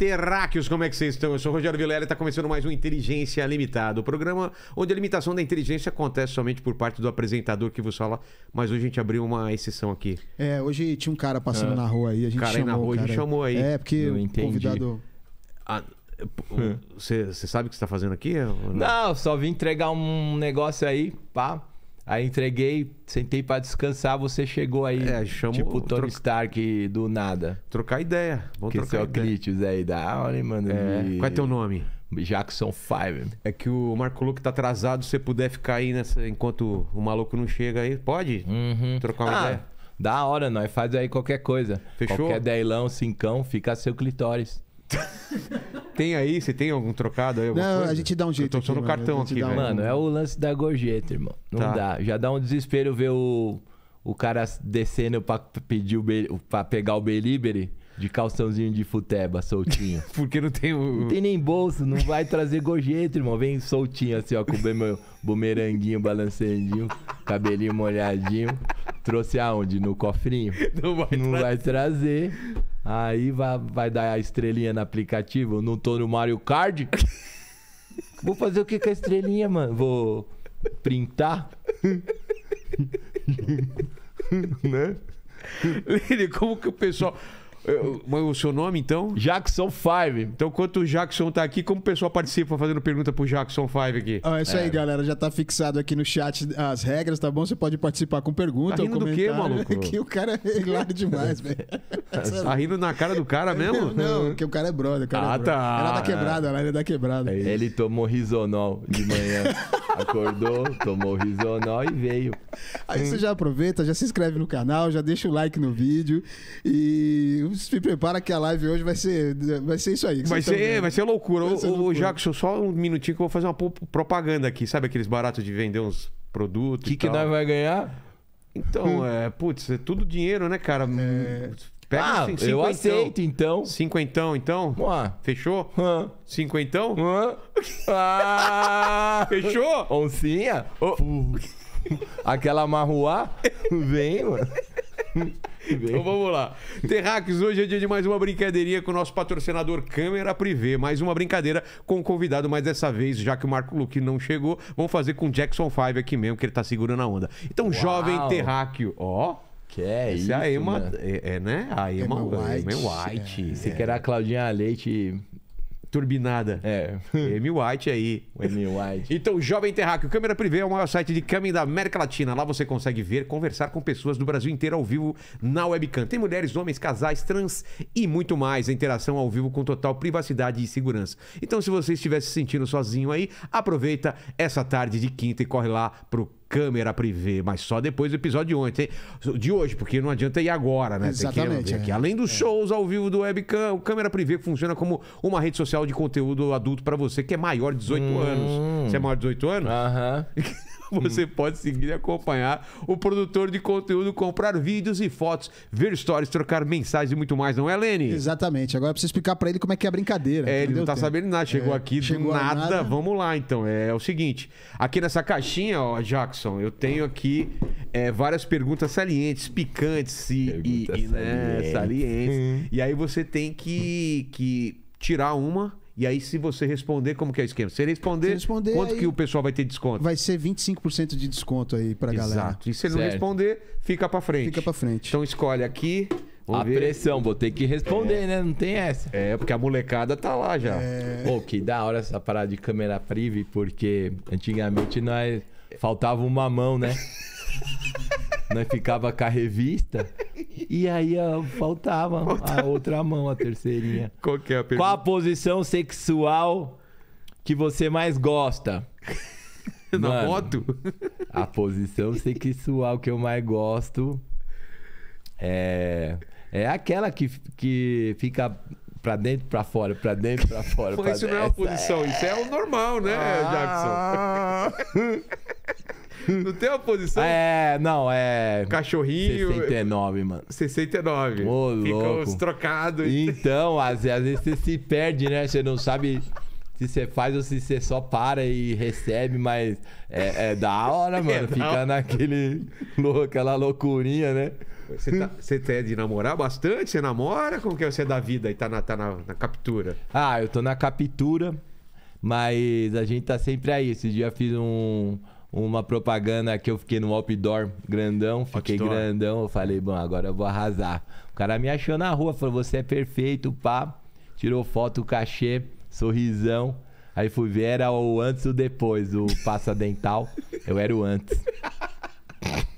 terráqueos, como é que vocês estão? Eu sou o Rogério Vilela e está começando mais um Inteligência Limitada, o programa onde a limitação da inteligência acontece somente por parte do apresentador que vos fala, mas hoje a gente abriu uma exceção aqui. É, hoje tinha um cara passando ah, na rua aí, a gente cara chamou. Aí na rua, cara. a chamou aí. É, porque o convidado... Ah, você sabe o que você está fazendo aqui? Não? não, só vim entregar um negócio aí, pá. Aí entreguei, sentei para descansar, você chegou aí, é, chamo, tipo o Tony troca... Stark do nada. Trocar ideia. Vamos que trocar seu Clitius aí da hora, mano. É. De... Qual é teu nome? Jackson Five. É que o Marco Luque tá atrasado, se você puder ficar aí nessa, enquanto o maluco não chega aí, pode? Uhum. Trocar uma ah, ideia. Da hora, nós faz aí qualquer coisa. Fechou? Qualquer deilão, cincão, fica a seu clitóris. tem aí? Você tem algum trocado aí? Não, coisa? a gente dá um jeito. Eu tô só no mano, cartão aqui, um... Mano, é o lance da gorjeta, irmão. Não tá. dá. Já dá um desespero ver o, o cara descendo pra, pedir o, pra pegar o delivery. De calçãozinho de futeba, soltinho. Porque não tem o. Não tem nem bolso, não vai trazer gorjeta, irmão. Vem soltinho assim, ó, com o meu bumeranguinho balançadinho cabelinho molhadinho. Trouxe aonde? No cofrinho? Não vai, não vai trazer. Aí vai, vai dar a estrelinha no aplicativo. Não tô no Mario Kart. Vou fazer o que com a estrelinha, mano? Vou printar? né? como que o pessoal mas o seu nome, então? Jackson Five. Então, enquanto o Jackson tá aqui, como o pessoal participa fazendo pergunta pro Jackson Five aqui? Ah, é isso é. aí, galera. Já tá fixado aqui no chat as regras, tá bom? Você pode participar com pergunta tá rindo ou do quê, maluco? que o cara é hilário demais, velho. Tá rindo na cara do cara mesmo? Não, porque o cara é brother. Cara é ah, é brother. tá. Ela dá quebrada lá, né? ele dá quebrada. É ele tomou risonol de manhã. Acordou, tomou risonol e veio. Aí hum. você já aproveita, já se inscreve no canal, já deixa o like no vídeo e se prepara que a live hoje vai ser, vai ser isso aí. Vai ser, vai ser loucura. Vai ser loucura. Ô, Jackson, só um minutinho que eu vou fazer uma propaganda aqui. Sabe aqueles baratos de vender uns produtos? O que, que nós vai ganhar? Então, hum. é, putz, é tudo dinheiro, né, cara? É... Pega ah, assim, eu aceito, então. Cinquentão, então? Ué. Fechou? Hã? Cinquentão? Hã? Ah! Fechou? Oncinha? Oh. Aquela marruá? Vem, mano então vamos lá. Terráqueos, hoje é dia de mais uma brincadeirinha com o nosso patrocinador Câmera Privé. Mais uma brincadeira com o convidado, mas dessa vez, já que o Marco Luque não chegou, vamos fazer com o Jackson 5 aqui mesmo, que ele tá segurando a onda. Então, Uau. jovem terráqueo, ó. Que é isso. isso? É, a Ema, né? É, é, né? A Ema, Ema White. Ema White. É, Você é. quer a Claudinha Leite turbinada. É. M. White aí. O M. White. então, Jovem Terráqueo, Câmera Privé é o maior site de câmera da América Latina. Lá você consegue ver, conversar com pessoas do Brasil inteiro ao vivo na webcam. Tem mulheres, homens, casais, trans e muito mais. A interação ao vivo com total privacidade e segurança. Então, se você estiver se sentindo sozinho aí, aproveita essa tarde de quinta e corre lá pro câmera privê, mas só depois do episódio de ontem. De hoje, porque não adianta ir agora, né? Exatamente. É. Além dos é. shows ao vivo do webcam, o câmera privê funciona como uma rede social de conteúdo adulto para você que é maior de 18 hum. anos. Você é maior de 18 anos? Aham. Uh -huh. você hum. pode seguir e acompanhar o produtor de conteúdo, comprar vídeos e fotos, ver stories, trocar mensagens e muito mais, não é, Lene? Exatamente. Agora eu preciso explicar para ele como é que é a brincadeira. É, ele não tá tempo. sabendo nada, chegou é, aqui chegou do nada. nada. Vamos lá, então. É, é, o seguinte, aqui nessa caixinha, ó, Jackson, eu tenho aqui é, várias perguntas salientes, picantes e, e, e salientes. Né, salientes. Hum. E aí você tem que, que tirar uma e aí, se você responder, como que é o esquema? Se ele responder, se responder quanto que o pessoal vai ter desconto? Vai ser 25% de desconto aí pra Exato. galera. Exato. E se ele certo. não responder, fica pra frente. Fica pra frente. Então escolhe aqui. a ver. pressão, vou ter que responder, é. né? Não tem essa. É, porque a molecada tá lá já. É. Pô, que da hora essa parada de câmera prive, porque antigamente nós faltava uma mão, né? nós ficava com a revista. E aí ó, faltava a outra mão, a terceirinha. Qual que é a pergunta? Qual a posição sexual que você mais gosta? Na Mano, moto? A posição sexual que eu mais gosto é, é aquela que, que fica pra dentro, pra fora, pra dentro, pra fora. Pô, pra isso dentro. não é uma posição, isso é o normal, né, ah... Jackson? Não tem uma posição? É, não, é. Cachorrinho. 69, mano. 69. Ô, louco. Fica trocados. Então, às, às vezes você se perde, né? Você não sabe se você faz ou se você só para e recebe, mas é, é da hora, é mano. É Fica naquele. aquela loucurinha, né? Você, tá, você é de namorar bastante? Você namora? Como que é você é da vida e tá, na, tá na, na, captura? Ah, eu tô na captura, mas a gente tá sempre aí. Esse dia eu fiz um uma propaganda que eu fiquei no outdoor grandão, fiquei outdoor. grandão, eu falei, bom, agora eu vou arrasar. O cara me achou na rua, falou, você é perfeito, pá. Tirou foto, cachê, sorrisão. Aí fui ver, era o antes ou depois, o passa dental. eu era o antes.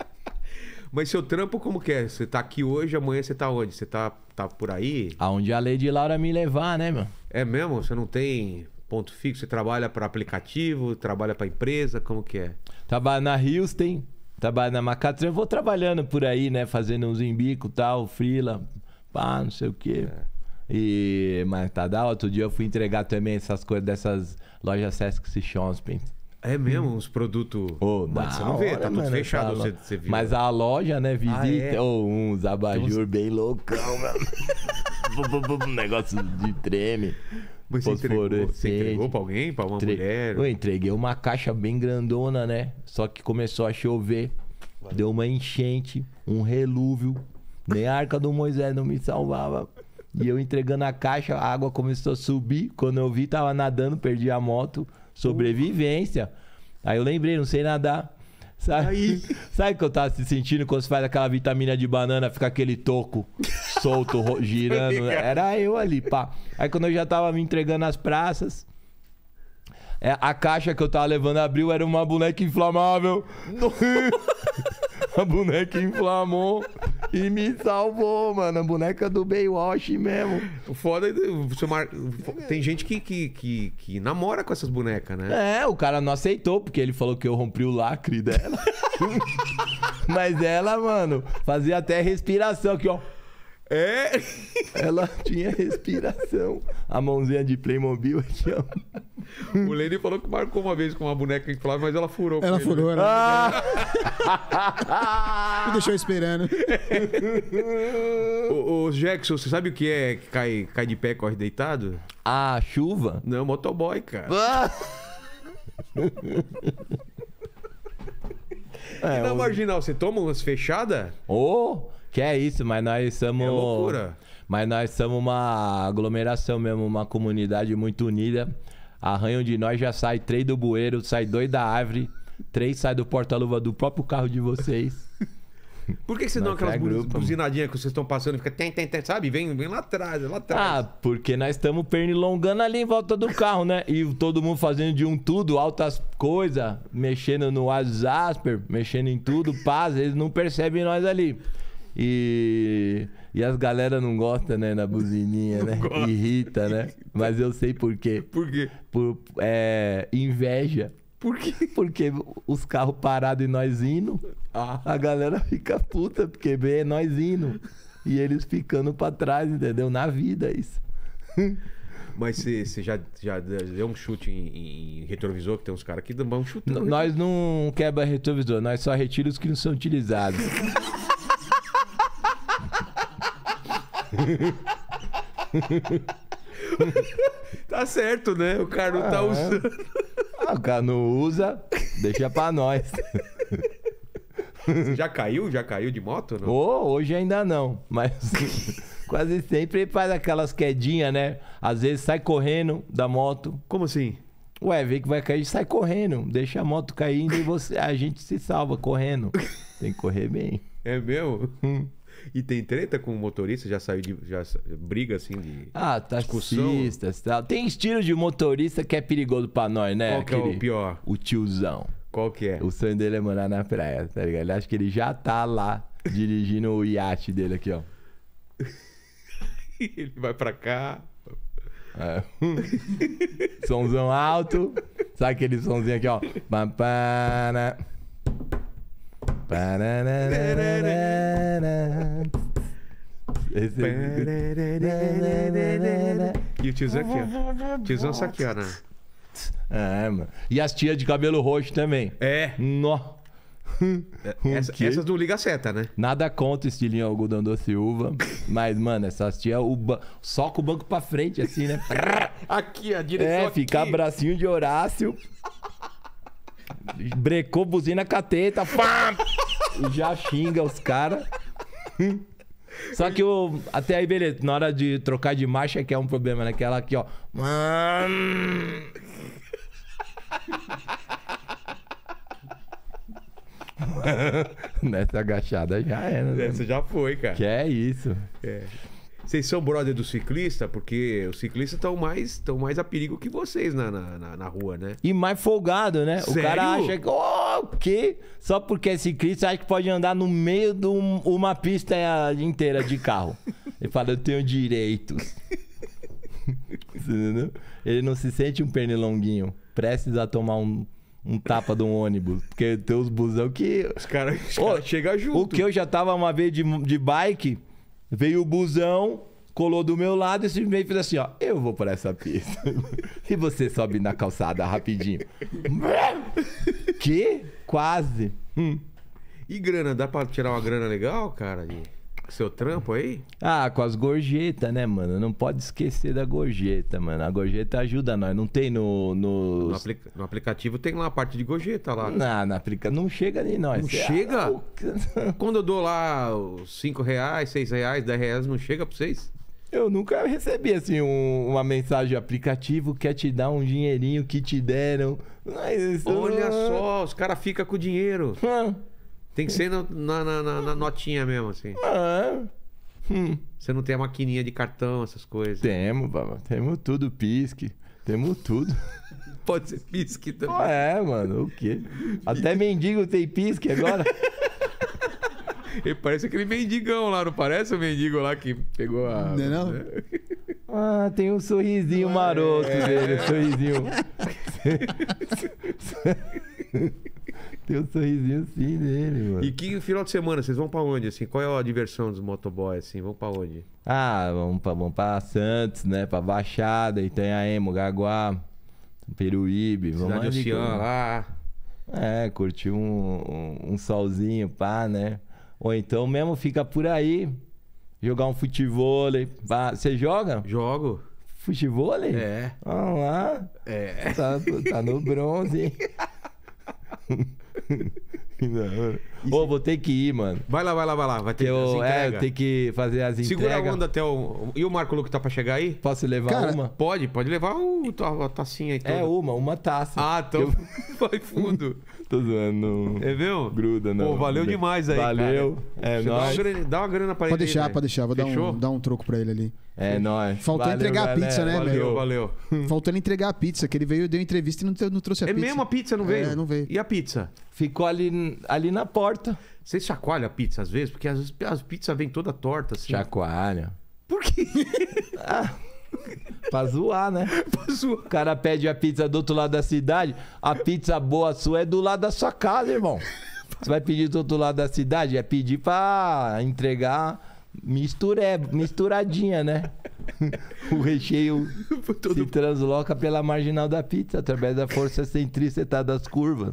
Mas seu trampo como que é? Você tá aqui hoje, amanhã você tá onde? Você tá, tá por aí? Aonde a Lady Laura me levar, né, meu? É mesmo? Você não tem ponto fixo? Você trabalha para aplicativo, trabalha para empresa, como que é? Trabalho na Houston, trabalho na Macatra. Eu vou trabalhando por aí, né? Fazendo uns embico, e tal, frila, pá, não sei o quê. É. E, mas tá da Outro dia eu fui entregar também essas coisas dessas lojas Sesc Shopping. É mesmo? Uns produtos. Oh, mas você não hora, vê, tá mano, tudo fechado. Tá você, você viu. Mas a loja, né, visita. Ah, é? oh, uns abajur uns... bem loucão, mano. um negócio de treme. Mas você entregou, você entregou pra alguém? Pra uma Entre... mulher? Eu entreguei uma caixa bem grandona, né? Só que começou a chover. Valeu. Deu uma enchente, um relúvio. Nem a arca do Moisés não me salvava. E eu entregando a caixa, a água começou a subir. Quando eu vi, tava nadando, perdi a moto. Sobrevivência. Aí eu lembrei, não sei nadar. Sabe, aí... sabe que eu tava se sentindo quando você faz aquela vitamina de banana, fica aquele toco solto, girando? Era eu ali, pá. Aí quando eu já tava me entregando nas praças, é, a caixa que eu tava levando abriu, era uma boneca inflamável. a boneca inflamou e me salvou, mano. A boneca do Baywatch mesmo. O foda é. Mar... Tem gente que, que, que, que, namora com essas bonecas, né? É, o cara não aceitou, porque ele falou que eu rompi o lacre dela. Mas ela, mano, fazia até respiração aqui, ó. É? Ela tinha respiração. A mãozinha de Playmobil aqui, ó. O Lenny falou que marcou uma vez com uma boneca inflável, mas ela furou. Ela furou, ela. Ah! Me deixou esperando. ô, Jackson, você sabe o que é que cai, cai de pé e corre deitado? Ah, chuva? Não, motoboy, cara. Ah! É, e na marginal, você toma umas fechadas? Ô! Oh. Que é isso, mas nós somos. É loucura. Mas nós somos uma aglomeração mesmo, uma comunidade muito unida. Arranham de nós já sai três do bueiro, sai dois da árvore, três sai do porta-luva do próprio carro de vocês. Por que, que vocês dão aquelas é bu buzinadinhas que vocês estão passando e fica tem, tem, tem, sabe? Vem, vem lá atrás, é lá atrás. Ah, porque nós estamos pernilongando ali em volta do carro, né? E todo mundo fazendo de um tudo, altas coisas, mexendo no asper, mexendo em tudo, paz, eles não percebem nós ali. E, e as galera não gosta, né, na buzininha, né? Gosto. Irrita, né? Mas eu sei por quê. Por quê? Por é, inveja. Por quê? Porque os carros parados e nós indo, ah. a galera fica puta, porque vê é nós indo. E eles ficando pra trás, entendeu? Na vida, é isso. Mas você já, já deu um chute em, em retrovisor, que tem uns caras que dão um chute. Né? Nós não quebra retrovisor, nós só retiramos os que não são utilizados. tá certo, né? O cara não tá ah, tá usando. É. Ah, o cara não usa, deixa pra nós. Você já caiu? Já caiu de moto? Não? Oh, hoje ainda não, mas quase sempre faz aquelas quedinhas, né? Às vezes sai correndo da moto. Como assim? Ué, vê que vai cair, sai correndo. Deixa a moto caindo e você, a gente se salva correndo. Tem que correr bem. É meu? E tem treta com o motorista? Já saiu de. Já, briga assim de. Ah, taxistas e tal. Tem estilo de motorista que é perigoso pra nós, né? Qual que Aquele, é o pior? O tiozão. Qual que é? O sonho dele é morar na praia, tá ligado? Ele acha que ele já tá lá dirigindo o iate dele aqui, ó. ele vai pra cá. É. Somzão alto. Sabe aquele somzinho aqui, ó? Pampana. Né? E o tiozão aqui, ó. Tiozão saqueando. Né? É, mano. E as tias de cabelo roxo também. É. Nó. É, essa, essas do Liga Seta, né? Nada contra o estilinho algodão doce uva. mas, mano, essas tias só com o banco pra frente, assim, né? aqui, a direção. É, ficar bracinho de Horácio. Brecou buzina cateta, pá! Já xinga os caras. Só que o. Até aí, beleza. Na hora de trocar de marcha, que é um problema, né? Aquela aqui, ó. Nessa agachada já era. É, né? Essa já foi, cara. Que é isso. É. Vocês são brother do ciclista, porque os ciclistas estão mais, tão mais a perigo que vocês na, na, na rua, né? E mais folgado, né? Sério? O cara acha que. Oh, o quê? Só porque é ciclista, acha que pode andar no meio de um, uma pista eh, inteira de carro. Ele fala, eu tenho direitos. Ele não se sente um pernilonguinho. Prestes a tomar um, um tapa de um ônibus. Porque tem os busão que. Os caras cara chegam junto. O que eu já tava uma vez de, de bike. Veio o busão, colou do meu lado e simplesmente fez assim, ó. Eu vou por essa pista. e você sobe na calçada rapidinho. que? Quase. Hum. E grana? Dá pra tirar uma grana legal, cara? E com o seu trampo aí? Ah, com as gorjetas, né, mano? Não pode esquecer da gorjeta, mano. A gorjeta ajuda nós. Não tem no. No, no, aplica... no aplicativo tem lá a parte de gorjeta lá. Não, na aplica... não chega nem nós. Não é chega? Quando eu dou lá 5 reais, 6 reais, 10 reais, não chega pra vocês? Eu nunca recebi assim um, uma mensagem aplicativo quer te dar um dinheirinho que te deram. Mas, Olha é. só, os caras ficam com o dinheiro. Ah. Tem que ser na, na, na, na notinha mesmo, assim. É. Hum. Você não tem a maquininha de cartão, essas coisas. Temos, baba. Temos tudo, pisque. Temos tudo. Pode ser pisque também. Ah, é, mano. O quê? Até mendigo tem pisque agora. Ele parece aquele mendigão lá, não parece o mendigo lá que pegou a. Não é não? Né? Ah, tem um sorrisinho é. maroto é. dele, um sorrisinho. tem um sorrisinho assim nele, mano. E que final de semana, vocês vão pra onde, assim? Qual é a diversão dos motoboys, assim? Vão pra onde? Ah, vamos pra, vamos pra Santos, né? Pra Baixada, Itanhaém, Gaguá, Peruíbe. Cidade vamos ali, Oceano, lá. É, curtir um, um, um solzinho, pá, né? Ou então mesmo fica por aí, jogar um futebol. Pá. Você joga? Jogo. Futebol? É. Vamos lá. É. Tá, tá no bronze, hein? you know. Ô, oh, vou ter que ir, mano. Vai lá, vai lá, vai lá. Vai ter eu, É, eu tenho que fazer as entregas. Segura a onda até o... E o Marco Luque tá pra chegar aí? Posso levar Cara, uma? Pode, pode levar o, a, a tacinha aí é, toda. É uma, uma taça. Ah, então tô... eu... vai fundo. Tô zoando. É viu Gruda, não. Pô, valeu demais aí, Valeu. Cara. É nóis. Dá uma, grana, dá uma grana pra ele Pode deixar, aí, pode deixar. Vou dar um, dar um troco pra ele ali. É nóis. Faltou valeu, entregar galera. a pizza, né, valeu, Valeu, valeu. Faltando entregar a pizza, que ele veio, deu entrevista e não, não trouxe a é pizza. é mesmo a pizza não veio? É, não veio. E a pizza? Ficou ali, ali na porta torta. Você chacoalha a pizza às vezes? Porque às vezes as pizzas vêm toda torta assim. Chacoalha. Por quê? Ah, pra zoar, né? Pra zoar. O cara pede a pizza do outro lado da cidade, a pizza boa sua é do lado da sua casa, irmão. Você vai pedir do outro lado da cidade? É pedir pra entregar misture misturadinha, né? o recheio Todo... se transloca pela marginal da pizza, através da força centrípeta das curvas.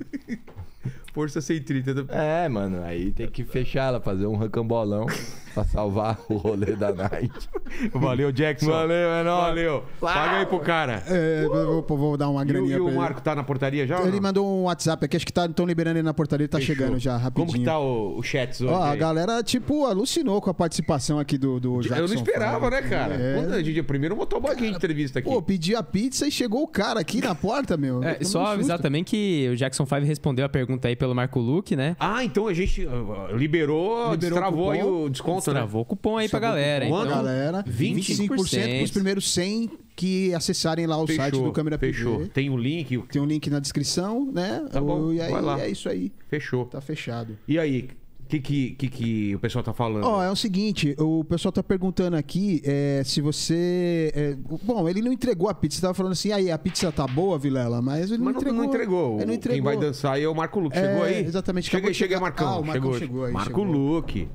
Força centrípeta. Né? É, mano, aí tem que fechar ela, fazer um rancambolão pra salvar o rolê da Night. Valeu, Jackson. Valeu, mano é Valeu. Paga aí pro cara. É, é vou, vou dar uma graninha e o, e o Marco tá na portaria já? Ele mandou um WhatsApp aqui, acho que estão tá, liberando ele na portaria, ele tá Fechou. chegando já, rapidinho. Como que tá o, o chat hoje? Ó, a galera, tipo, alucinou com a participação aqui do, do Jackson. Eu não esperava, Fala, né, cara? É. a gente primeiro botou um baguinho de entrevista aqui. Pô, pedi a pizza e chegou o cara aqui na porta, meu. É, só avisar também que o Jackson 5 respondeu a pergunta aí pelo Marco Luque, né? Ah, então a gente ah, ah, liberou, liberou destravou o cupom, aí o desconto, né? destravou né? o cupom aí destravou pra galera. Cupom, então, galera, 25%, pros os primeiros 100 que acessarem lá o fechou, site do Câmera Fechou. PG. Tem o um link. Tem um link na descrição, né? Tá bom, e aí, vai lá. é isso aí. Fechou. Tá fechado. E aí, que, que, que, que o pessoal tá falando? Ó, é o seguinte, o pessoal tá perguntando aqui é, se você. É, bom, ele não entregou a pizza, tava falando assim, aí, a pizza tá boa, Vilela, mas ele mas não, entregou, não, entregou. Ele não entregou. Quem vai dançar aí é o Marco Luque. É, chegou é, aí? Exatamente. Cheguei, cheguei, Marcão. Ah, o Marcão chegou, chegou aí. Marco chegou. Luque.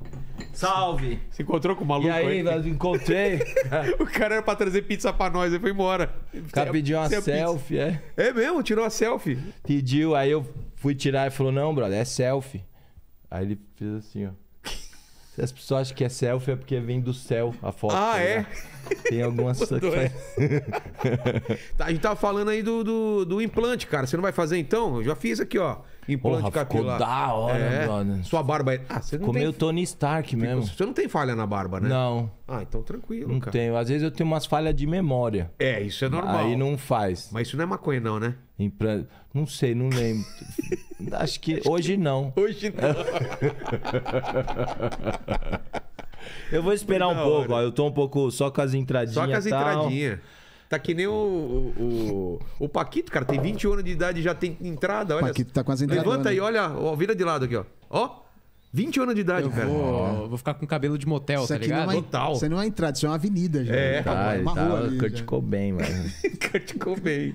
Salve! Se encontrou com o maluco e aí? aí? encontrei. o cara era pra trazer pizza pra nós, ele foi embora. O cara pediu uma selfie, pizza. é? É mesmo? Tirou a selfie? Pediu, aí eu fui tirar e falou: não, brother, é selfie. Aí ele fez assim, ó. Se as pessoas acham que é selfie, é porque vem do céu a foto. Ah, tá é? Tem algumas... tá, a gente tava falando aí do, do, do implante, cara. Você não vai fazer então? Eu já fiz aqui, ó. Implante Porra, capilar. Ficou da hora, é. brother. Sua barba é. Ah, você não Comeu tem... Tony Stark mesmo. Você não tem falha na barba, né? Não. Ah, então tranquilo. Não cara. tenho. Às vezes eu tenho umas falhas de memória. É, isso é normal. Aí não faz. Mas isso não é maconha, não, né? Implan... Não sei, não lembro. Acho que Acho hoje que... não. Hoje não. eu vou esperar um é pouco, ó. Eu tô um pouco só com as entradinhas. Só com as entradinhas. Tá que nem o, o, o Paquito, cara. Tem 21 anos de idade e já tem entrada. Olha. Paquito tá quase entrando. Levanta aí, olha. Ó, vira de lado aqui, ó. Ó. 20 anos de idade, eu cara. Vou, vou ficar com cabelo de motel, isso tá ligado? É, Total. Isso não é entrada, isso é uma avenida já. É, tá, uma tá, rua. Tá, ali, Kurt mano. Curticou bem.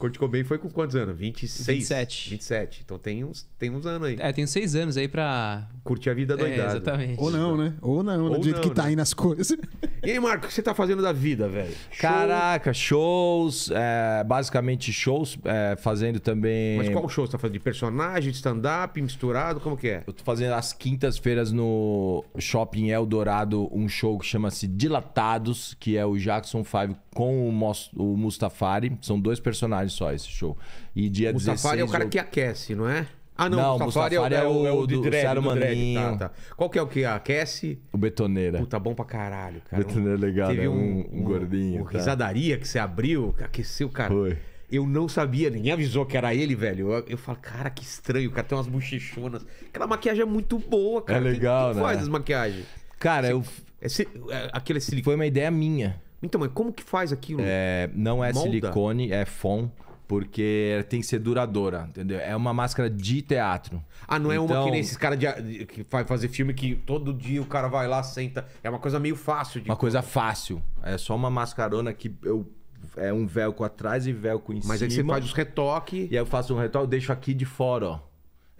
Kurt Cobain foi com quantos anos? 26? 27. 27. Então tem uns, tem uns anos aí. É, tem seis anos aí pra... Curtir a vida doidada. É, exatamente. Ou não, né? Ou não, Ou né? do jeito não, que tá né? aí nas coisas. E aí, Marco, o que você tá fazendo da vida, velho? Caraca, shows, é, basicamente shows, é, fazendo também... Mas qual show você tá fazendo? De personagem, de stand-up, misturado, como que é? Eu tô fazendo às quintas-feiras no Shopping Eldorado um show que chama-se Dilatados, que é o Jackson 5 com o, o Mustafari. São dois personagens Safari só esse show. E dia o 16... O Safari é o cara que aquece, não é? Ah, não, não o Mustafari, é, o, é, é, o, é o do, dread, do tá, tá. Qual que é o que aquece? O Betoneira. Puta, bom pra caralho, cara. Betoneira é legal, Teve né? um, um, um, gordinho. Uma tá. risadaria que você abriu, que aqueceu, cara. Foi. Eu não sabia, ninguém avisou que era ele, velho. Eu, eu falo, cara, que estranho, o cara tem umas bochichonas. Aquela maquiagem é muito boa, cara. É legal, que, que né? faz as maquiagens? Cara, Você, eu... esse é, é, aquele silicone. Foi uma ideia minha. Então, mas como que faz aquilo? É, não é Molda? silicone, é foam, porque tem que ser duradoura, entendeu? É uma máscara de teatro. Ah, não é uma que então, nem esses caras que vai fazer filme que todo dia o cara vai lá, senta. É uma coisa meio fácil. De... Uma coisa fácil. É só uma mascarona que eu. É um velcro atrás e velcro em Mas cima. Mas aí você faz os retoques. E aí eu faço um retoque, eu deixo aqui de fora, ó.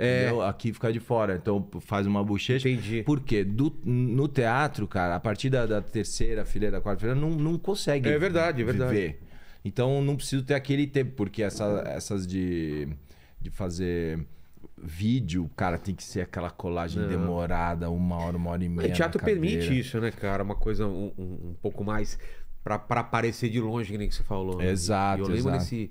É. Aqui fica de fora. Então faz uma bochecha. Entendi. Por quê? Do, no teatro, cara, a partir da, da terceira fileira, quarta fileira, não, não consegue. É verdade, é verdade. Viver. Então não preciso ter aquele tempo, porque essa, essas de, de fazer vídeo, cara, tem que ser aquela colagem não. É. demorada, uma hora, uma hora e meia. O é, teatro permite isso, né, cara? Uma coisa um, um, um pouco mais para aparecer de longe, que nem que você falou. Né? Exato. E eu lembro exato. desse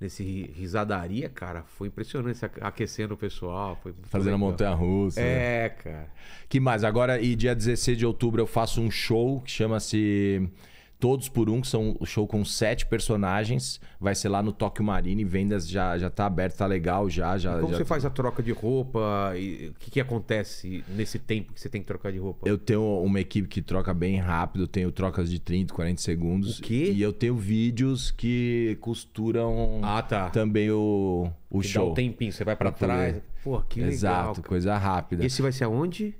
nesse risadaria, cara, foi impressionante. Aquecendo o pessoal. Fazendo a montanha russa. Né? É, cara. Que mais? Agora, e dia 16 de outubro, eu faço um show que chama-se Todos por um, que são o show com sete personagens. Vai ser lá no Tóquio Marine. Vendas já, já tá aberto, tá legal já. já como já... você faz a troca de roupa? E o que, que acontece nesse tempo que você tem que trocar de roupa? Eu tenho uma equipe que troca bem rápido. tenho trocas de 30, 40 segundos. O quê? E eu tenho vídeos que costuram ah, tá. também o, o show. Dá um tempinho, você vai para trás. Poder. Pô, que legal. Exato, cara. coisa rápida. Esse vai ser aonde?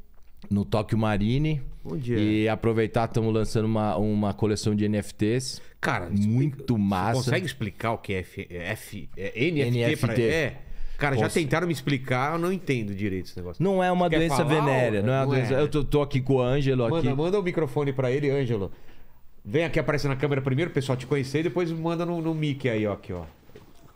no Tóquio Marine. Bom dia. E aproveitar, estamos lançando uma, uma coleção de NFTs. Cara, muito explica, massa. Consegue explicar o que é, F, é F, é NFT? NFT. Pra, é. Cara, já tentaram me explicar, eu não entendo direito esse negócio. Não é uma doença venérea, não é uma não é? doença. É. Eu tô, tô, aqui com o Ângelo manda, aqui. Manda o microfone para ele, Ângelo. Vem aqui aparece na câmera primeiro, o pessoal te conhecer, depois manda no, no mic aí, ó, aqui, ó.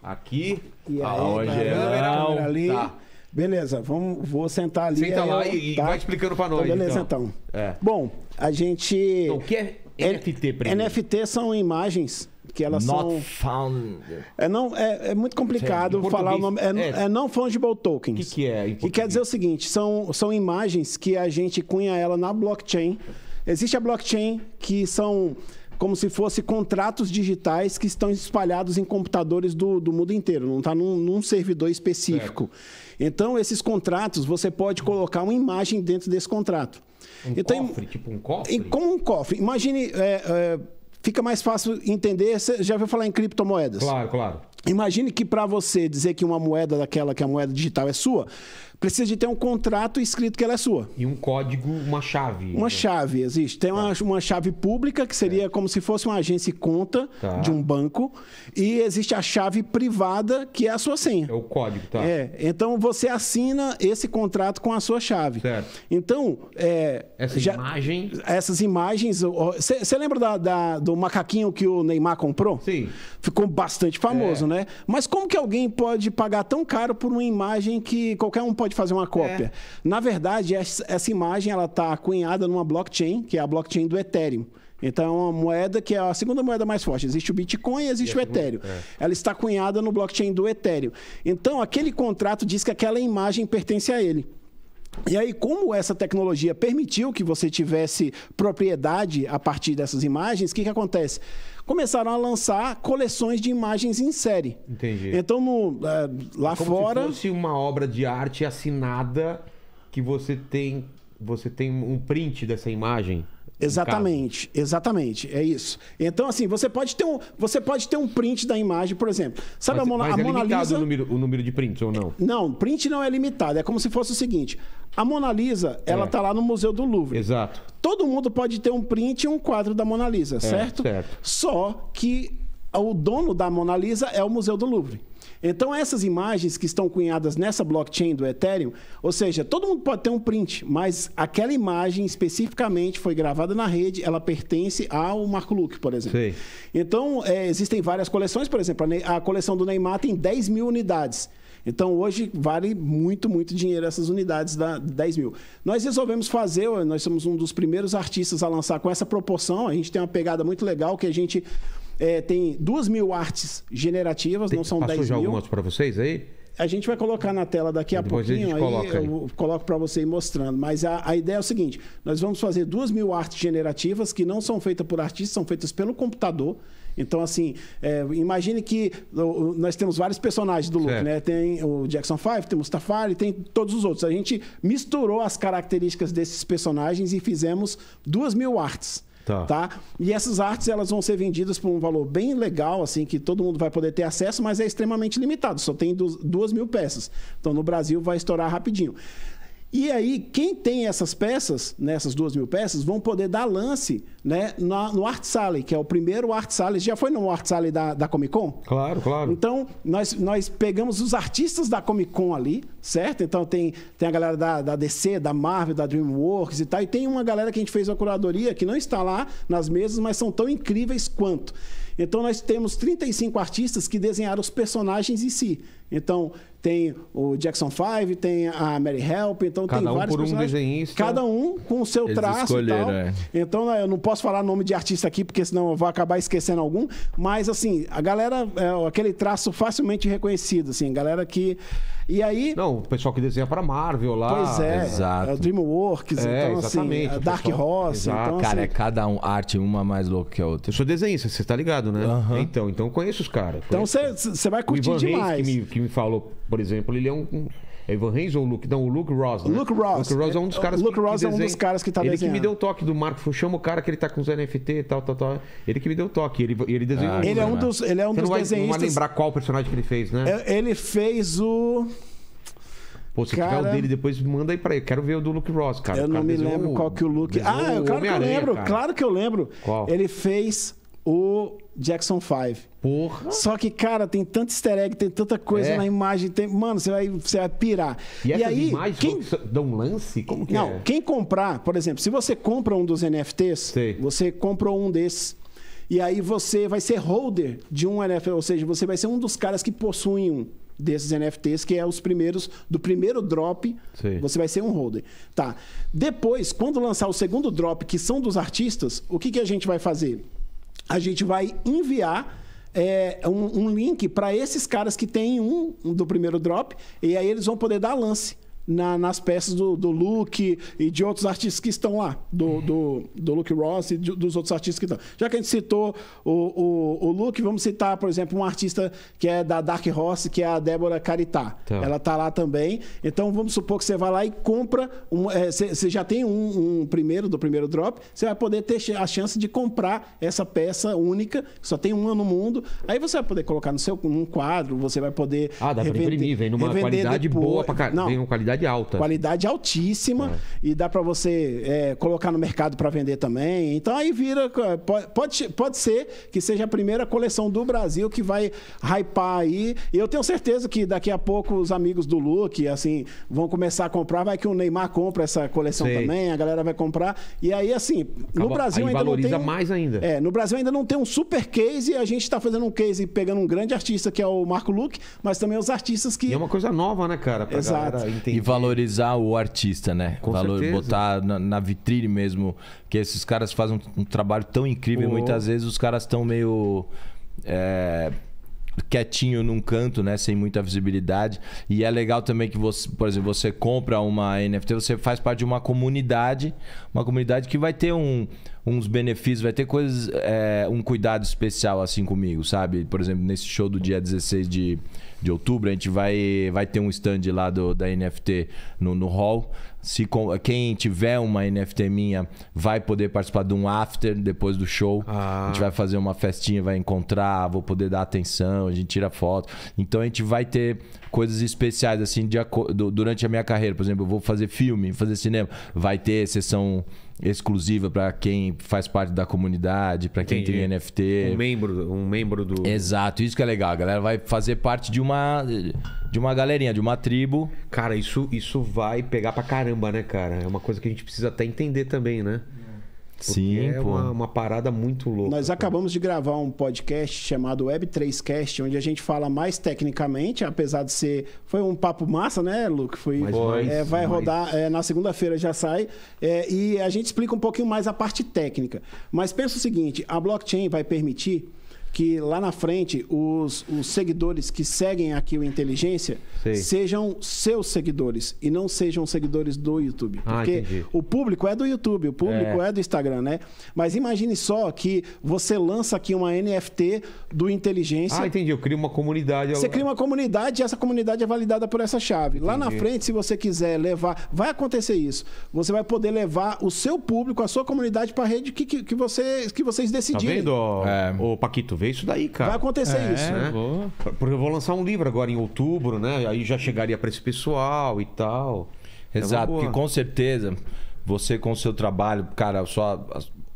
Aqui. E tá, aí, tá a câmera ali. Tá. Beleza, vamos, vou sentar ali. Senta aí, lá eu, e tá? vai explicando para então, nós. Então, beleza, então. então. É. Bom, a gente. Então, o que é NFT primeiro? NFT são imagens que elas Not são. Found. É, não, é, é muito complicado falar o nome. É, é, é. não fungible tokens. O que, que, é? Que quer dizer o seguinte: são, são imagens que a gente cunha ela na blockchain. Existe a blockchain que são como se fossem contratos digitais que estão espalhados em computadores do, do mundo inteiro, não está num, num, servidor específico. Então, esses contratos, você pode colocar uma imagem dentro desse contrato. Um então, cofre, tipo um cofre? Como um cofre. Imagine... É, é, fica mais fácil entender. Você já ouviu falar em criptomoedas? Claro, claro. Imagine que para você dizer que uma moeda daquela, que a moeda digital é sua, precisa de ter um contrato escrito que ela é sua. E um código, uma chave. Uma né? chave, existe. Tem tá. uma, uma chave pública, que seria é. como se fosse uma agência e conta tá. de um banco, e existe a chave privada, que é a sua senha. É o código, tá? É. Então você assina esse contrato com a sua chave. Certo. Então. É, Essa já, imagem. Essas imagens. Você lembra da, da, do macaquinho que o Neymar comprou? Sim. Ficou bastante famoso, é. né? né? Mas como que alguém pode pagar tão caro por uma imagem que qualquer um pode fazer uma cópia? É. Na verdade, essa imagem ela está cunhada numa blockchain, que é a blockchain do Ethereum. Então, é uma moeda que é a segunda moeda mais forte. Existe o Bitcoin, existe o Ethereum. É. Ela está cunhada no blockchain do Ethereum. Então, aquele contrato diz que aquela imagem pertence a ele. E aí, como essa tecnologia permitiu que você tivesse propriedade a partir dessas imagens, o que, que acontece? começaram a lançar coleções de imagens em série. Entendi. Então, no, é, lá Como fora. Se fosse uma obra de arte assinada que você tem. Você tem um print dessa imagem. Exatamente, exatamente, é isso. Então assim, você pode ter um, você pode ter um print da imagem, por exemplo. Sabe mas, a, Mona, mas a é Mona é limitado O número, o número de prints ou não? Não, print não é limitado. É como se fosse o seguinte: a Mona Lisa, ela é. Tá lá no Museu do Louvre. Exato. Todo mundo pode ter um print e um quadro da Mona Lisa, é, certo? Certo. Só que o dono da Mona Lisa é o Museu do Louvre. Então, essas imagens que estão cunhadas nessa blockchain do Ethereum, ou seja, todo mundo pode ter um print, mas aquela imagem especificamente foi gravada na rede, ela pertence ao Marco Luque, por exemplo. Sim. Então, é, existem várias coleções, por exemplo, a coleção do Neymar tem 10 mil unidades. Então, hoje vale muito, muito dinheiro essas unidades da 10 mil. Nós resolvemos fazer, nós somos um dos primeiros artistas a lançar com essa proporção. A gente tem uma pegada muito legal que a gente é, tem duas mil artes generativas, tem, não são 10 mil. Passou já algumas para vocês aí? A gente vai colocar na tela daqui a Depois pouquinho, a aí coloca aí. eu coloco para você ir mostrando. Mas a, a, ideia é o seguinte: nós vamos fazer duas mil artes generativas que não são feitas por artistas, são feitas pelo computador. Então, assim, é, imagine que nós temos vários personagens do look né? Tem o Jackson Five, tem o Mustafari, tem todos os outros. A gente misturou as características desses personagens e fizemos duas mil artes. Tá. tá. E essas artes elas vão ser vendidas por um valor bem legal, assim, que todo mundo vai poder ter acesso, mas é extremamente limitado. Só tem duas mil peças. Então no Brasil vai estourar rapidinho. E aí, quem tem essas peças, nessas né, duas mil peças, vão poder dar lance né, na, no Art Sale, que é o primeiro Art Sale. Já foi no Art Sale da, da Comic Con? Claro, claro. Então, nós, nós pegamos os artistas da Comic Con ali, certo? Então, tem, tem a galera da, da DC, da Marvel, da DreamWorks e tal. E tem uma galera que a gente fez uma curadoria que não está lá nas mesas, mas são tão incríveis quanto. Então, nós temos 35 artistas que desenharam os personagens em si. Então, tem o Jackson 5, tem a Mary Help, então Cada tem um vários por um desenhista. Cada um com o seu traço e tal. É. Então né, eu não posso falar nome de artista aqui, porque senão eu vou acabar esquecendo algum, mas assim, a galera, é, aquele traço facilmente reconhecido, assim, galera que e aí. Não, o pessoal que desenha para Marvel lá. Pois é. é Exato. É, DreamWorks, é, então assim, exatamente, assim. Dark Horse. Então, cara, assim, é cada um, arte uma mais louca que a outra. Eu sou desenhista, você tá ligado, né? Uhum. Então, então conheço os caras. Então você vai curtir o Ivan demais. Reis, que, me, que me falou, por exemplo, ele é um Evan é Reis ou Luke? Não, o Luke Ross. Né? Luke Ross. Luke Ross é um dos é, caras Luke que, Ross que é um dos caras que tá Ele desenhando. que me deu o toque do Marco. Chama o cara que ele tá com os NFT e tal, tal, tal. Ele que me deu o toque. Ele, ele desenhou. Ah, um ele, é um dos, ele é um Você dos não vai, desenhistas. Não vai lembrar qual personagem que ele fez, né? É, ele fez o. Pô, se cara... tiver o dele, depois manda aí pra ele. Quero ver o do Luke Ross, cara. Eu não me lembro o... qual que o Luke. Ah, claro que eu lembro. Cara. Claro que eu lembro. Qual? Ele fez o Jackson 5. Porra. Só que, cara, tem tanto easter egg, tem tanta coisa é. na imagem. Tem... Mano, você vai, você vai pirar. E, e aí, quem... dá um lance? Como que Não, é? quem comprar, por exemplo, se você compra um dos NFTs, Sei. você comprou um desses. E aí você vai ser holder de um NFT, ou seja, você vai ser um dos caras que possuem um desses NFTs, que é os primeiros, do primeiro drop, Sim. você vai ser um holder. Tá. Depois, quando lançar o segundo drop, que são dos artistas, o que, que a gente vai fazer? a gente vai enviar é, um, um, link para esses caras que tem um, um, do primeiro drop, e aí eles vão poder dar lance na, nas peças do, do Luke e de outros artistas que estão lá, do, uhum. do, do Luke Ross e de, dos outros artistas que estão. Já que a gente citou o, o, o Luke, vamos citar, por exemplo, um artista que é da Dark Horse, que é a Débora Caritá. Tá. Ela está lá também. Então vamos supor que você vai lá e compra. Você um, é, já tem um, um, primeiro do primeiro drop, você vai poder ter a chance de comprar essa peça única, que só tem uma no mundo. Aí você vai poder colocar no seu num quadro, você vai poder. Ah, dá para imprimir, vem numa qualidade depois. boa para caralho. qualidade qualidade alta. Qualidade altíssima é. e dá para você é, colocar no mercado para vender também. Então aí vira. É, pode, pode ser que seja a primeira coleção do Brasil que vai hypar aí. E eu tenho certeza que daqui a pouco os amigos do Look assim, vão começar a comprar. Vai que o Neymar compra essa coleção Sei. também, a galera vai comprar. E aí, assim, no Brasil ainda valoriza não tem. mais ainda. É, no Brasil ainda não tem um super case e a gente está fazendo um case pegando um grande artista que é o Marco Luque, mas também os artistas que. E é uma coisa nova, né, cara? Exato. entender. E valorizar o artista, né? Com Valor, certeza. Botar na, na, vitrine mesmo. que esses caras fazem um, um trabalho tão incrível. Oh. Muitas vezes os caras estão meio. É, quietinho num canto, né, sem muita visibilidade. E é legal também que você, por exemplo, você compra uma NFT, você faz parte de uma comunidade, uma comunidade que vai ter um uns benefícios, vai ter coisas, é, um cuidado especial assim comigo, sabe? Por exemplo, nesse show do dia 16 de, de outubro, a gente vai, vai ter um stand lá do, da NFT no, no hall. Se, quem tiver uma NFT minha vai poder participar de um after depois do show. Ah. A gente vai fazer uma festinha, vai encontrar, vou poder dar atenção, a gente tira foto. Então a gente vai ter coisas especiais assim de, durante a minha carreira. Por exemplo, eu vou fazer filme, fazer cinema, vai ter sessão exclusiva para quem faz parte da comunidade, para quem tem NFT. Um membro, um membro do. Exato, isso que é legal. A galera vai fazer parte de uma de uma galerinha, de uma tribo. Cara, isso isso vai pegar para caramba, né, cara? É uma coisa que a gente precisa até entender também, né? Sim, é uma, uma, parada muito louca. Nós pô. acabamos de gravar um podcast chamado Web3Cast, onde a gente fala mais tecnicamente, apesar de ser. Foi um papo massa, né, Luke? Foi, mas, mas, é, vai mas... rodar, é, na segunda-feira já sai. É, e a gente explica um pouquinho mais a parte técnica. Mas pensa o seguinte: a blockchain vai permitir que lá na frente os, os seguidores que seguem aqui o Inteligência sejam seus seguidores e não sejam seguidores do YouTube. Ah, Porque ah, o público é do YouTube, o público é. é do Instagram, né? Mas imagine só que você lança aqui uma NFT do Inteligência. Ah, entendi. Eu crio uma comunidade. Você cria uma comunidade e essa comunidade é validada por essa chave. Entendi. Lá na frente, se você quiser levar, vai acontecer isso. Você vai poder levar o seu público, a sua comunidade para a rede que, que, que, vocês, que vocês decidirem. Tá vendo, é. ô Paquito? ver isso daí, cara. Vai acontecer é, isso, né? Vou... Porque eu vou lançar um livro agora em outubro, né? Aí já chegaria para esse pessoal e tal. É Exato, é porque com certeza você com o seu trabalho, cara, só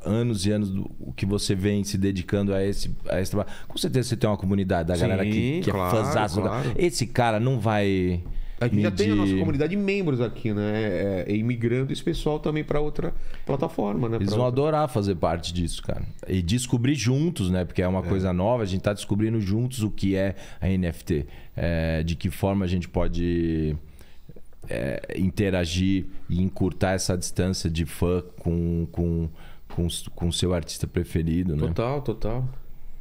anos e anos do que você vem se dedicando a esse, a esse trabalho. Com certeza você tem uma comunidade da Sim, galera que, que é claro, é fãzaço. Claro. Esse cara não vai a gente já tem a nossa comunidade de membros aqui, né? É, é, é, imigrando esse pessoal também para outra plataforma, né? Eles pra vão outra... adorar fazer parte disso, cara. E descobrir juntos, né? Porque é uma é. coisa nova, a gente está descobrindo juntos o que é a NFT. É, de que forma a gente pode é, interagir e encurtar essa distância de fã com o com, com, com seu artista preferido, né? Total, total.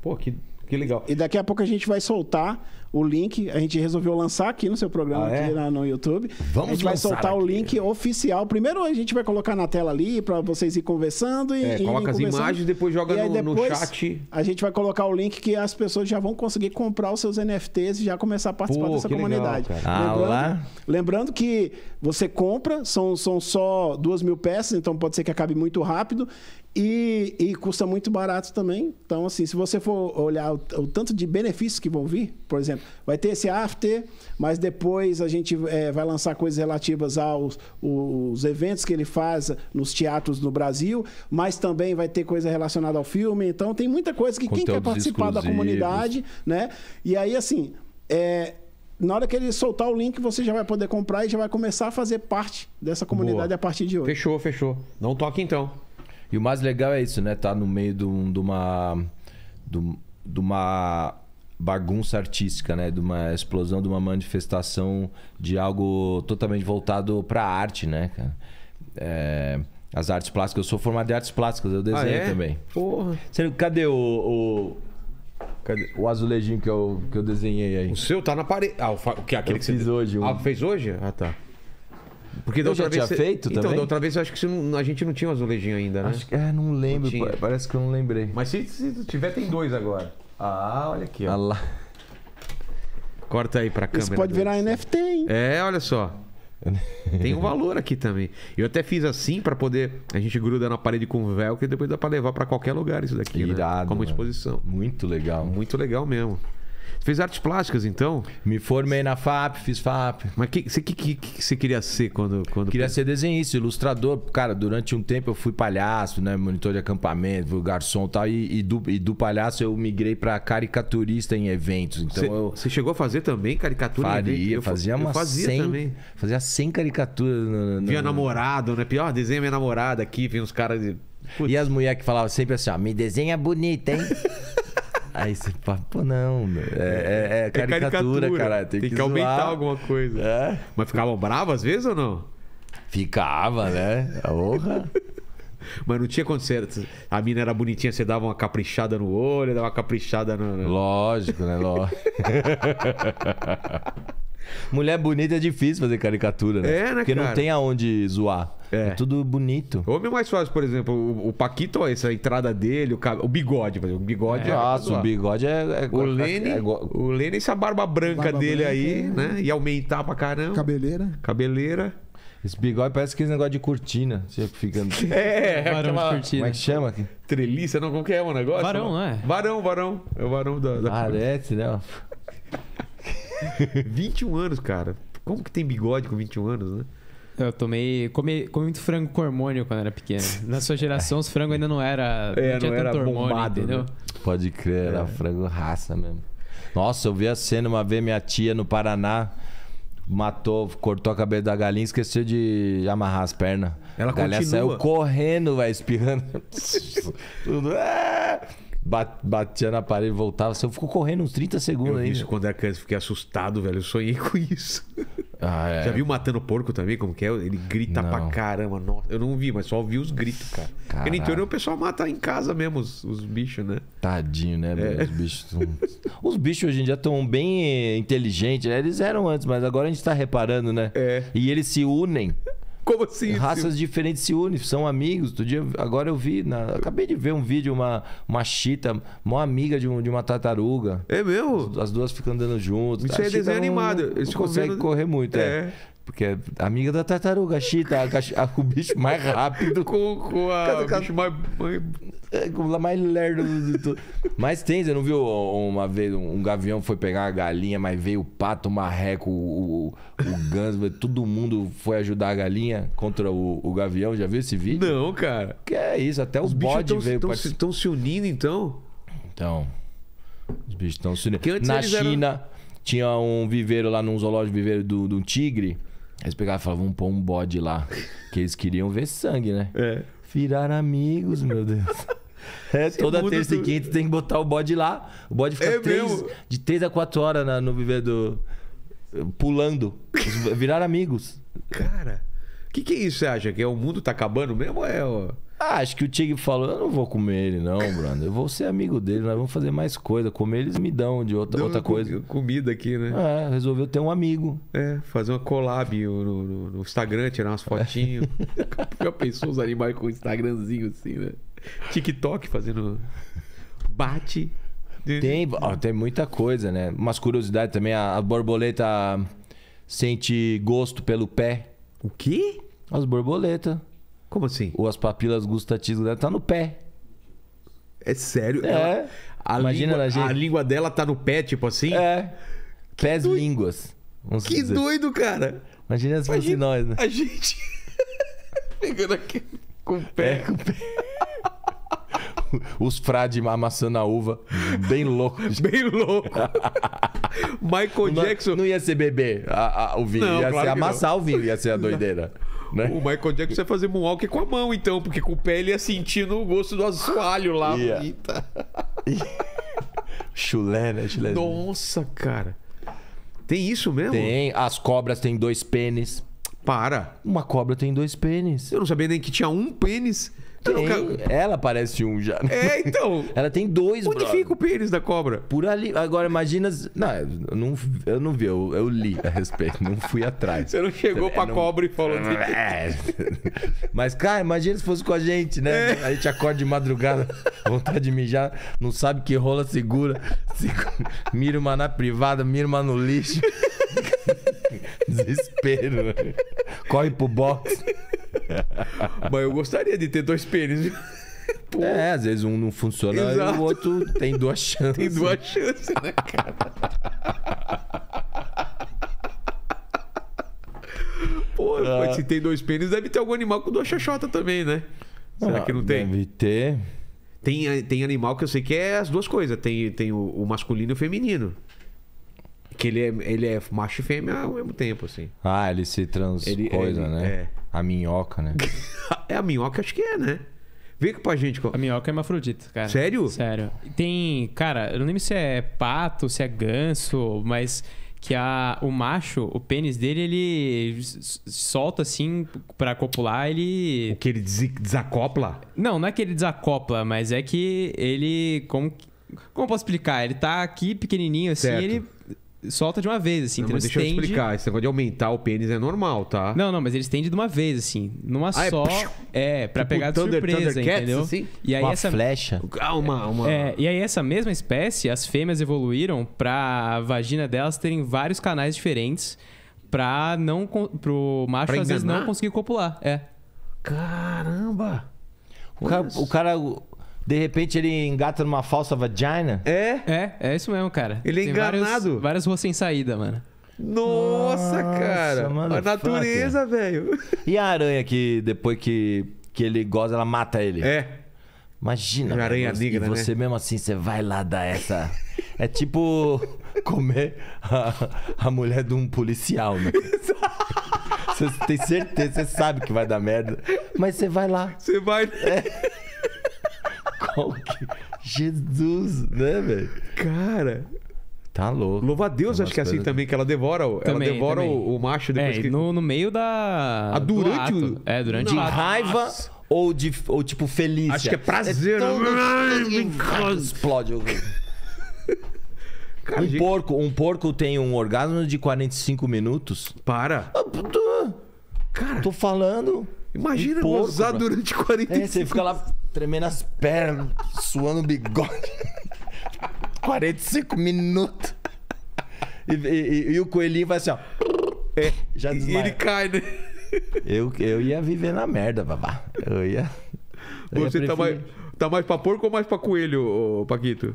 Pô, que, que legal. E daqui a pouco a gente vai soltar o link. A gente resolveu lançar aqui no seu programa, ah, é? aqui na, no YouTube. Vamos A gente vai soltar aqui. o link oficial. Primeiro a gente vai colocar na tela ali para vocês ir conversando. E, é, coloca as imagens depois joga e no, depois no chat. A gente vai colocar o link que as pessoas já vão conseguir comprar os seus NFTs e já começar a participar Pô, dessa comunidade. Legal, lembrando, ah, lembrando que você compra, são, são só duas mil peças, então pode ser que acabe muito rápido. E, e, custa muito barato também. Então, assim, se você for olhar o, o tanto de benefícios que vão vir, por exemplo, Vai ter esse after, mas depois a gente é, vai lançar coisas relativas aos os eventos que ele faz nos teatros no Brasil, mas também vai ter coisa relacionada ao filme. Então tem muita coisa que Conteúdos quem quer participar da comunidade, né? E aí, assim, é, na hora que ele soltar o link, você já vai poder comprar e já vai começar a fazer parte dessa comunidade Boa. a partir de hoje. Fechou, fechou. Não toque então. E o mais legal é isso, né? Tá no meio de, um, de uma. De, de uma bagunça artística, né? De uma explosão, de uma manifestação de algo totalmente voltado para a arte, né, É, as artes plásticas. Eu sou formado em artes plásticas, eu desenho ah, é? também. Porra. Cadê o, o... Cadê? O azulejinho que eu, que eu desenhei aí. O seu tá na parede. Ah, o, fa... que é aquele eu que fiz você... hoje. Ah, um... Ah, fez hoje? Ah, tá. Porque da eu outra já vez tinha você... feito então, também? Então, da outra vez eu acho que não... a gente não tinha o um azulejinho ainda, né? Acho que... É, não lembro. Não parece que eu não lembrei. Mas se, se tiver, tem dois agora. Ah, olha aqui, ó. Olha lá. Corta aí pra câmera. Isso pode virar NFT, hein? É, olha só. Tem um valor aqui também. Eu até fiz assim para poder. A gente gruda na parede com velcro e depois dá para levar para qualquer lugar isso daqui. Né? Irado, né? Como exposição. Muito legal. Muito legal mesmo. Você fez artes plásticas, então? Me formei na FAP, fiz FAP. Mas que, você, que, que, que você queria ser quando, quando. Queria ser desenhista, ilustrador. Cara, durante um tempo eu fui palhaço, né? Monitor de acampamento, garçom e tal. E, e, do, e do palhaço eu migrei para caricaturista em eventos. Então você, eu... você chegou a fazer também caricatura Faria, em evento? Fazia uma eu fazia 100, também. Fazia 100 caricaturas. No, no... Via namorado, né? Pior, desenha minha namorada aqui, vem uns caras. De... E as mulheres que falavam sempre assim, ó, me desenha bonita, hein? Aí você fala, pô, não, é, é, é, é caricatura, cara. Tem, tem que, que aumentar alguma coisa. É? Mas ficavam bravos às vezes ou não? Ficava, né? Porra. Mas não tinha acontecido. a mina era bonitinha, você dava uma caprichada no olho, dava uma caprichada no. Lógico, né? Lógico. Mulher bonita é difícil fazer caricatura, né? É, né, Porque cara? não tem aonde zoar. É. é. tudo bonito. Homem mais fácil, por exemplo, o, o Paquito, ó, essa entrada dele, o, cab... o bigode, o bigode é, é Nossa, ah, o bigode é, é o Lene, é, é o Lene essa barba branca barba dele branca, aí, é. né? E aumentar pra caramba. Cabeleira. Cabeleira. Esse bigode parece aquele negócio de cortina. Você fica. É, varão aquela... de cortina. Como é que chama Treliça, não, como que é o negócio? Varão, não é? Varão, varão. É o varão da. da Parece, né? 21 anos, cara. Como que tem bigode com 21 anos, né? Eu tomei. Comi, comi muito frango com hormônio quando era pequeno. Na sua geração, os frangos ainda não era. É, não não era hormônio, bombado, né? entendeu? Né? Pode crer, era é. frango raça mesmo. Nossa, eu vi a cena uma vez minha tia no Paraná matou, cortou a cabeça da galinha e esqueceu de amarrar as pernas. Ela a galinha continua. saiu correndo, vai espirrando. É batia na parede, voltava. Você ficou correndo uns 30 segundos aí. Isso, quando era criança, fiquei assustado, velho. Eu sonhei com isso. Ah, é. Já viu Matando Porco também? Como que é? Ele grita não. pra caramba. Nossa, eu não vi, mas só ouvi os gritos, cara. Porque no interior o pessoal mata em casa mesmo os, os bichos, né? Tadinho, né? É. Os bichos tão... Os bichos hoje em dia estão bem eh, inteligentes. Né? Eles eram antes, mas agora a gente tá reparando, né? É. E eles se unem. Como assim? Raças se... diferentes se unem, são amigos. Outro dia, agora eu vi, na... acabei de ver um vídeo, uma, uma chita, uma amiga de, um, de uma tartaruga. É mesmo? As, as duas ficam andando juntas. Isso tá? é desenho animado. Não, não, não consegue correr muito, é. é. Porque é amiga da tartaruga, a chita, a, a, o bicho mais rápido com, com a, cada, cada... bicho mais. mais, é, mais lerdo Mas tem, você não viu uma vez um gavião foi pegar a galinha, mas veio o pato, o marreco, o, o ganso, todo mundo foi ajudar a galinha contra o, o gavião. Já viu esse vídeo? Não, cara. Que é isso, até os, os bodes veio Os bichos Estão se unindo então? Então. Os bichos estão se unindo. Na China. Eram... Tinha um viveiro lá num zoológico, viveiro de do tigre eles pegavam e falavam, vamos pôr um bode lá. que eles queriam ver sangue, né? É. Virar amigos, meu Deus. É, Toda terça e quinta tem que botar o bode lá. O bode fica é três, de a quatro horas na, no do pulando. Virar amigos. Cara, o que, que é isso, você acha? Que é, o mundo tá acabando mesmo? É, ó... Ah, acho que o Tig falou, eu não vou comer ele não, Bruno. Eu vou ser amigo dele, nós vamos fazer mais coisa. Comer eles me dão de outra, outra coisa. Comida aqui, né? É, resolveu ter um amigo. É, fazer uma collab no, no, no Instagram, tirar umas fotinhas. É. Já pensou os animais com o Instagramzinho assim, né? TikTok fazendo... Bate... Tem, ó, tem muita coisa, né? Umas curiosidades também. A, a borboleta sente gosto pelo pé. O quê? As borboletas. Como assim? Ou as papilas gustativas dela tá no pé. É sério? É. Ela, a Imagina língua, a, gente... a língua dela tá no pé, tipo assim? É. Pés línguas. Que dizer. doido, cara. Imagina se fosse nós, né? A gente. Pegando aqui com o pé. É, com o pé. Os frades amassando a uva. Bem louco. Bem louco. Michael Jackson. Não, ia ser bebê a, a, o vinho. Não, ia claro ser amassar não. o vinho, ia ser a doideira. Né? O Michael Jackson ia fazer moonwalk com a mão, então, porque com o pé ele ia sentindo o gosto do assoalho lá. Yeah. chulé, né? Chulé. Nossa, cara. Tem isso mesmo? Tem. As cobras têm dois pênis. Para. Uma cobra tem dois pênis. Eu não sabia nem que tinha um pênis. Então, tem, Ela parece um já. É, então. ela tem dois, Onde brother. fica o pênis da cobra? Por ali. Agora, imagina. Não, eu não, eu não vi, eu, eu li a respeito, não fui atrás. Você não chegou é, pra não... cobra e falou. É. Mas, cara, imagina se fosse com a gente, né? É. A gente acorda de madrugada, vontade de mijar, não sabe que rola, segura. segura mira uma na privada, mira uma no lixo. Desespero. Corre pro box. Mas eu gostaria de ter dois pênis. É, às vezes um não funciona Exato. e o outro tem duas chances. Tem duas chances, né, cara? Pô, ah. mas se tem dois pênis, deve ter algum animal com duas chachotas também, né? Será ah, que não tem? Deve ter. Tem, eh, tem animal que eu sei que é as duas coisas. Tem, tem o, o masculino e o feminino. Que ele é, ele é macho e fêmea ao mesmo tempo, assim. Ah, ele se transpõe, né? É. A minhoca, né? é a minhoca, acho que é, né? Vê aqui a gente. A minhoca é hermafrodita, cara. Sério? Sério. Tem, cara, eu não lembro se é pato, se é ganso, mas que a, o macho, o pênis dele, ele solta assim para copular, ele. O que ele des desacopla? Não, não é que ele desacopla, mas é que ele. Como, como posso explicar? Ele tá aqui pequenininho assim, certo. ele solta de uma vez, assim. Não, mas deixa tende... eu explicar. Esse negócio de aumentar o pênis é normal, tá? Não, não, mas eles tendem de uma vez, assim. Numa ah, é só. É, é para tipo pegar de surpresa, entendeu? Assim? E aí uma essa... flecha. Ah, uma, uma... É, e aí essa mesma espécie, as fêmeas evoluíram pra vagina delas terem vários canais diferentes pra não... Pro macho, pra às vezes, não conseguir copular. É. Caramba! O cara, o cara, de repente ele engata numa falsa vagina. É? É, é isso mesmo, cara. Ele é Tem enganado. Vários, várias ruas sem saída, mano. Nossa, Nossa cara. Mano, a natureza, velho. E a aranha que depois que, que ele goza, ela mata ele? É. Imagina. Uma aranha né? você, negra, e você né? mesmo assim, você vai lá dar essa. É tipo comer a, a mulher de um policial, né? Você tem certeza, você sabe que vai dar merda. Mas você vai lá. Você vai. É. Que... Jesus, né, velho? Cara. Tá louco. Louva a Deus, acho que é assim também, que ela devora, também, ela devora o, o, macho depois é, que. No, no meio da. Ah, durante o. É, durante de o. raiva. ou de ou tipo feliz. Acho que é prazer. É né? todo... Ai, explode. Cara, um gente... porco, um porco tem um orgasmo de 45 minutos. Para. Ah, tô... Cara, tô falando. Imagina um porco, gozar mano. durante 45. É, você fica lá tremendo as pernas, suando o bigode. 45 minutos. E, e, e, o coelhinho vai assim, ó. É, já desmaia. E ele cai, né? Eu, eu ia viver na merda, babá. Eu ia. Eu Você ia tá, mais, tá mais pra porco ou mais pra coelho, Paquito?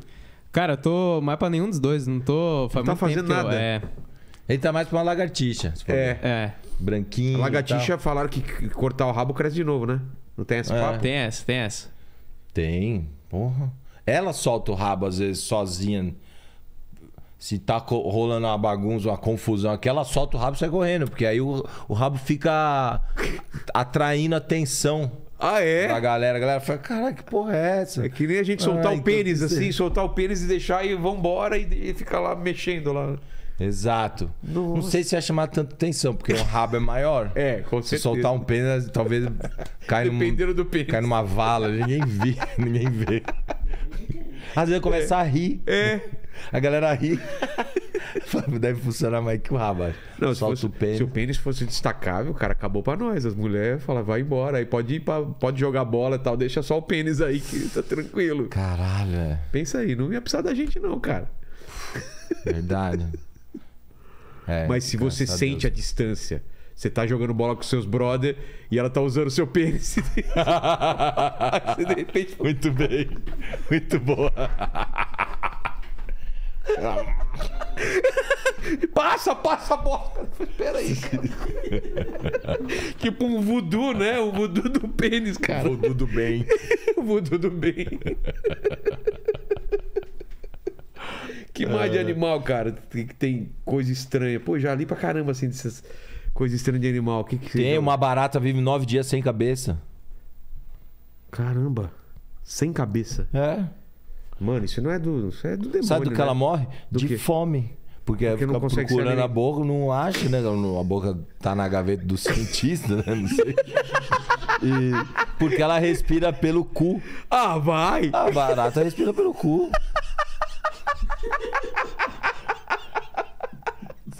Cara, eu tô mais pra nenhum dos dois. Não tô. Faz não tá fazendo nada. Eu, é. Ele tá mais pra uma lagartixa. É. é. Branquinho. A lagartixa falaram que cortar o rabo cresce de novo, né? Não tem essa é. papo? Tem essa, tem essa. Tem, porra. Ela solta o rabo às vezes sozinha. Se tá rolando uma bagunça, uma confusão aqui, ela solta o rabo e sai correndo, porque aí o, o rabo fica atraindo atenção. Ah, é? galera. A galera fala, caralho, que porra é essa? É que nem a gente soltar ah, o pênis, então, assim, soltar o pênis e deixar e vambora e, e ficar lá mexendo lá. Exato. Nossa. Não sei se vai chamar tanta atenção, porque o rabo é maior. É, com se certeza. Se soltar um pênis, talvez caia Dependendo num, do pênis. Cai numa vala, ninguém vê, ninguém vê. Às vezes começa é. a rir. É. A galera ri. Deve funcionar mais que o rabo. Não, Solta fosse, o pênis. Se o pênis fosse destacável, cara, acabou pra nós. As mulheres falam, vai embora. Aí pode ir pra, pode jogar bola e tal. Deixa só o pênis aí, que tá tranquilo. Caralho. É. Pensa aí, não ia precisar da gente, não, cara. Verdade. É, Mas se você sente a, a distância, você tá jogando bola com seus brother e ela tá usando seu pênis. de repente. Muito bem. Muito boa. passa, passa a bosta. Espera aí. tipo um voodoo, né? O voodoo do pênis, cara. O voodoo do bem. o voodoo do bem que mais de ah. animal, cara? Que tem coisa estranha. Pô, já li pra caramba, assim, dessas coisas estranhas de animal. Que que tem, uma barata vive nove dias sem cabeça. Caramba. Sem cabeça. É. Mano, isso não é do, isso é do demônio. Sabe do que né? ela morre? Do de quê? fome. Porque, Porque não consegue procurando a boca, não acha, né? A boca tá na gaveta do cientista, né? Não sei. E... Porque ela respira pelo cu. Ah, vai! A barata respira pelo cu.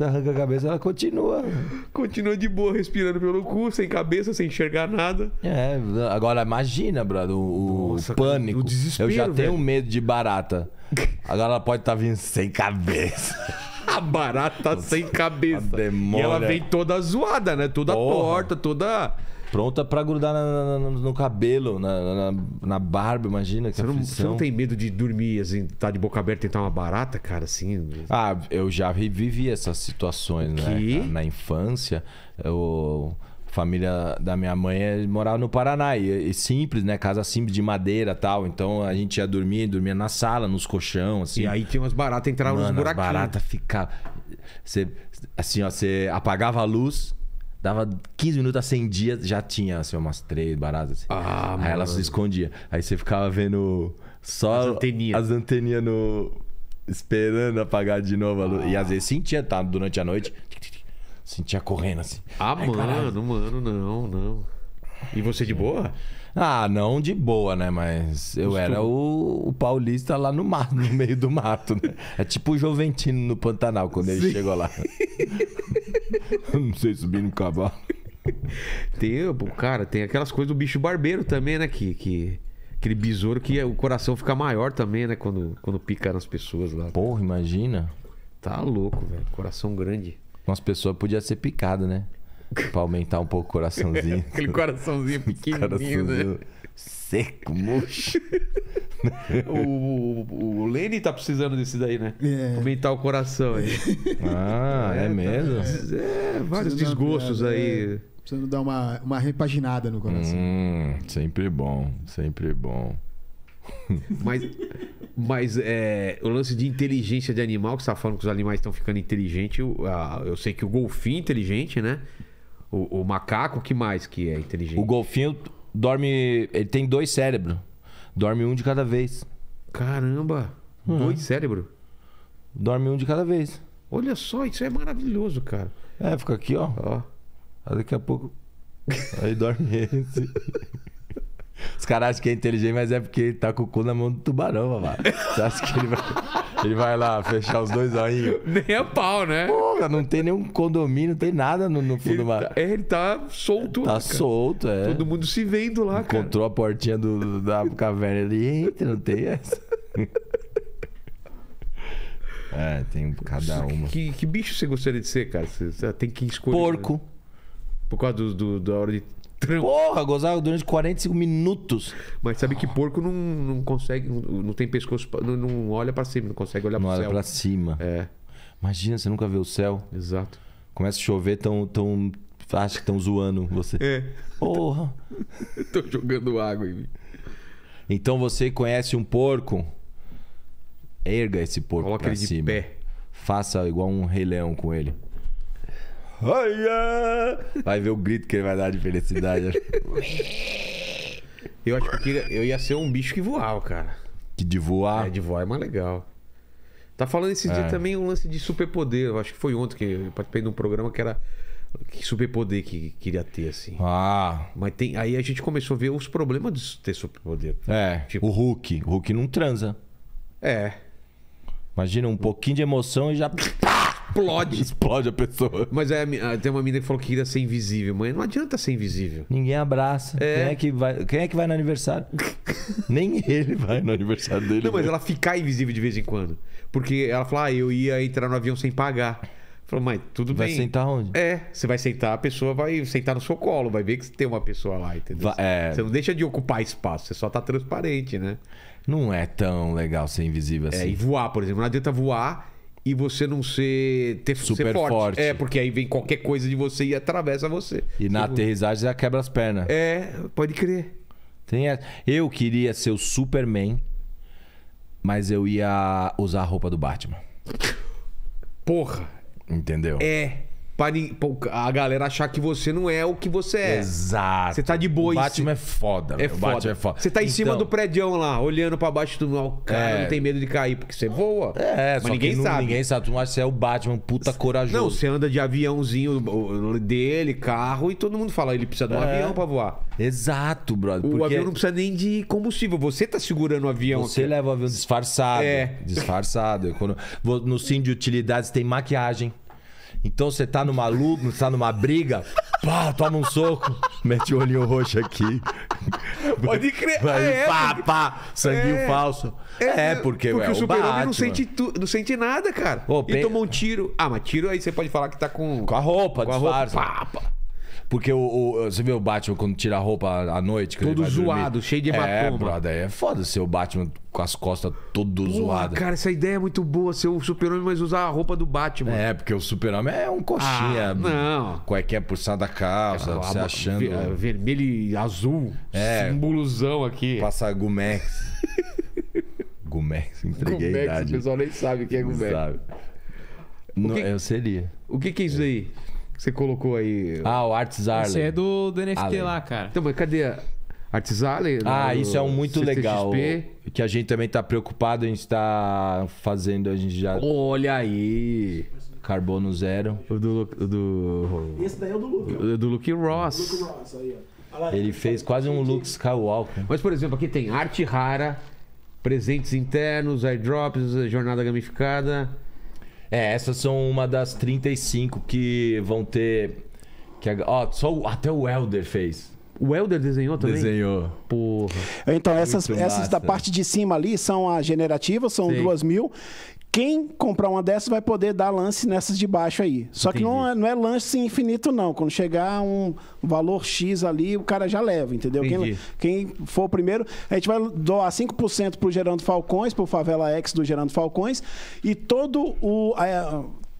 Você arranca a cabeça, ela continua. Continua de boa, respirando pelo cu, sem cabeça, sem enxergar nada. É, agora imagina, brother, o, Nossa, o pânico. O desespero. Eu já velho. tenho medo de barata. Agora ela pode estar tá vindo sem cabeça. A barata tá Nossa, sem cabeça. A e ela vem toda zoada, né? Toda Porra. torta, toda pronta pra grudar na, na, no cabelo, na, na, na barba, imagina. Que você, não, você não tem medo de dormir, assim, tá de boca aberta e tentar uma barata, cara, assim? Ah, eu já revivi essas situações, que? né? Na infância, eu família da minha mãe morava no Paraná e, e, simples, né? Casa simples de madeira tal. Então a gente ia dormir, dormia na sala, nos colchão, assim. E aí tinha umas baratas entravam nos buraquinhos. As baratas ficavam. Você, assim, ó, você apagava a luz, Dava 15 minutos, acendia, já tinha assim, umas três baratas. Assim. Ah, Aí mano. ela se escondia. Aí você ficava vendo só as anteninhas, as anteninhas no... esperando apagar de novo a luz. Ah. E às ah. vezes sentia, tá? Durante a noite, sentia correndo assim. Ah, mano, caralho. mano, não, não. E você de boa? Ah, não de boa, né? Mas eu era o, o, paulista lá no mato, no meio do mato, né? É tipo o Joventino no Pantanal, quando ele chegou lá. não sei subir no cavalo. Tem, cara, tem aquelas coisas do bicho barbeiro também, né? Que, que, aquele besouro que o coração fica maior também, né? Quando, quando pica nas pessoas lá. Porra, imagina. Tá louco, velho. Coração grande. Umas pessoas podiam ser picadas, né? pra aumentar um pouco o coraçãozinho. Aquele coraçãozinho pequenininho. Né? Coraçãozinho seco, murcho. o, o, o Lenny tá precisando disso daí, né? É. Aumentar o coração aí. Ah, é, é tá. mesmo? É, é vários desgostos aí. É, precisando dar uma, uma repaginada no coração. Hum, sempre bom, sempre bom. mas, mas é, o lance de inteligência de animal, que você tá falando que os animais estão ficando inteligentes. Eu, ah, eu sei que o golfinho é inteligente, né? O, o macaco, que mais que é inteligente? O golfinho dorme. Ele tem dois cérebros. Dorme um de cada vez. Caramba! Uhum. Dois cérebros? Dorme um de cada vez. Olha só, isso é maravilhoso, cara. É, fica aqui, ó. ó. daqui a pouco. Aí dorme esse. Os caras acham que é inteligente, mas é porque ele tá com o cu na mão do tubarão, babá. Você acha que ele vai, ele vai lá fechar os dois olhinhos? Nem a pau, né? Porra, não tem nenhum condomínio, não tem nada no, no fundo do mar. Tá, ele tá solto. Tá solto, é. Todo mundo se vendo lá, Encontrou cara. Encontrou a portinha do, da caverna ali. entra não tem essa. É, tem cada uma. Que, que bicho você gostaria de ser, cara? Você tem que escolher. Porco. Né? Por causa do, do da hora de Porra, gozava durante 45 minutos. Mas sabe que porco não, não consegue, não, não tem pescoço, não, não olha para cima, não consegue olhar para céu. Não olha pra cima. É. Imagina, você nunca vê o céu. Exato. Começa a chover, tão, tão, acha que estão zoando você. É. Porra. Tô jogando água em mim. Então você conhece um porco, erga esse porco Coloca pra ele cima. de pé. Faça igual um rei leão com ele. Vai ver o grito que ele vai dar de felicidade. eu acho que eu, ia ser um bicho que voava, cara. Que de voar? É, de voar é mais legal. Tá falando esses é. dias também um lance de superpoder. Eu acho que foi ontem que eu participei de um programa que era que superpoder que queria ter, assim. Ah. Mas tem, aí a gente começou a ver os problemas de ter superpoder. É. Tipo, o Hulk. O Hulk não transa. É. Imagina um pouquinho de emoção e já. explode. Explode a pessoa. Mas é, tem uma menina que falou que queria ser invisível. mãe não adianta ser invisível. Ninguém abraça. É. Quem, é que vai, quem é que vai no aniversário? Nem ele vai no aniversário dele. Não, mas né? ela ficar invisível de vez em quando. Porque ela fala, ah, eu ia entrar no avião sem pagar. Falou, mãe tudo vai bem. Vai sentar onde? É, você vai sentar, a pessoa vai sentar no seu colo, vai ver que tem uma pessoa lá, entendeu? Vai, é... Você não deixa de ocupar espaço, você só tá transparente, né? Não é tão legal ser invisível assim. É, e assim. voar, por exemplo, não adianta voar e você não ser ter, super ser forte. forte. É, porque aí vem qualquer coisa de você e atravessa você. E na tipo, aterrissagem já quebra as pernas. É, pode crer. Tem essa. Eu queria ser o Superman, mas eu ia usar a roupa do Batman. Porra. Entendeu? É. Pra, a galera achar que você não é o que você é. Exato. Você tá de boa. O Batman é foda, é foda. Batman é foda. Você tá em então... cima do prédio lá, olhando para baixo do mal. Cara, é... não tem medo de cair, porque você voa. É, mas só ninguém sabe. Não, ninguém sabe. Tu não acha que você é o Batman, puta corajoso. Não, você anda de aviãozinho dele, carro, e todo mundo fala, ele precisa de um é... avião pra voar. Exato, brother. O porque... avião não precisa nem de combustível. Você tá segurando o avião. Você aqui. leva o avião disfarçado. É. Disfarçado. Quando... No sim de utilidades tem maquiagem. Então você tá numa luta, você tá numa briga, pá, toma um soco, mete o olhinho roxo aqui. Pode crer. Aí, ah, é, pá, pá, sanguinho é, falso. É, é porque, porque o super-homem não, sente tu, não sente nada, cara. e pe... tomou um tiro. Ah, mas tiro aí você pode falar que tá com... Com a roupa, com a roupa. Pá, pá. Porque o, o, você vê o Batman quando tira a roupa à noite. Todo zoado, dormir. cheio de é, hematoma. É, brother, é foda ser o Batman com as costas todo zoadas. Cara, essa ideia é muito boa, ser o super-homem, mas usar a roupa do Batman. É, porque o super-homem é um coxinha. Ah, não. Qualquer puxada da calça, ah, você achando. Ver, é, vermelho e azul, é, simbolozão aqui. Passar Gumex. Gumex, entreguei Gumex, a idade. O pessoal nem sabe o que é Gumex. Não, não que, eu seria. O que, que é isso aí você colocou aí? Ah, o Arts Arley. é do, do NFT lá, cara. Então, mas cadê a Arts Ah, isso é um muito CCXP? legal. Que a gente também tá preocupado, a gente tá fazendo, a gente já... Olha aí! Carbono zero. O do... do... Esse daí é o do Luke. O do Luke Ross. Luke Ross, aí, ó. Ele fez quase um Lux Skywalker. Mas, por exemplo, aqui tem arte rara, presentes internos, airdrops, jornada gamificada, é, essas são uma das 35 que vão ter. Que, ó, só até o Elder fez. O Helder desenhou também? Desenhou. Porra. Então, essas, essas da parte de cima ali são as generativas, são Sim. duas mil quem comprar uma dessas vai poder dar lance nessas de baixo aí. Só Entendi. que não é, não é lance infinito, não. Quando chegar um valor X ali, o cara já leva, entendeu? Quem, quem, for o primeiro, a gente vai doar 5% pro Gerando Falcões, pro Favela X do Gerando Falcões, e todo o. A, é,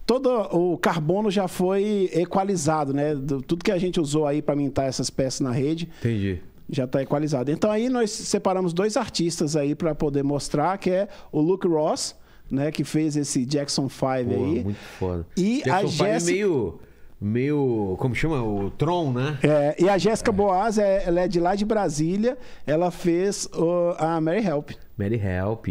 todo o carbono já foi equalizado, né? Tudo que a gente usou aí para mintar essas peças na rede. Entendi já está equalizado. Então aí nós separamos dois artistas aí para poder mostrar, que é o Luke Ross, né? Que fez esse Jackson 5 aí. Muito foda. E Jackson a é Jessica... meio meio. Como chama? O Tron, né? É, e a Jéssica é. Boaz, ela é de lá de Brasília, ela fez a Mary Help. Mary Help.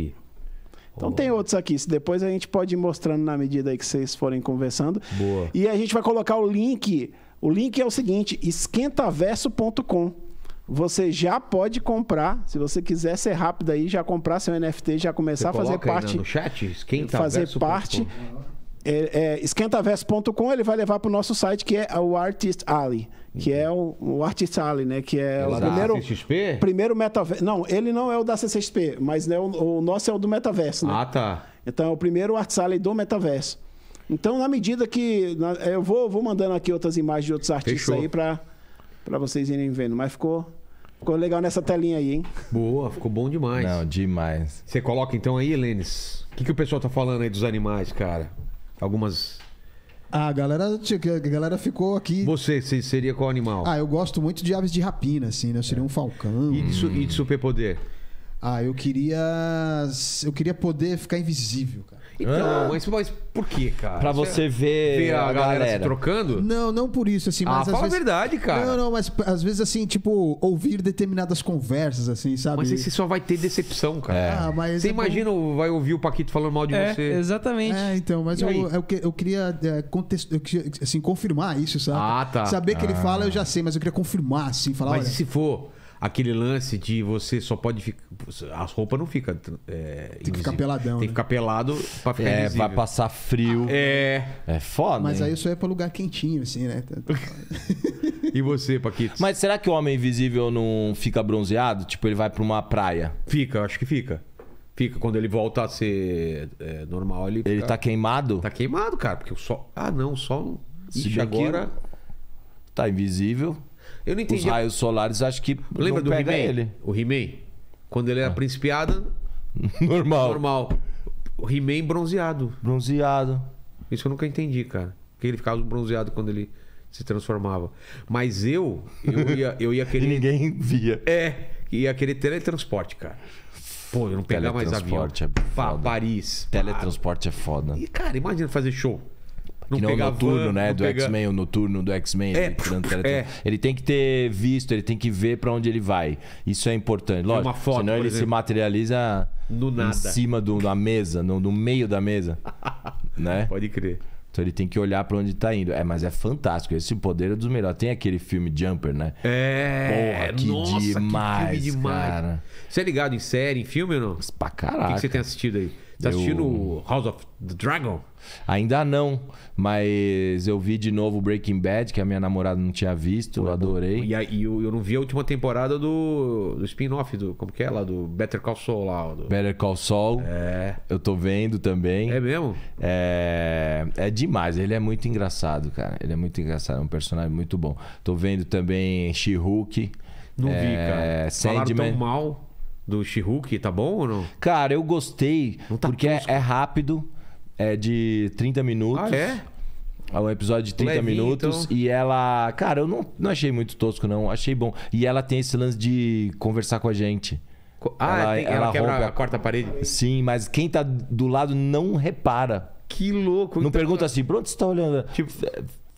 Então oh. tem outros aqui, depois a gente pode ir mostrando na medida aí que vocês forem conversando. Boa. E a gente vai colocar o link. O link é o seguinte: esquentaverso.com você já pode comprar, se você quiser ser rápido aí, já comprar seu NFT, já começar você a fazer parte. no chat, esquenta fazer parte. É, é, esquentaverso.com ele vai levar para o nosso site que é o Artist Alley, que é o, o Artist Alley, né? Que é, é o primeiro CCXP? primeiro metaverso. Não, ele não é o da CCXP, mas né, o, o nosso é o do metaverso. Né? Ah, tá. Então é o primeiro Artist Alley do metaverso. Então na medida que na, eu vou, vou mandando aqui outras imagens de outros artistas Fechou. aí para para vocês irem vendo. Mas ficou Ficou legal nessa telinha aí, hein? Boa, ficou bom demais. Não, demais. Você coloca então aí, Lênis. O que, que o pessoal tá falando aí dos animais, cara? Algumas. Ah, a galera, a galera ficou aqui. Você, você seria qual animal? Ah, eu gosto muito de aves de rapina, assim, né? Eu seria um falcão. E de, su... e de superpoder? Ah, eu queria. Eu queria poder ficar invisível, cara. Então, ah. mas, mas por que, cara? Pra você ver, ver a, a galera, galera, se trocando? Não, não por isso, assim. Ah, mas ah, fala vezes... a verdade, cara. Não, não, mas às vezes, assim, tipo, ouvir determinadas conversas, assim, sabe? Mas aí você só vai ter decepção, cara. É. Ah, mas você é imagina, bom... vai ouvir o Paquito falando mal de é, você. Exatamente. É, então, mas eu, eu, eu, queria é, contest... eu, assim, confirmar isso, sabe? Ah, tá. Saber que ele ah. fala, eu já sei, mas eu queria confirmar, assim, falar. Mas olha... se for? aquele lance de você só pode ficar. As roupas não ficam. É, eh, tem que invisível. ficar peladão. Tem que né? ficar pelado pra ficar. É, invisível. vai passar frio. É. É foda. Mas hein? aí isso é pra lugar quentinho, assim, né? e você, Paquito? Mas será que o homem invisível não fica bronzeado? Tipo, ele vai pra uma praia? Fica, acho que fica. Fica, quando ele volta a ser é, normal, ele. Fica... Ele tá queimado? Tá queimado, cara, porque o sol. Ah, não, o sol. Ixi, agora. Tá invisível. Eu não entendi. Os raios solares, acho que. Lembra do He-Man? O He-Man. Quando ele era ah. principiada. Normal. Normal. O He-Man bronzeado. Bronzeado. Isso eu nunca entendi, cara. Porque ele ficava bronzeado quando ele se transformava. Mas eu, eu ia, eu ia querer. e ninguém via. É, ia querer teletransporte, cara. Pô, eu não pegar mais avião. É foda. Paris. Teletransporte é foda. E, cara, imagina fazer show. Que né, não, é o noturno, van, né? Do pega... X-Men, o noturno do X-Men. É, ele, é. ele tem que ter visto, ele tem que ver para onde ele vai. Isso é importante. É Lógico, uma foto, senão ele exemplo. se materializa no nada. em cima do, da mesa, no, no meio da mesa. né? Pode crer. Então ele tem que olhar para onde está indo. É, mas é fantástico. Esse poder é dos melhores. Tem aquele filme Jumper, né? É. Porra, que nossa, demais, que demais. Cara. Você é ligado em série, em filme ou não? Mas pra caralho. O que, que você tem assistido aí? Tá assistindo eu... House of the Dragon? Ainda não, mas eu vi de novo Breaking Bad, que a minha namorada não tinha visto, eu é adorei. E, aí, eu, eu não vi a última temporada do, do spin-off, do, como que é lá, do Better Call Saul lá. Do... Better Call Saul, é. eu tô vendo também. É mesmo? É, é demais, ele é muito engraçado, cara, ele é muito engraçado, é um personagem muito bom. Tô vendo também She-Hulk. Não é... vi, cara. Falaram tão mal do She-Hulk, tá bom ou não? Cara, eu gostei, tá porque é, é, rápido, é de 30 minutos. Ah, é? É um episódio de 30 minutos então. e ela. Cara, eu não, não achei muito tosco, não. Achei bom. E ela tem esse lance de conversar com a gente. Ah, ela, tem, ela, ela quebra a quarta parede? Sim, mas quem tá do lado não repara. Que louco. Não então... pergunta assim, pronto, você tá olhando. Tipo,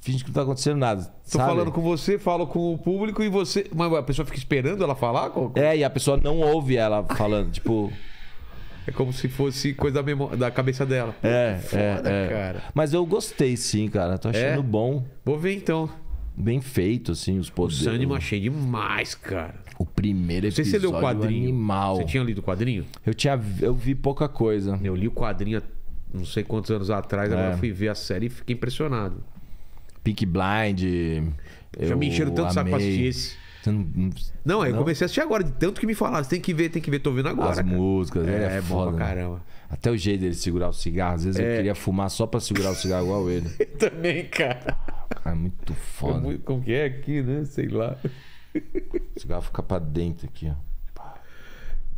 finge que não tá acontecendo nada. Tô sabe? falando com você, falo com o público e você. Mas a pessoa fica esperando ela falar? É, e a pessoa não ouve ela falando, tipo. É como se fosse coisa da, da cabeça dela. é, é foda, é, é, cara. Mas eu gostei sim, cara. Tô achando é? bom. Vou ver então. Bem feito, assim, os poderes. O Sandman achei demais, cara. O primeiro episódio Você leu o é quadrinho? animal. Você tinha lido o quadrinho? Eu, tinha, eu vi pouca coisa. Eu li o quadrinho não sei quantos anos atrás, é. agora fui ver a série e fiquei impressionado. Peak Blind. Já me encheram tanto saco pra assistir esse. Não, não, eu não? comecei a assistir agora, de tanto que me falaram. tem que ver, tem que ver, tô vendo agora. As cara. músicas, é, é, é foda, bom pra né? caramba. Até o jeito dele segurar o cigarro. Às vezes é. eu queria fumar só pra segurar o cigarro igual ele. também, cara. Cara, é muito é foda. como que é aqui, né? Sei lá. O cigarro fica pra dentro aqui, ó.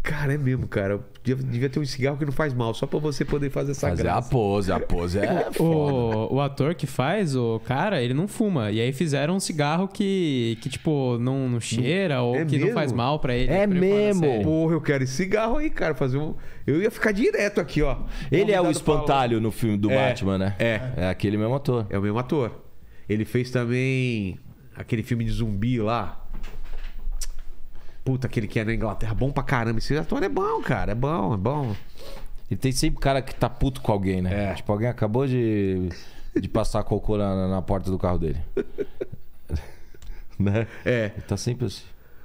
Cara, é mesmo, cara. Devia ter um cigarro que não faz mal, só pra você poder fazer essa fazer graça. a pose, a pose é o, né? o ator que faz, o cara, ele não fuma. E aí fizeram um cigarro que, que tipo, não, não cheira é ou que mesmo? não faz mal pra ele. É pra mesmo. Ele Porra, eu quero esse cigarro aí, cara. Fazer um... Eu ia ficar direto aqui, ó. Ele é o espantalho no filme do é, Batman, né? É. É aquele mesmo ator. É o mesmo ator. Ele fez também aquele filme de zumbi lá. Puta, aquele que é na Inglaterra, bom pra caramba. Esse ator é bom, cara, é bom, é bom. E tem sempre cara que tá puto com alguém, né? É. Tipo, alguém acabou de, de passar cocô na, na porta do carro dele. né? É. é. tá sempre assim.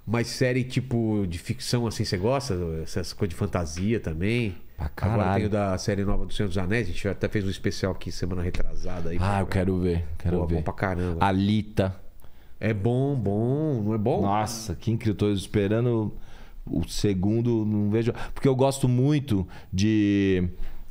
Mas série tipo de ficção assim, você gosta? Essas coisas de fantasia também? Pra caralho. Agora tem o da série nova do Senhor dos Anéis, a gente até fez um especial aqui semana retrasada aí. Ah, pra... eu quero ver, quero Pô, é ver. Bom pra caramba. Alita. É bom, bom, não é bom? Nossa, que incrível. Tô esperando o segundo, não vejo. Porque eu gosto muito de,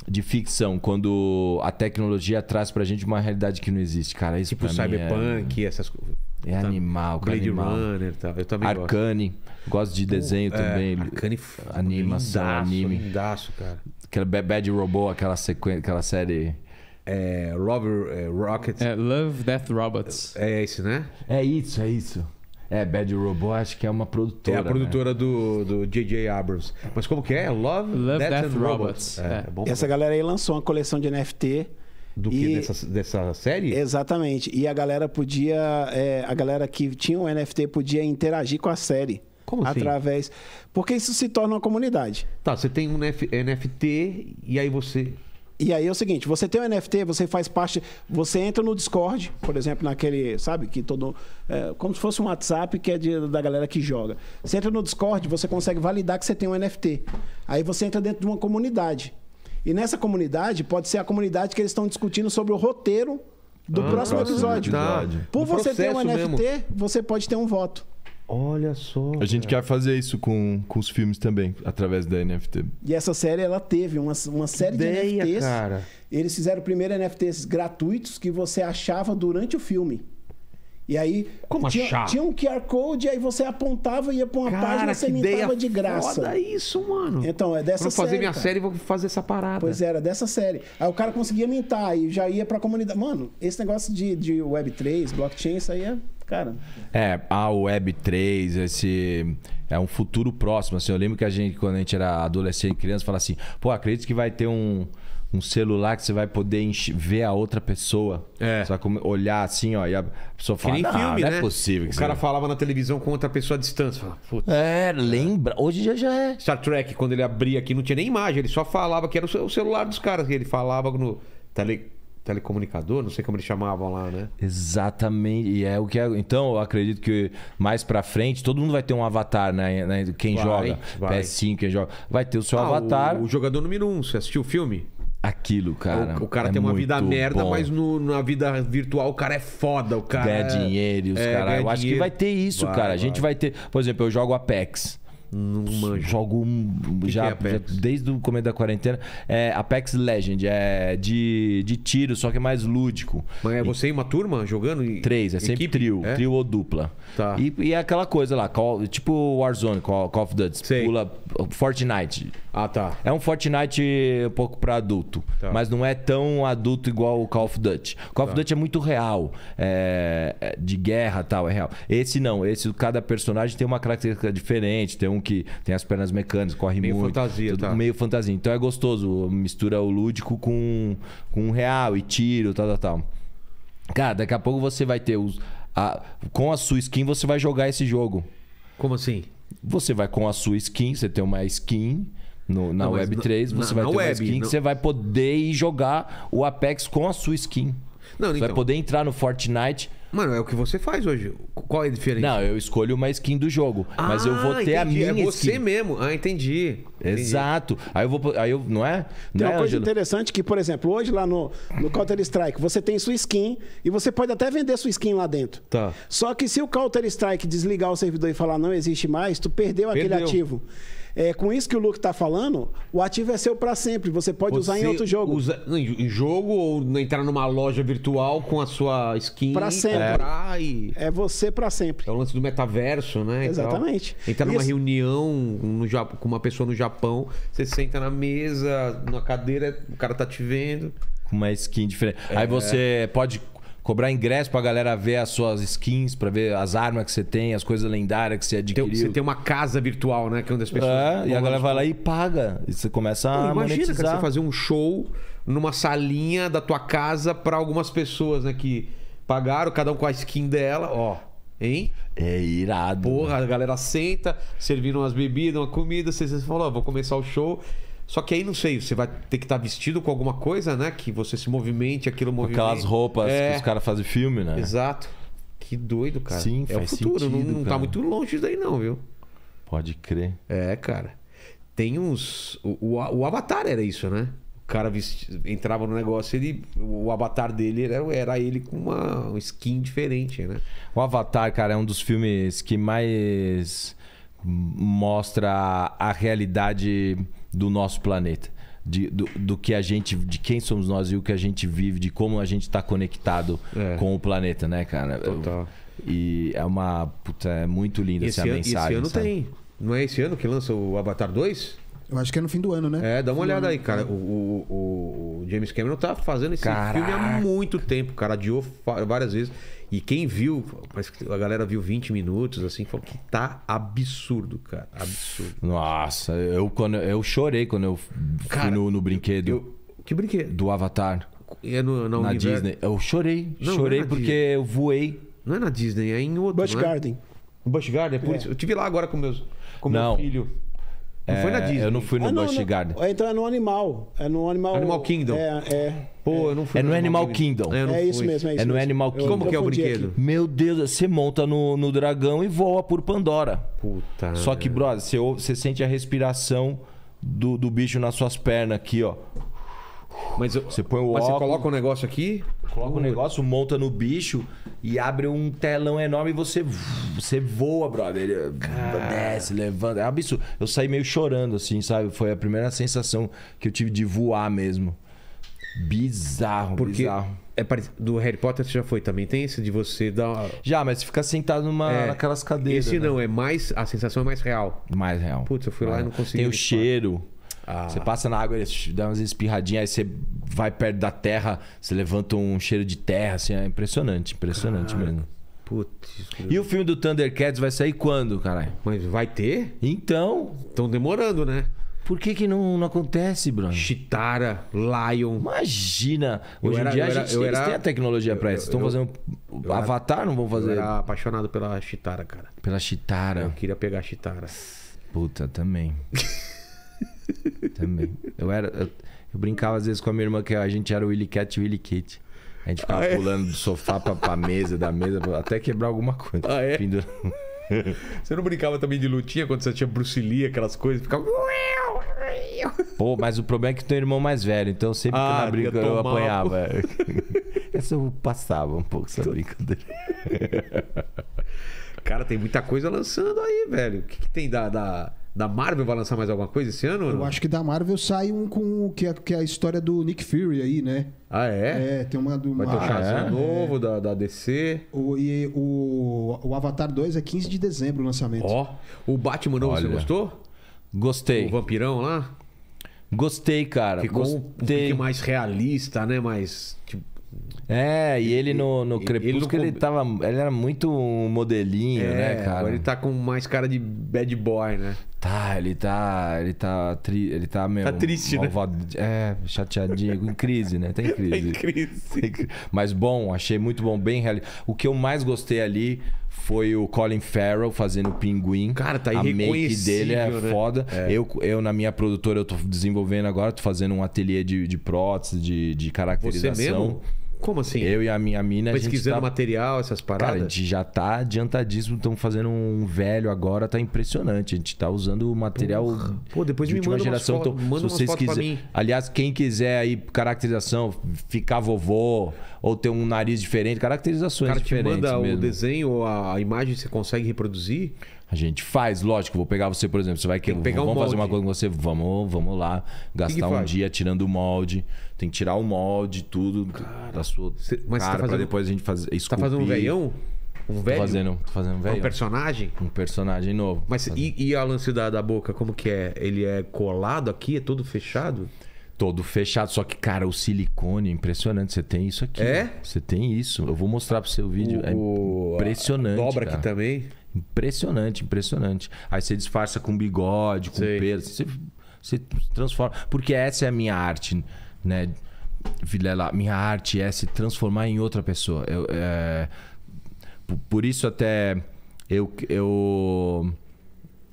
de ficção, quando a tecnologia traz pra gente uma realidade que não existe, cara. Isso tipo é Cyberpunk, é... essas coisas. É animal, cara. Blade animal. Runner tal. Eu também Arcane. Gosto, gosto de desenho é, também. Arcane animação, lindaço, anime. Lindaço, cara. Aquela Bad Robô, aquela, sequ... aquela série é, Robert, é, Rocket. É, Love Death Robots. É esse, né? É isso, é isso. É, Bad Robot acho que é uma produtora. É a produtora né? do, do J.J. Abrams. Mas como que é? Love, Love Death, Death Robots. Robots. É, é. é essa galera aí lançou uma coleção de NFT. Do que dessa, dessa série? Exatamente. E a galera podia. É, a galera que tinha o um NFT podia interagir com a série. Como assim? Através. Porque isso se torna uma comunidade. Tá, você tem um NFT e aí você e aí é o seguinte, você tem um NFT, você faz parte, você entra no Discord, por exemplo, naquele, sabe, que todo é, como se fosse um WhatsApp que é de, da galera que joga. Você entra no Discord, você consegue validar que você tem um NFT. Aí você entra dentro de uma comunidade. E nessa comunidade pode ser a comunidade que eles estão discutindo sobre o roteiro do ah, próximo episódio. Verdade. Tá. Por você ter um NFT, mesmo. você pode ter um voto. Olha só. A gente quer fazer isso com, com os filmes também, através da NFT. E essa série, ela teve uma, uma série Ideia, de NFTs. Cara. Eles fizeram primeiro NFTs gratuitos que você achava durante o filme. E aí Como tinha, achar? tinha um QR Code, aí você apontava e ia pra uma cara, página e você imitava de graça. Foda isso, mano. Então, é dessa série. Vou fazer minha cara. série vou fazer essa parada. Pois era, dessa série. Aí o cara conseguia mintar e já ia pra comunidade. Mano, esse negócio de, de Web3, blockchain, isso aí é Cara. É, a Web3, esse. É um futuro próximo. Assim, eu lembro que a gente, quando a gente era adolescente, criança, falava assim: pô, acredito que vai ter um, um celular que você vai poder ver a outra pessoa. É. olhar assim, ó, e a pessoa fala: que nem filme, não, é né? é possível. que o cara é. falava na televisão com outra pessoa à distância. Fala, é, lembra. Hoje já já é. Star Trek, quando ele abria aqui, não tinha nem imagem, ele só falava que era o celular dos caras, que ele falava no. Tele telecomunicador, não sei como eles chamavam lá, né? Exatamente. E é o que é. Então, eu acredito que mais para frente todo mundo vai ter um avatar, né? né quem vai, joga vai. PS5, quem joga, vai ter o seu ah, avatar. O, o, jogador número um, você assistiu o filme? Aquilo, cara. O, o cara é tem uma vida merda, bom. mas no, na vida virtual o cara é foda, o cara. Ganha dinheiro, os é, caras. Eu dinheiro. acho que vai ter isso, vai, cara. A gente vai ter. Por exemplo, eu jogo Apex. Não manjo. Jogo que já, que é já, desde o começo da quarentena. É Apex Legend, é de, de tiro, só que é mais lúdico. Mas é você e uma turma jogando? E, Três, é equipe? sempre trio, é? trio ou dupla. Tá. E, e é aquela coisa lá, call, tipo Warzone, Call, Call of Duty. Pula Fortnite ah, tá. É um Fortnite um pouco para adulto. Tá. Mas não é tão adulto igual o Call of Duty. Call tá. of Duty é muito real. É... é de guerra tal, é real. Esse não. Esse, cada personagem tem uma característica diferente. Tem um que tem as pernas mecânicas, corre meio muito. Fantasia, tudo, tá. Meio fantasia. Então é gostoso. Mistura o lúdico com, com real e tiro, tal, tal, tal. Cara, daqui a pouco você vai ter os. A... com a sua skin, você vai jogar esse jogo. Como assim? Você vai com a sua skin, você tem uma skin no, na não, Web3, você na, vai ter web, uma skin não. que você vai poder ir jogar o Apex com a sua skin. Não, você então. vai poder entrar no Fortnite. Mano, é o que você faz hoje. Qual é a diferença? Não, eu escolho uma skin do jogo. Ah, mas eu vou ah, ter entendi. a minha é skin. É você mesmo. Ah, entendi. entendi. Exato. Aí eu vou. Aí eu, não é? Não Tem é, uma é, coisa interessante que, por exemplo, hoje lá no, no Counter-Strike, você tem sua skin e você pode até vender sua skin lá dentro. Tá. Só que se o Counter-Strike desligar o servidor e falar não existe mais, tu perdeu, perdeu. aquele ativo. É, com isso que o Luke está falando, o ativo é seu para sempre. Você pode Você usar em outro jogo. Usa, em jogo ou entrar numa loja virtual com a sua skin. Para sempre. É, e... é você para sempre. É o lance do metaverso, né? Exatamente. Entrar numa isso. reunião no, com uma pessoa no Japão, você senta na mesa, na cadeira, o cara tá te vendo. Com uma skin diferente. É. Aí você pode Cobrar ingresso pra galera ver as suas skins, pra ver as armas que você tem, as coisas lendárias que você adquiriu. Tem, você tem uma casa virtual, né? Que é onde as é, pessoas. É, e a galera vai lá e paga. E você começa Pô, a. Imagina, monetizar. você fazer um show numa salinha da tua casa pra algumas pessoas, né? Que pagaram, cada um com a skin dela, ó. Hein? É irado. Porra, mano. a galera senta, serviram umas bebidas, uma comida, vocês falam, ó, vou começar o show. Só que aí, não sei, você vai ter que estar tá vestido com alguma coisa, né? Que você se movimente, aquilo movimenta. Aquelas roupas é... que os caras fazem filme, né? Exato. Que doido, cara. Sim, é faz o futuro. Sentido, não, não tá muito longe daí, não, viu? Pode crer. É, cara. Tem uns. O, o, o Avatar era isso, né? O cara vesti... entrava no negócio, ele. O avatar dele era, era ele com uma skin diferente, né? O Avatar, cara, é um dos filmes que mais mostra a realidade do nosso planeta. De, do, do, que a gente, de quem somos nós e o que a gente vive, de como a gente está conectado é. com o planeta, né, cara? Total. E é uma. Puta, é muito linda essa ano, mensagem. Esse ano sabe? tem. Não é esse ano que lança o Avatar 2? Eu acho que é no fim do ano, né? É, dá uma fim olhada aí, cara. É. O, o, o, James Cameron tá fazendo esse Caraca. filme há muito tempo, cara. Adiou várias vezes. E quem viu, parece que a galera viu 20 minutos, assim, falou que tá absurdo, cara. Absurdo. Nossa, eu, quando, eu chorei quando eu fui cara, no, no, brinquedo. Eu, que brinquedo? Do Avatar. É no, na Disney. Eu chorei. Não, chorei não é porque Disney. eu voei. Não é na Disney, é em outro. Busch é? Garden. Busch Garden, é por é. isso. Eu estive lá agora com, meus, com meu filho. Não é, foi na é, Disney. Eu não fui no ah, Busch Garden. É, então é no Animal. É no Animal... Animal Kingdom. É, é. Pô, eu não fui. É no, no Animal, Kingdom. Kingdom. É, isso mesmo, é isso É no mesmo. Animal Kingdom. Como que é o brinquedo? Aqui. Meu Deus, você monta no, no dragão e voa por Pandora. Puta. Só que, brother, você, você sente a respiração do, do bicho nas suas pernas aqui, ó. Mas eu, você põe o Mas óculos, você coloca o um negócio aqui? Coloca o um negócio, monta no bicho e abre um telão enorme e você, você voa, brother. Ele Desce, levanta. É um absurdo. Eu saí meio chorando, assim, sabe? Foi a primeira sensação que eu tive de voar mesmo. Bizarro, Porque bizarro. É pare... Do Harry Potter você já foi também. Tem esse de você dar. Já, mas fica sentado numa, é, naquelas cadeiras. Esse não, né? é mais. A sensação é mais real. Mais real. Putz, eu fui lá e é. não consegui. Tem o falar. cheiro. Ah. Você passa na água, dá umas espirradinhas, aí você vai perto da terra, você levanta um cheiro de terra, assim, é impressionante, impressionante Caraca. mesmo. Putz. E o filme do Thundercats vai sair quando, caralho? Mas vai ter? Então. Estão demorando, né? Por que, que não, não acontece, Bruno? Chitara, Lion. Imagina! Hoje era, em dia a gente era, era, tem a tecnologia pra isso. Estão fazendo. Eu Avatar não vão fazer. Eu era apaixonado pela Chitara, cara. Pela Chitara. Eu queria pegar a Chitara. Puta, também. Também. Eu era. Eu, eu, brincava às vezes com a minha irmã que a gente era o Willy Cat e o Willy Kit. A gente ficava ah, é? pulando do sofá pra, pra mesa, da mesa, até quebrar alguma coisa. Ah, é? Você não brincava também de lutinha quando você tinha Bruce Lee, aquelas coisas? Ficava. Pô, mas o problema é que tem um irmão mais velho, então sempre ah, que na briga eu apanhava. Essa eu passava um pouco essa brincadeira. Cara, tem muita coisa lançando aí, velho. O que, que tem da, da, da Marvel? Vai lançar mais alguma coisa esse ano? Eu acho que da Marvel sai um com o que é, que é a história do Nick Fury aí, né? Ah, é? É, tem uma do. Vai ter um é? novo é. da, da DC. O, e o, o Avatar 2 é 15 de dezembro o lançamento. Ó. O Batman novo, você gostou? Gostei. O vampirão lá? Gostei, cara. Ficou Gostei. um pouquinho mais realista, né? Mais. Tipo, é, e ele no, no Crepúsculo, ele, ele, tava, ele era muito um modelinho, é, né, cara? Agora ele tá com mais cara de bad boy, né? Tá, ele tá. Ele tá, tri, ele tá meio. Tá triste, né? malvado, né? É, chateadinho, em crise, né? Tem tá tá crise. Tem crise. mas bom, achei muito bom, bem real. O que eu mais gostei ali foi o Colin Farrell fazendo o Pinguim. Cara, tá A make dele é né? foda. É. Eu, eu, na minha produtora, eu tô desenvolvendo agora, tô fazendo um ateliê de, de prótese, de, de caracterização. Você mesmo? Como assim? Eu e a minha mina. Pesquisando tá... material, essas paradas? Cara, a gente já tá adiantadíssimo. Estamos fazendo um velho agora, tá impressionante. A gente tá usando material. Pô, depois de me última manda geração. Umas então, manda se vocês quiserem. Aliás, quem quiser aí caracterização, ficar vovô, ou ter um nariz diferente, caracterizações Cara, Cara, te manda mesmo. o desenho, a imagem, você consegue reproduzir? A gente faz, lógico, vou pegar você, por exemplo, você vai querer pegar vamos um fazer uma coisa com você, vamos, vamos lá gastar um dia tirando o molde, tem que tirar o molde, tudo cara, da sua cê, mas tá cara tá fazendo, depois a gente fazer esculpir. Tá fazendo um veião? Um velho? Tô fazendo, tô fazendo um velho. Um personagem? Um personagem novo. Mas e, e a lance da, da boca, como que é? Ele é colado aqui? É todo fechado? Todo fechado, só que, cara, o silicone é impressionante. Você tem isso aqui. É? Você tem isso. Eu vou mostrar pro seu vídeo. O, é impressionante. A dobra cara. aqui também. Impressionante, impressionante. Aí você disfarça com bigode, com Sei. pelo, você, você transforma. Porque essa é a minha arte, né? Vilela, minha arte é se transformar em outra pessoa. Eu, é... Por isso até eu, eu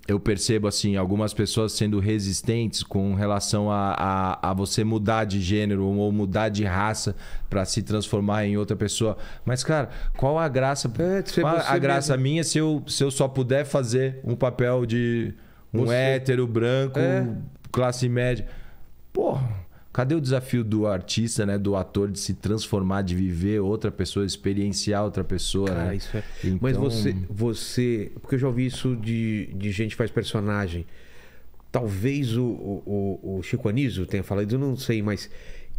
eu percebo assim algumas pessoas sendo resistentes com relação a, a, a você mudar de gênero ou mudar de raça para se transformar em outra pessoa. Mas, cara, qual a graça? É, tipo, qual a mesmo. graça minha se eu, se eu só puder fazer um papel de um você... hétero branco, é. classe média? Porra. Cadê o desafio do artista, né? Do ator de se transformar, de viver outra pessoa, experienciar outra pessoa, Cara, né? Isso é... Então... Mas você, você. Porque eu já ouvi isso de, de gente que faz personagem. Talvez o, o, o Chico Anísio tenha falado, eu não sei, mas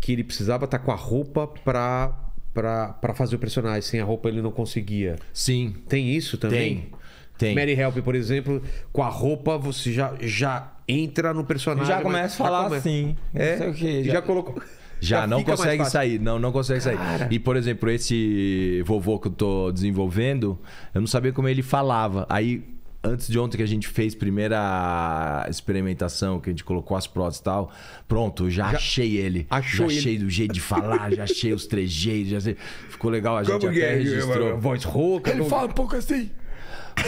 que ele precisava estar tá com a roupa para para para fazer o personagem. Sem a roupa ele não conseguia. Sim. Tem isso também? Tem. Tem. Mary Help, por exemplo, com a roupa você já, já entra no personagem. Já começa a falar assim. É, não sei o que. Já, já colocou. Já, já não consegue sair, não, não consegue sair. E, por exemplo, esse vovô que eu tô desenvolvendo, eu não sabia como ele falava. Aí, antes de ontem que a gente fez primeira experimentação, que a gente colocou as próteses e tal, pronto, já, já achei ele. Achou já ele. achei do jeito de falar, já achei os trejeitos, já sei. Ficou legal, a gente como é, até é, registrou. Voz rouca. Ele como... fala um pouco assim.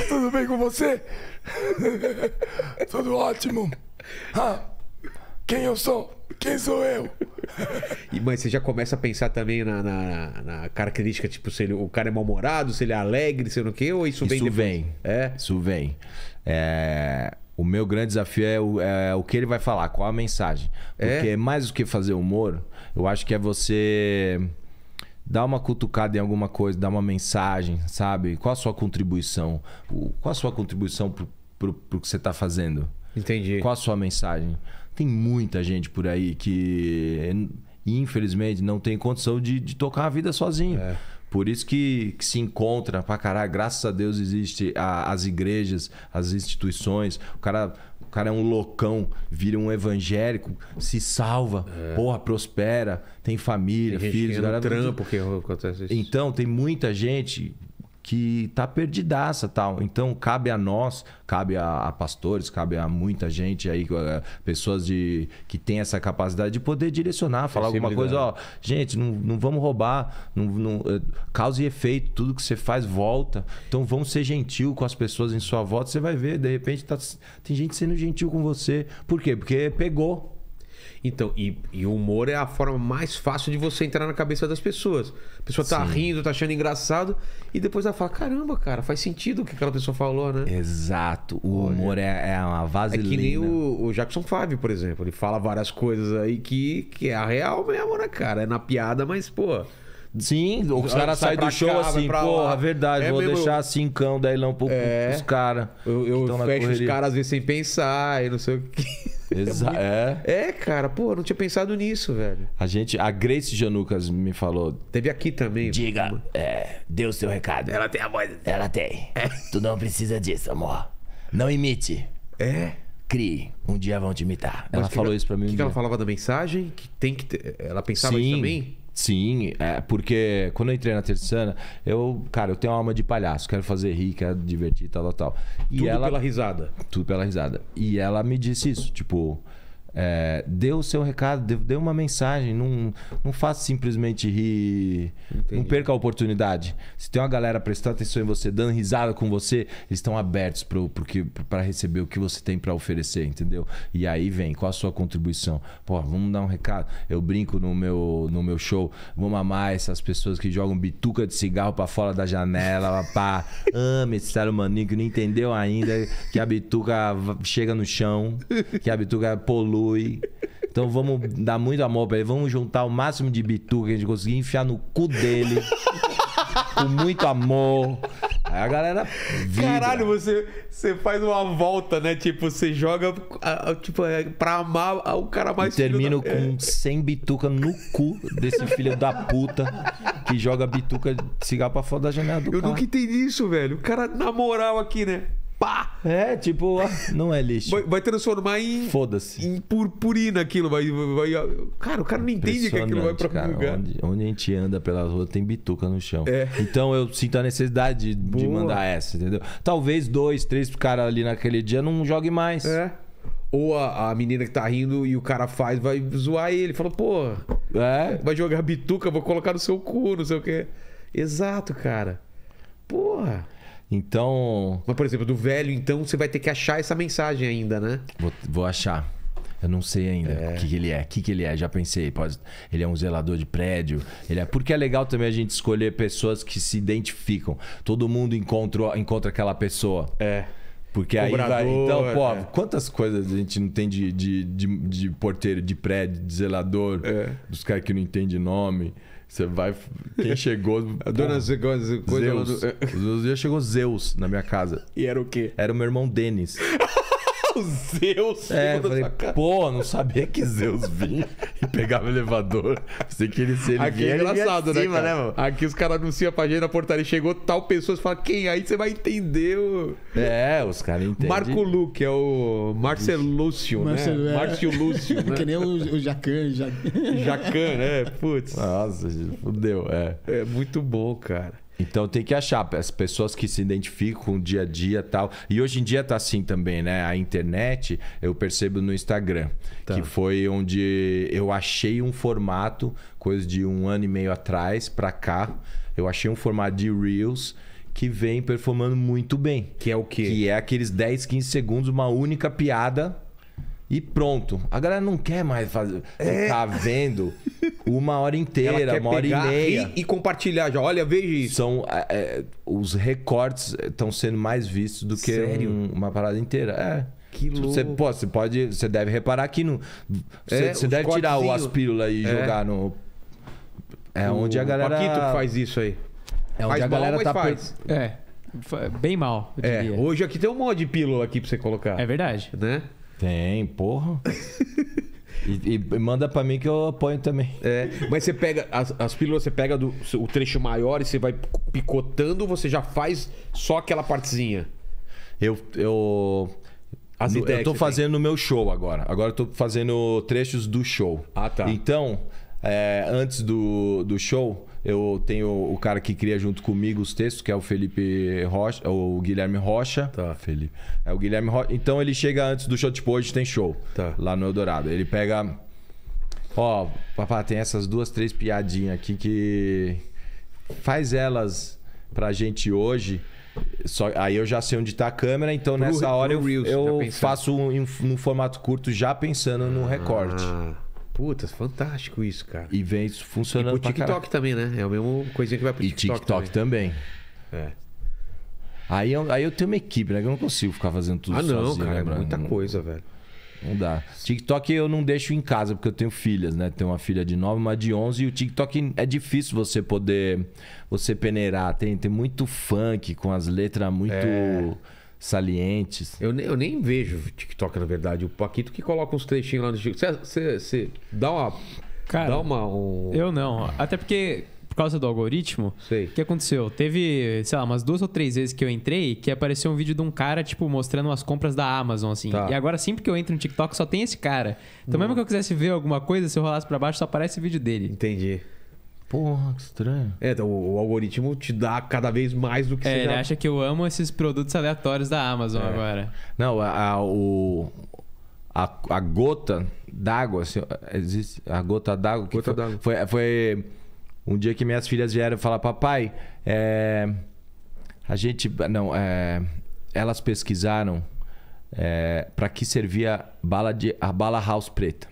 Tudo bem com você? Tudo ótimo. Ah, quem eu sou? Quem sou eu? E, mãe, você já começa a pensar também na, na, na característica, tipo, se ele, o cara é mal-humorado, se ele é alegre, sei lá o quê, ou isso vem isso depois? Vem. É? Isso vem. É... O meu grande desafio é o, é o, que ele vai falar, qual a mensagem. É? Porque é? mais do que fazer humor, eu acho que é você dá uma cutucada em alguma coisa, dá uma mensagem, sabe? Qual a sua contribuição? Qual a sua contribuição pro, pro, pro que você tá fazendo? Entendi. Qual a sua mensagem? Tem muita gente por aí que, infelizmente, não tem condição de, de tocar a vida sozinho. É. Por isso que, que, se encontra pra caralho. Graças a Deus existe a, as igrejas, as instituições. O cara cara é um loucão, vira um evangélico, se salva, é. porra, prospera, tem família, tem filhos, é galera. trampo que acontece isso. Então, tem muita gente que tá perdidaça tal. Então cabe a nós, cabe a, a, pastores, cabe a muita gente aí, eh, pessoas de, que tem essa capacidade de poder direcionar, falar alguma coisa, ó, gente, não, não vamos roubar, não, não, eh, causa e efeito, tudo que você faz volta. Então vamos ser gentil com as pessoas em sua volta, você vai ver, de repente tá, tem gente sendo gentil com você. Por quê? Porque pegou. Então, e, e, o humor é a forma mais fácil de você entrar na cabeça das pessoas. A pessoa tá Sim. rindo, tá achando engraçado, e depois ela fala: caramba, cara, faz sentido o que aquela pessoa falou, né? Exato. O Olha. humor é, é, uma vaselina. É que nem o, o, Jackson Five, por exemplo. Ele fala várias coisas aí que, que é a real mesmo, né, cara? É na piada, mas, pô. Sim, os caras saem do show cá, assim, porra, verdade, é vou mesmo... deixar assim, cão, lá um é, os caras. Eu, eu fecho os caras às vezes sem pensar e não sei o que. É Exa é. é, cara, pô, eu não tinha pensado nisso, velho. A gente, a Grace Janucas me falou. Teve aqui também. Né? Diga, é, dê o seu recado. Ela tem a voz. Ela tem. É. Tu não precisa disso, amor. Não imite. É crie. Um dia vão te imitar. Mas ela falou ela, isso para mim. Um que, ela falava da mensagem? Que tem que ter, Ela pensava Sim. isso também? Sim, é porque quando eu entrei na Terçana, eu, cara, eu tenho uma alma de palhaço, quero fazer rir, quero divertir, tal, tal, tal. E tudo ela, pela risada. Tudo pela risada. E ela me disse isso, tipo, é, dê o seu recado, dê uma mensagem, não, não faça simplesmente rir, Entendi. não perca a oportunidade. Se tem uma galera prestando atenção em você, dando risada com você, eles estão abertos para receber o que você tem para oferecer, entendeu? E aí vem, qual a sua contribuição? Pô, vamos dar um recado. Eu brinco no meu, no meu show, vamos amar essas pessoas que jogam bituca de cigarro para fora da janela, pá, ame esse ser humano que não entendeu ainda que a bituca chega no chão, que a bituca polui então vamos dar muito amor pra ele. Vamos juntar o máximo de bitu que a gente conseguir, enfiar no cu dele. com muito amor. Aí a galera vibra. Caralho, você, você faz uma volta, né? Tipo, você joga tipo, é, pra amar o cara mais... E termino da... com 100 é. bituca no cu desse filho da puta que joga bituca de cigarro pra fora da janela do Eu carro. nunca entendi isso, velho. O cara, na moral aqui, né? pá! É, tipo, ah, não é lixo. Vai, vai transformar em. Foda-se. Em purpurina aquilo. Vai, vai, cara, o cara não entende que aquilo vai pra cara, lugar. Onde, onde, a gente anda pela rua tem bituca no chão. É. Então eu sinto a necessidade de, mandar essa, entendeu? Talvez dois, três caras ali naquele dia não jogue mais. É. Ou a, a, menina que tá rindo e o cara faz, vai zoar ele. Fala, pô, é? vai jogar bituca, vou colocar no seu cu, não sei o quê. Exato, cara. Porra. Então. Mas, por exemplo, do velho, então você vai ter que achar essa mensagem ainda, né? Vou, vou achar. Eu não sei ainda é. o que, que, ele é. O que, que ele é? Já pensei. Pode... Ele é um zelador de prédio. Ele é. Porque é legal também a gente escolher pessoas que se identificam. Todo mundo encontra, encontra aquela pessoa. É. Porque aí vai. Então, pô, é. quantas coisas a gente não tem de, de, de, de porteiro, de prédio, de zelador, é. dos caras que não entendem nome. Você vai. Quem chegou. A dona coisa, coisa Zeus. Do... Os dias chegou Zeus na minha casa. E era o quê? Era o meu irmão Denis. o Zeus é, eu falei, pô, não sabia que Zeus vinha e pegava o elevador. Sei que ele se ele Aqui vinha, é engraçado, né, cima, né, mano? Aqui os caras anunciam pra gente na portaria, chegou tal pessoa, você fala, quem? Aí você vai entender o... É, os caras entendem. Marco Luque, é o Marcelúcio, né? Marcel é. Márcio Lúcio, né? Que nem o, o Jacan. Jacan, né? Putz. Nossa, fudeu, é. É muito bom, cara. Então tem que achar as pessoas que se identificam com o dia a dia tal. E hoje em dia tá assim também, né? A internet, eu percebo no Instagram, tá. que foi onde eu achei um formato, coisa de um ano e meio atrás para cá, eu achei um formato de Reels que vem performando muito bem. Que é o quê? Que é aqueles 10, 15 segundos, uma única piada e pronto. A galera não quer mais fazer, é. ficar vendo uma hora inteira, uma hora e meia. E, compartilhar já. Olha, veja isso. São, é, é os recortes estão eh, sendo mais vistos do que um, uma parada inteira. É. Que tipo, louco. Você, pô, você pode. Você deve reparar que no. Você, é, você deve cortezinho. tirar o aspírula e é. jogar no. É o, onde a galera. O Paquito que faz isso aí. É onde faz a galera mal, tá. Faz. Per... É. Bem mal, eu é, diria. Hoje aqui tem um mod de pílula aqui pra você colocar. É verdade. Né? Tem, porra. E, e, manda para mim que eu apoio também. É, mas você pega as, as pílulas, você pega do, o trecho maior e você vai picotando ou você já faz só aquela partezinha? Eu. eu... As eu tô fazendo o meu show agora. Agora eu tô fazendo trechos do show. Ah, tá. Então, é, antes do, do show, eu tenho o cara que cria junto comigo os textos, que é o Felipe Rocha, o Guilherme Rocha. Tá. Felipe. É o Guilherme Rocha. Então ele chega antes do show, tipo, hoje tem show. Tá. Lá no Eldorado. Ele pega. Ó, papá, tem essas duas, três piadinhas aqui que. Faz elas pra gente hoje. Só, aí eu já sei onde está a câmera, então pro, nessa hora eu, Reels, eu faço um, um, um, formato curto já pensando no recorte. Ah. Puta, fantástico isso, cara. E vem isso funcionando. E O TikTok também, né? É a mesma coisinha que vai pro TikTok. E TikTok também. também. É. Aí eu, aí eu tenho uma equipe, né? Que eu não consigo ficar fazendo tudo ah, não, sozinho, cara, é né, é muita coisa, velho. Não dá. TikTok eu não deixo em casa, porque eu tenho filhas, né? Tenho uma filha de 9, uma de 11. E o TikTok é difícil você poder... Você peneirar. Tem, tem muito funk com as letras muito... É salientes. Eu, eu nem vejo TikTok, na verdade. O Paquito que coloca uns trechinhos lá no TikTok. Você dá uma. Cara, dá uma. Um... Eu não. Até porque. Por causa do algoritmo, o que aconteceu? Teve, sei lá, umas duas ou três vezes que eu entrei que apareceu um vídeo de um cara, tipo, mostrando as compras da Amazon, assim. Tá. E agora, sempre que eu entro no TikTok, só tem esse cara. Então, hum. mesmo que eu quisesse ver alguma coisa, se eu rolasse pra baixo, só aparece o vídeo dele. Entendi. Porra, que estranho. É, então o, algoritmo te dá cada vez mais do que é, você ele já... acha que eu amo esses produtos aleatórios da Amazon é. agora. Não, a, a, o, a, a gota d'água, assim, existe a gota d'água gota foi, foi, foi, um dia que minhas filhas vieram falar, papai, é, a gente, não, é, elas pesquisaram é, para que servia bala de, a bala house preta.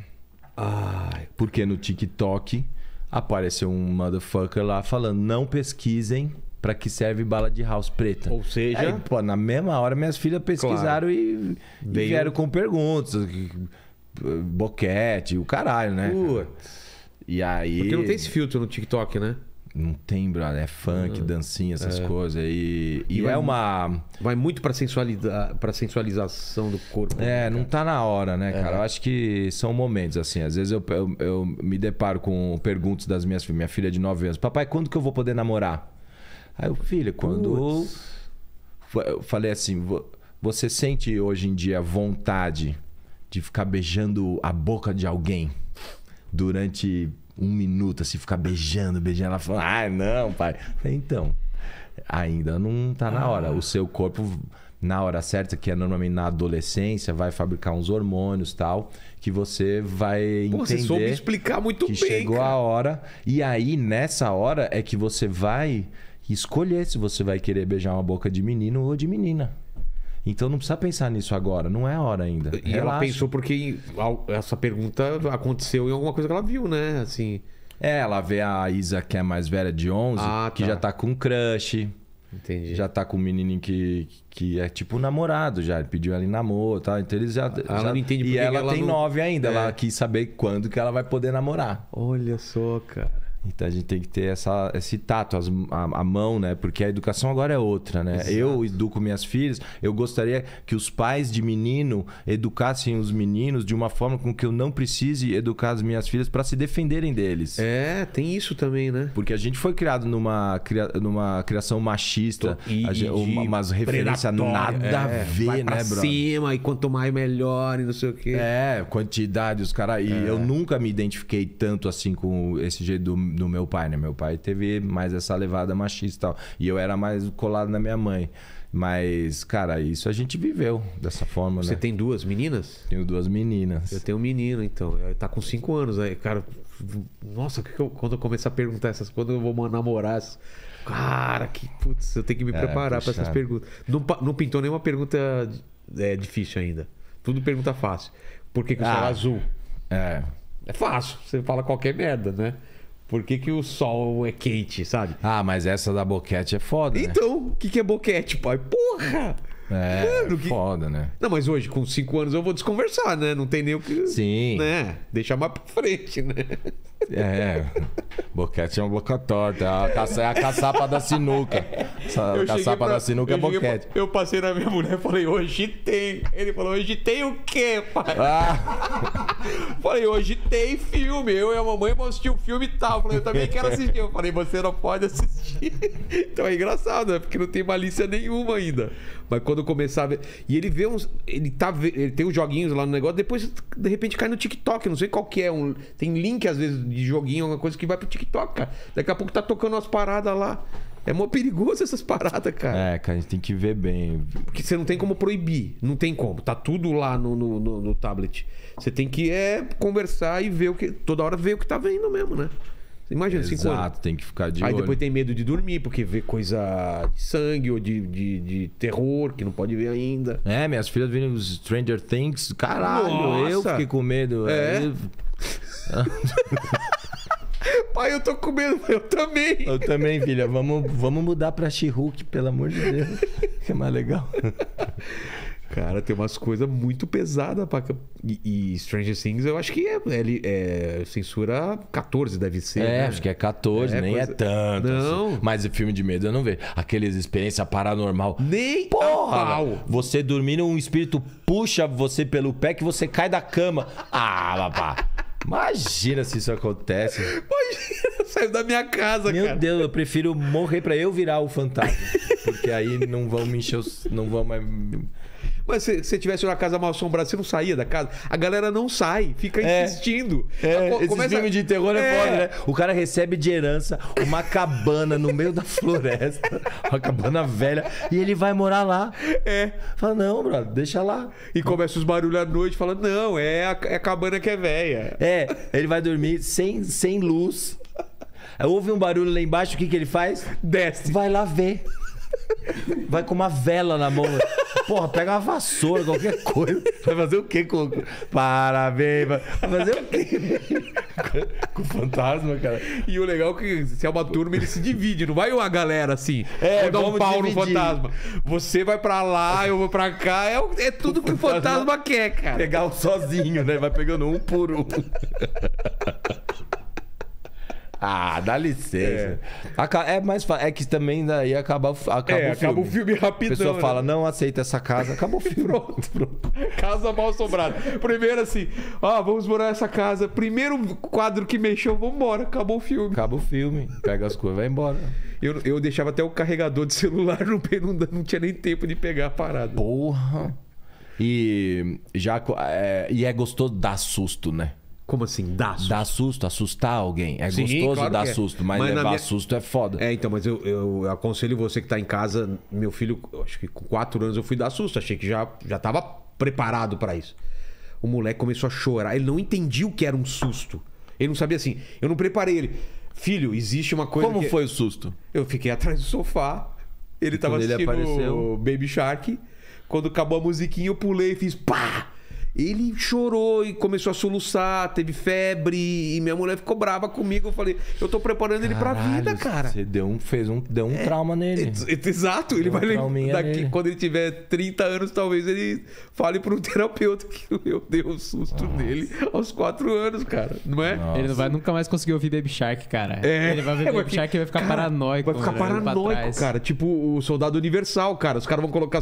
Porque no TikTok apareceu um motherfucker lá falando: não pesquisem para que serve bala de house preta. Ou seja. Aí, pô, na mesma hora, minhas filhas pesquisaram claro. e, Veio... vieram com perguntas. Boquete, o caralho, né? Putz. E aí. Porque não tem esse filtro no TikTok, né? Não tem, brother. É funk, uhum. dancinha, essas é. coisas. E, e, e é, é uma. Vai muito pra, sensualidade, pra sensualização do corpo. É, né, não tá na hora, né, é. cara? Eu acho que são momentos, assim. Às vezes eu, eu, eu, me deparo com perguntas das minhas filhas. Minha filha de 9 anos: Papai, quando que eu vou poder namorar? Aí eu, filha, quando. Eu falei assim: Você sente hoje em dia vontade de ficar beijando a boca de alguém durante um minuto, assim, ficar beijando, beijando. Ela falou, ah, não, pai. Então, ainda não tá na hora. Ah. O seu corpo, na hora certa, que é normalmente na adolescência, vai fabricar uns hormônios tal, que você vai Pô, entender... Você soube explicar muito que bem, chegou cara. a hora. E aí, nessa hora, é que você vai escolher se você vai querer beijar uma boca de menino ou de menina. Então não precisa pensar nisso agora, não é hora ainda. E Relaxa. ela pensou porque essa pergunta aconteceu em alguma coisa que ela viu, né? Assim. É, ela vê a Isa que é mais velha de 11, ah, que já tá. tá com crush. Entendi. Já tá com um menininho que, que é tipo um namorado já. Ele pediu ela em namoro tá? Então eles já. Ah, ela já... não entende E ela, ela tem não... nove ainda. É. Ela quis saber quando que ela vai poder namorar. Olha só, cara. Então a gente tem que ter essa, esse tato, as, a, a, mão, né? Porque a educação agora é outra, né? Exato. Eu educo minhas filhas, eu gostaria que os pais de menino educassem os meninos de uma forma com que eu não precise educar as minhas filhas para se defenderem deles. É, tem isso também, né? Porque a gente foi criado numa, numa criação machista, e, a gente, uma, umas referências nada é, a ver, vai pra né, bro? cima, e quanto mais melhor, e não sei o quê. É, quantidade, os caras. E é. eu nunca me identifiquei tanto assim com esse jeito do do meu pai, né? Meu pai teve mais essa levada machista e tal. E eu era mais colado na minha mãe. Mas, cara, isso a gente viveu dessa forma, Você né? tem duas meninas? Tenho duas meninas. Eu tenho um menino, então. Tá com cinco anos aí, cara. Nossa, quando eu começar a perguntar essas coisas, eu vou namorar. Cara, que putz, eu tenho que me é, preparar para essas perguntas. Não, não, pintou nenhuma pergunta é, difícil ainda. Tudo pergunta fácil. Por que, que o ah, céu é ah. azul? É. É fácil. Você fala qualquer merda, né? Por que, que o sol é quente, sabe? Ah, mas essa da boquete é foda. Né? Então, o né? que, que é boquete, pai? Porra! É, é que... foda, né? Não, mas hoje, com cinco anos, eu vou desconversar, né? Não tem nem o que. Sim. Né? Deixar mais pra frente, né? É. Boquete é uma boca torta, É a, caça, é a caçapa da sinuca. A caçapa pra... da sinuca é boquete. Pra... Eu passei na minha mulher e falei, hoje tem. Ele falou, hoje tem o quê, pai? Ah. falei, hoje tem filme. Eu e a mamãe vamos assistir o um filme e tal. Eu falei, eu também quero assistir. Eu falei, você não pode assistir. então é engraçado, né? Porque não tem malícia nenhuma ainda. Mas quando começar a ver. E ele vê uns. Ele, tá, ele tem os joguinhos lá no negócio, depois de repente cai no TikTok. Não sei qual que é. Um, tem link, às vezes, de joguinho, alguma coisa que vai pro TikTok, cara. Daqui a pouco tá tocando umas paradas lá. É mó perigoso essas paradas, cara. É, cara, a gente tem que ver bem. Porque você não tem como proibir. Não tem como. Tá tudo lá no, no, no, no tablet. Você tem que é, conversar e ver o que. Toda hora ver o que tá vendo mesmo, né? Imagina, Exato, cinco anos. tem que ficar de Aí olho. depois tem medo de dormir, porque vê coisa de sangue ou de, de, de terror que não pode ver ainda. É, minhas filhas viram os Stranger Things. Caralho, Nossa. eu fiquei com medo. É. Eu... Pai, eu tô com medo. Eu também. Eu também, filha. Vamos, vamos mudar pra She-Hulk, pelo amor de Deus. Que é mais legal. Cara, tem umas coisas muito pesadas. Pra... E, e, Stranger Things, eu acho que é, é, é censura 14, deve ser. É, né? acho que é 14, é, nem coisa... É, é tanto. Assim. Não. Assim. Mas filme de medo eu não vejo. Aqueles experiência paranormal. Nem Porra! Você dormindo, um espírito puxa você pelo pé que você cai da cama. Ah, babá. Imagina se isso acontece. Imagina, saiu da minha casa, Meu cara. Meu Deus, eu prefiro morrer para eu virar o fantasma. porque aí não vão me encher os, não vão mais mas se você tivesse uma casa mal assombrada, você não saía da casa. A galera não sai, fica é. insistindo. É, Esse começa... filme de terror é, é foda, né? O cara recebe de herança uma cabana no meio da floresta, uma cabana velha, e ele vai morar lá. É. Fala, não, brother, deixa lá. E começa os barulhos à noite, fala, não, é a, é a cabana que é velha. É, ele vai dormir sem, sem luz. Ouve um barulho lá embaixo, o que, que ele faz? Desce. Vai lá ver. Vai com uma vela na mão. Né? Porra, pega uma vassoura, qualquer coisa. Vai fazer o quê com. Parabéns. Vai fazer o quê? com o fantasma, cara. E o legal é que se é uma turma, ele se divide. Não vai uma galera assim. É, vou dar um pau dividir. no fantasma. Você vai pra lá, eu vou pra cá. É, é tudo o que o fantasma, fantasma quer, cara. Pegar um sozinho, né? Vai pegando um por um. Ah, dá licença. É, é mais é que também daí acaba, acaba é, o filme. Acaba o filme rapidão. A pessoa né? fala, não aceita essa casa. Acabou o filme. pronto, pronto. Casa mal assombrada. Primeiro assim, ó, ah, vamos morar nessa casa. Primeiro quadro que mexeu, vamos embora. Acabou o filme. Acaba o filme. Pega as coisas, vai embora. Eu, eu deixava até o carregador de celular no pé, não, não tinha nem tempo de pegar a parada. Porra. E já é, e é gostoso dar susto, né? Como assim? Dá susto? Dá susto, assustar alguém. É Sim, gostoso claro dar é. susto, mas, mas levar minha... susto é foda. É, então, mas eu, eu aconselho você que tá em casa, meu filho, acho que com quatro anos eu fui dar susto, achei que já, já tava preparado para isso. O moleque começou a chorar, ele não entendia o que era um susto. Ele não sabia assim, eu não preparei ele. Filho, existe uma coisa. Como que... foi o susto? Eu fiquei atrás do sofá, ele e tava assistindo ele apareceu... Baby Shark. Quando acabou a musiquinha, eu pulei e fiz pá! Ele chorou e começou a soluçar, teve febre e minha mulher ficou brava comigo. Eu falei, eu tô preparando Caralho, ele pra vida, cara. Você deu um, fez um, deu um é, trauma nele. É, é, exato, deu ele vai lembrar daqui, quando ele tiver 30 anos, talvez ele fale pra um terapeuta que eu dei um susto Nossa. nele aos 4 anos, cara. Não é? Nossa. Ele não vai nunca mais conseguir ouvir Baby Shark, cara. É. Ele vai ver é, Baby Shark e vai ficar cara, paranoico. Vai ficar paranoico, cara. Tipo o Soldado Universal, cara. Os caras vão colocar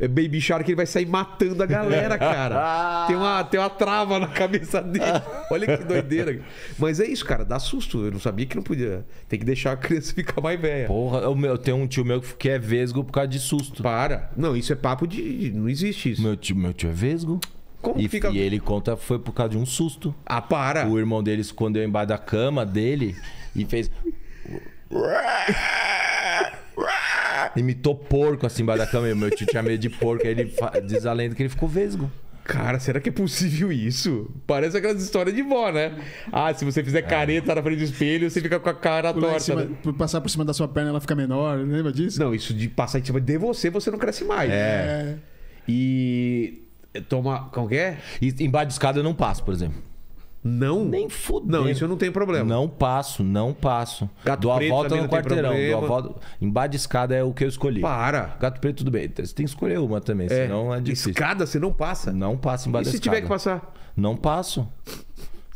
eh, Baby Shark e ele vai sair matando a galera, cara. Tem uma, tem uma trava na cabeça dele. Ah. Olha que doideira. Mas é isso, cara. Dá susto. Eu não sabia que não podia. Tem que deixar a criança ficar mais velha. Porra, eu, eu tenho um tio meu que é vesgo por causa de susto. Para. Não, isso é papo de. Não existe isso. Meu tio, meu tio é vesgo. Como e, fica... e ele conta foi por causa de um susto. Ah, para! O irmão dele escondeu embaixo da cama dele e fez. Imitou porco assim embaixo da cama. Meu tio tinha medo de porco. Aí ele fa... diz a lenda que ele ficou vesgo. Cara, será que é possível isso? Parece aquelas histórias de vó, né? Ah, se você fizer é. careta na frente do espelho, você fica com a cara torta. Cima, né? passar por cima da sua perna, ela fica menor, lembra disso? Não, isso de passar em cima de você, você não cresce mais. É. E. Toma. Como que é? E embaixo de escada eu não passo, por exemplo. Não? Nem fudeu. Não, isso eu não tenho problema. Não passo, não passo. Gato Dou a preto volta tá no quarteirão. Dou a volta... Embaixo de escada é o que eu escolhi. Para. Gato preto, tudo bem. Então, você tem que escolher uma também, é. senão é difícil. Escada, você não passa? Não passa embaixo e escada. E se tiver que passar? Não passo.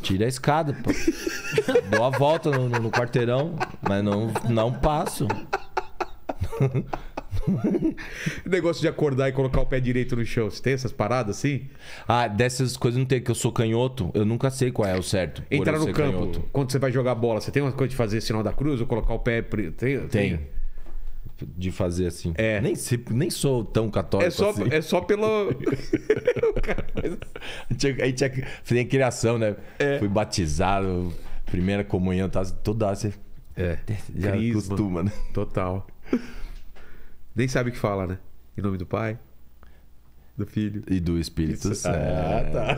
Tira a escada, Dou a volta no, no, no quarteirão, mas não, não passo. Negócio de acordar e colocar o pé direito no chão. Você tem essas paradas assim? Ah, dessas coisas não tem, que eu sou canhoto, eu nunca sei qual é o certo. Entrar no campo, canhoto. quando você vai jogar bola, você tem uma coisa de fazer sinal da cruz ou colocar o pé. Tem. tem. tem. De fazer assim. É. Nem, nem sou tão católico é só, assim. É só pela. Assim. A gente tinha criação, né? É. Fui batizado, primeira comunhão, tá, toda. Você... É. Já Crisma. costuma, né? Total. Nem sabe o que fala, né? Em nome do Pai, do Filho. E do Espírito Santo. Ah,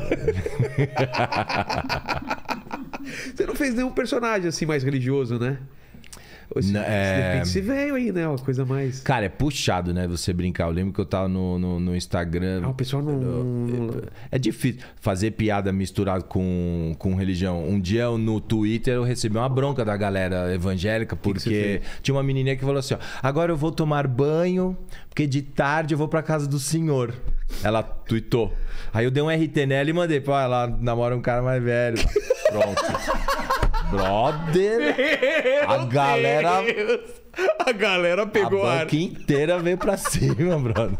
tá. Você não fez nenhum personagem assim mais religioso, né? Esse, né, é... se veio aí, né? Uma coisa mais. Cara, é puxado, né? Você brincar. Eu lembro que eu tava no, no, no Instagram. Ah, o pessoal não. É, difícil fazer piada misturada com, com religião. Um dia eu, no Twitter eu recebi uma bronca da galera evangélica, porque tinha uma menininha que falou assim: ó, agora eu vou tomar banho, porque de tarde eu vou pra casa do senhor. Ela tweetou. Aí eu dei um RT nela e mandei, pô, ela namora um cara mais velho. Pronto. Brother! a galera. Deus. A galera pegou a ar. A inteira veio pra cima, brother.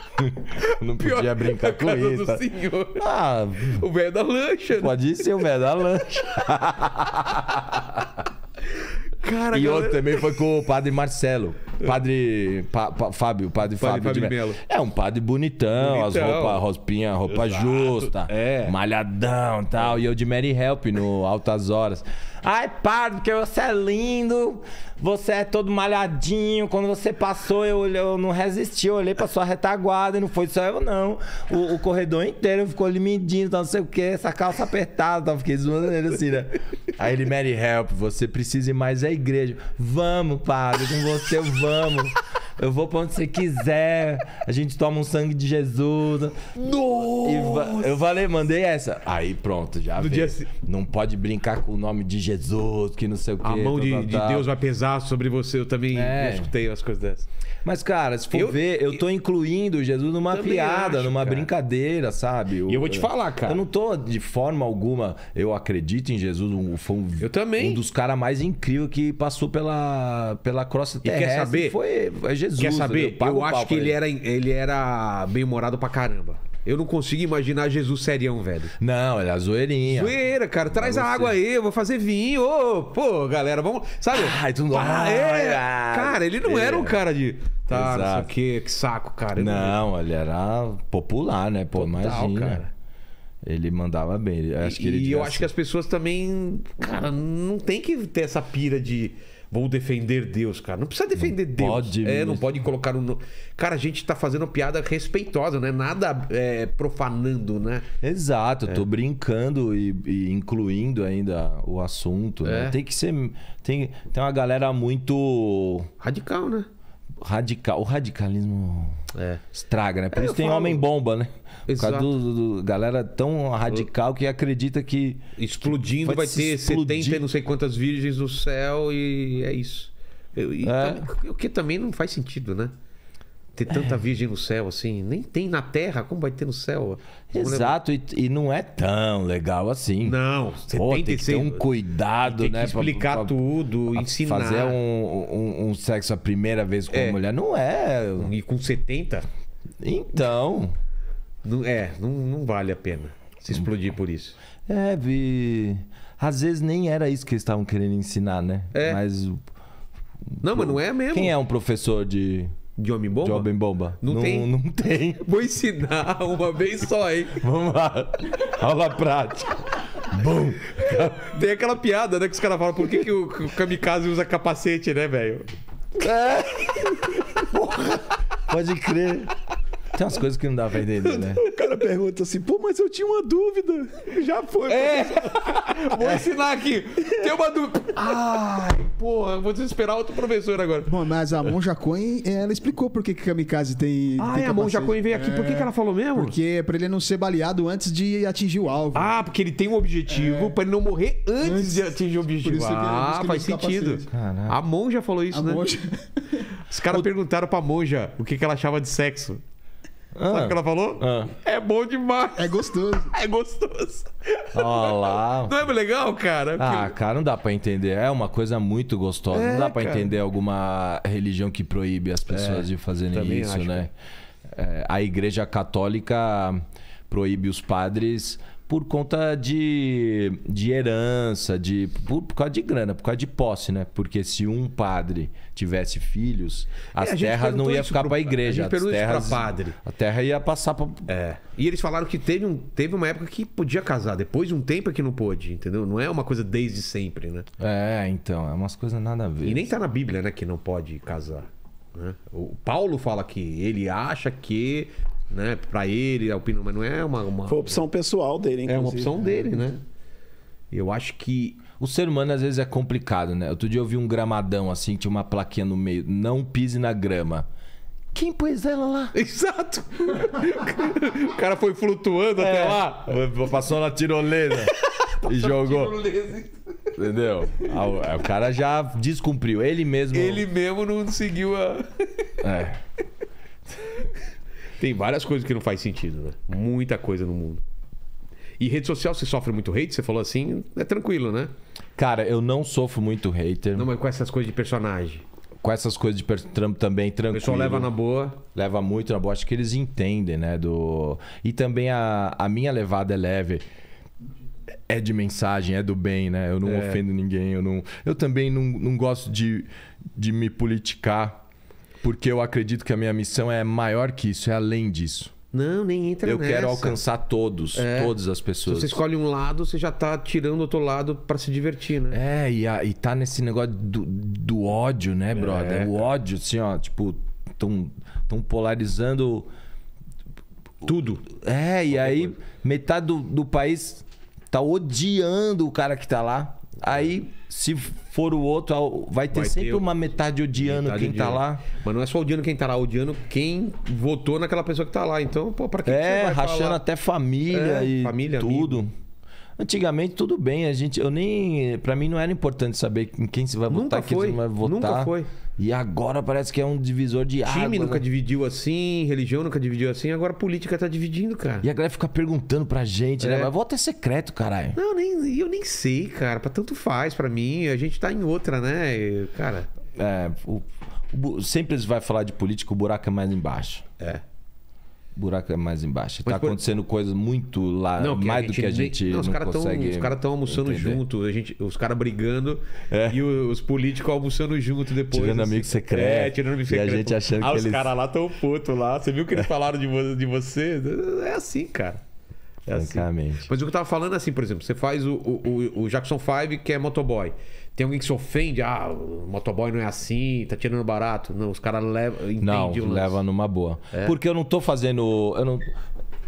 Não podia Pior brincar com isso. Do tá? Ah, o velho da lancha. Né? Pode ser o velho da lancha. Cara, e outro também foi com o padre Marcelo. Padre pa, pa, Fábio, padre, padre Fábio, Fábio de Melo. É um padre bonitão, bonitão. as roupas, roupinha, roupa Exato. justa, é. malhadão e tal. E eu de Mary Help no Altas Horas. Ai, pardo, porque você é lindo, você é todo malhadinho. Quando você passou, eu, eu não resisti, eu olhei pra sua retaguarda e não foi só eu, não. O, o corredor inteiro ficou lhe medindo, não sei o que, essa calça apertada, tal. fiquei zoando ele assim, né? Aí ele, Mary, help, você precisa ir mais à igreja. Vamos, padre, com você, vamos. Eu vou pra onde você quiser. A gente toma um sangue de Jesus. Nossa. eu falei, mandei essa. Aí pronto, já veio. Dia... Não pode brincar com o nome de Jesus, que não sei o quê. A mão de, de Deus vai pesar sobre você. Eu também é. escutei umas coisas dessas. Mas, cara, se for eu, ver, eu tô incluindo Jesus numa piada, acho, numa cara. brincadeira, sabe? Eu, e eu vou te falar, cara. Eu não tô de forma alguma, eu acredito em Jesus. foi um, eu também. um dos caras mais incríveis que passou pela, pela crosta terrestre. E quer saber? Foi, é Jesus. Quer saber? Eu, eu acho que ele, ele era, ele era bem-humorado pra caramba. Eu não consigo imaginar Jesus serião, velho. Não, ele é zoeirinha. Zoeira, cara. Traz a água aí, eu vou fazer vinho. Oh, pô, galera, vamos. Sabe? Ai, tu não. Ah, é. Cara, ele não é. era um cara de. Tá, Exato. que saco, cara. Não, ele era popular, né? Pô, mais imagina. Cara. Ele mandava bem. Acho e, que ele e eu acho que as pessoas também. Cara, não tem que ter essa pira de vou defender Deus, cara. Não precisa defender não Deus. Pode, é, não pode colocar um. Cara, a gente tá fazendo piada respeitosa, né? Nada é, profanando, né? Exato, é. tô brincando e, e, incluindo ainda o assunto. Né? É. Tem que ser. Tem, tem uma galera muito. Radical, né? Radical. O radicalismo é. estraga, né? Por é, isso tem falo... homem bomba, né? Exato. Por causa do, do, galera tão radical que acredita que. Explodindo, vai, vai ter explodir. 70 não sei quantas virgens no céu e é isso. E, é. o que também não faz sentido, né? Ter tanta é. virgem no céu assim. Nem tem na terra, como vai ter no céu? Exato, e, e, não é tão legal assim. Não, você Pô, tem, tem que ter um cuidado, tem né? Que explicar pra, pra, tudo, ensinar. Fazer um, um, um, sexo a primeira vez com é. uma mulher não é. E com 70? Então. Não, é, não, não vale a pena se hum. explodir por isso. É, vi. Às vezes nem era isso que eles estavam querendo ensinar, né? É. Mas. Não, mas não é mesmo. Quem é um professor de. De homem bomba? De homem bomba. Não, não tem? Não tem. Vou ensinar uma vez só, hein? Vamos lá. Aula prática. Bom. Tem aquela piada, né? Que os caras falam, por que, que o, o kamikaze usa capacete, né, velho? É. Porra. Pode crer. Tem umas coisas que não dá pra entender, né? O cara pergunta assim, pô, mas eu tinha uma dúvida. Já foi. É. Vou ensinar aqui. Tem uma dúvida. Ai, porra, vou esperar outro professor agora. Bom, mas a Monja Jacoin, ela explicou por que, que Kamikaze tem. Ah, tem a Monja Jacoin veio aqui. Por que, que ela falou mesmo? Porque é pra ele não ser baleado antes de atingir o alvo. Ah, porque ele tem um objetivo é. pra ele não morrer antes, antes de atingir o objetivo. ah, faz sentido. A Mon já falou isso, a né? Monja... Os caras perguntaram pra Monja o que, que ela achava de sexo. Ah. Sabe o que ela falou? Ah. É bom demais. É gostoso. É gostoso. Olha lá. Não é legal, cara? Ah, cara, não dá pra entender. É uma coisa muito gostosa. É, não dá pra cara. entender alguma religião que proíbe as pessoas é, de fazerem isso, acho. né? É, a igreja católica proíbe os padres por conta de, de herança, de por, por, causa de grana, por causa de posse, né? Porque se um padre tivesse filhos, é, as é, terras não ia ficar para a igreja, a as terras padre. A terra ia passar para É. E eles falaram que teve, um, teve uma época que podia casar, depois de um tempo é que não pôde, entendeu? Não é uma coisa desde sempre, né? É, então, é umas coisas nada a ver. E nem tá na Bíblia, né, que não pode casar. Né? O Paulo fala que ele acha que né? Para ele, a opinião, mas não é uma, uma... Foi opção pessoal dele, inclusive. É uma opção é. dele, né? Eu acho que o ser humano às vezes é complicado, né? Outro dia eu vi um gramadão assim, tinha uma plaquinha no meio, não pise na grama. Quem pôs ela lá? Exato! o cara foi flutuando é. até lá. Passou na tirolesa e jogou. Tirolesa. Entendeu? Ah, é, o cara já descumpriu. Ele mesmo. Ele mesmo não seguiu a. É. Tem várias coisas que não faz sentido, né? Muita coisa no mundo. E rede social, você sofre muito hate? Você falou assim, é tranquilo, né? Cara, eu não sofro muito hater. Não, mas com essas coisas de personagem. Com essas coisas de Trump também, tranquilo. O pessoal leva na boa. Leva muito na boa. Acho que eles entendem, né? Do... E também a, a minha levada é leve é de mensagem, é do bem, né? Eu não é. ofendo ninguém, eu não. Eu também não, não gosto de, de me politicar. Porque eu acredito que a minha missão é maior que isso, é além disso. Não, nem entra eu nessa. Eu quero alcançar todos, é. todas as pessoas. Se você escolhe um lado, você já está tirando o outro lado para se divertir, né? É, e, a, e tá nesse negócio do, do ódio, né, brother? É. O ódio, assim, ó, tipo, tão, tão polarizando... Tudo. É, e aí coisa. metade do, do país tá odiando o cara que tá lá. Aí, se for o outro, vai ter vai sempre ter uma metade odiando metade quem tá odiando. tá lá. Mas não é só odiando quem tá lá, odiando quem votou naquela pessoa que tá lá. Então, pô, pra que É, que rachando falar? até família é, e família, tudo. Amigo. Antigamente, tudo bem. A gente, eu nem. para mim não era importante saber em quem se vai votar, foi, quem você não vai votar. Nunca foi. E agora parece que é um divisor de água. Time nunca né? dividiu assim, religião nunca dividiu assim, agora a política tá dividindo, cara. E a galera fica perguntando pra gente, né? é. né? Mas volta é secreto, caralho. Não, nem, eu nem sei, cara. Pra tanto faz, pra mim. A gente tá em outra, né, cara? É, o, o sempre vai falar de política, o buraco é mais embaixo. É buraco é mais embaixo. Está por... acontecendo coisas muito lá, não, mais do que a gente. não Não, os caras estão almoçando entender. junto, a gente, os caras brigando é. e os, políticos almoçando junto depois. Tirando assim. amigo secreto. É, tirando amigo secreto. E a gente achando ah, que os eles... caras lá estão putos lá. Você viu que eles falaram de, vo de você? É assim, cara. É Assim. Mas o que eu tava falando é assim, por exemplo, você faz o, o, o Jackson 5, que é motoboy. Tem alguém que se ofende, ah, o motoboy não é assim, tá tirando barato. Não, os caras levam. Não, leva numa boa. É? Porque eu não tô fazendo. Eu não,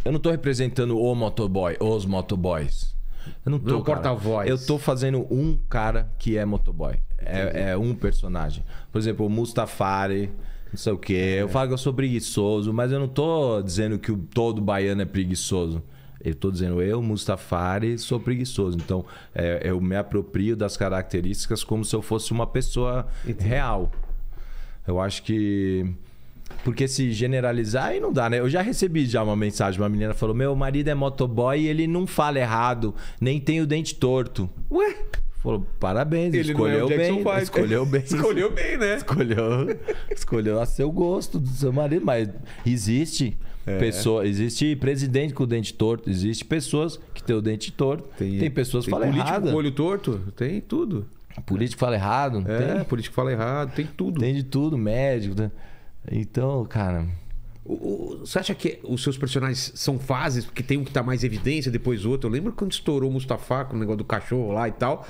eu não tô representando o motoboy, os motoboys. Eu não tô. É porta-voz. Eu tô fazendo um cara que é motoboy. É, é, um personagem. Por exemplo, o Mustafari, não sei o quê. É. Eu falo que eu sou preguiçoso, mas eu não tô dizendo que todo baiano é preguiçoso. Eu estou dizendo, eu, Mustafari, sou preguiçoso. Então, é, eu me aproprio das características como se eu fosse uma pessoa Entendi. real. Eu acho que. Porque se generalizar aí não dá, né? Eu já recebi já uma mensagem, uma menina falou: Meu marido é motoboy e ele não fala errado, nem tem o dente torto. Ué? Falou, parabéns, ele é escolheu, é bem, escolheu bem. Escolheu bem, né? Escolheu, escolheu a seu gosto do seu marido, mas existe. É. Pessoa, existe presidente com o dente torto, existe pessoas que têm o dente torto, tem, tem pessoas que falam político errado. com olho torto, tem tudo. Político fala errado, é, tem? político fala errado, tem tudo. Tem de tudo, médico. Né? Então, cara. O, o, você acha que os seus personagens são fases? Porque tem um que tá mais evidência, depois outro. Eu lembro quando estourou o Mustafa com o negócio do cachorro lá e tal.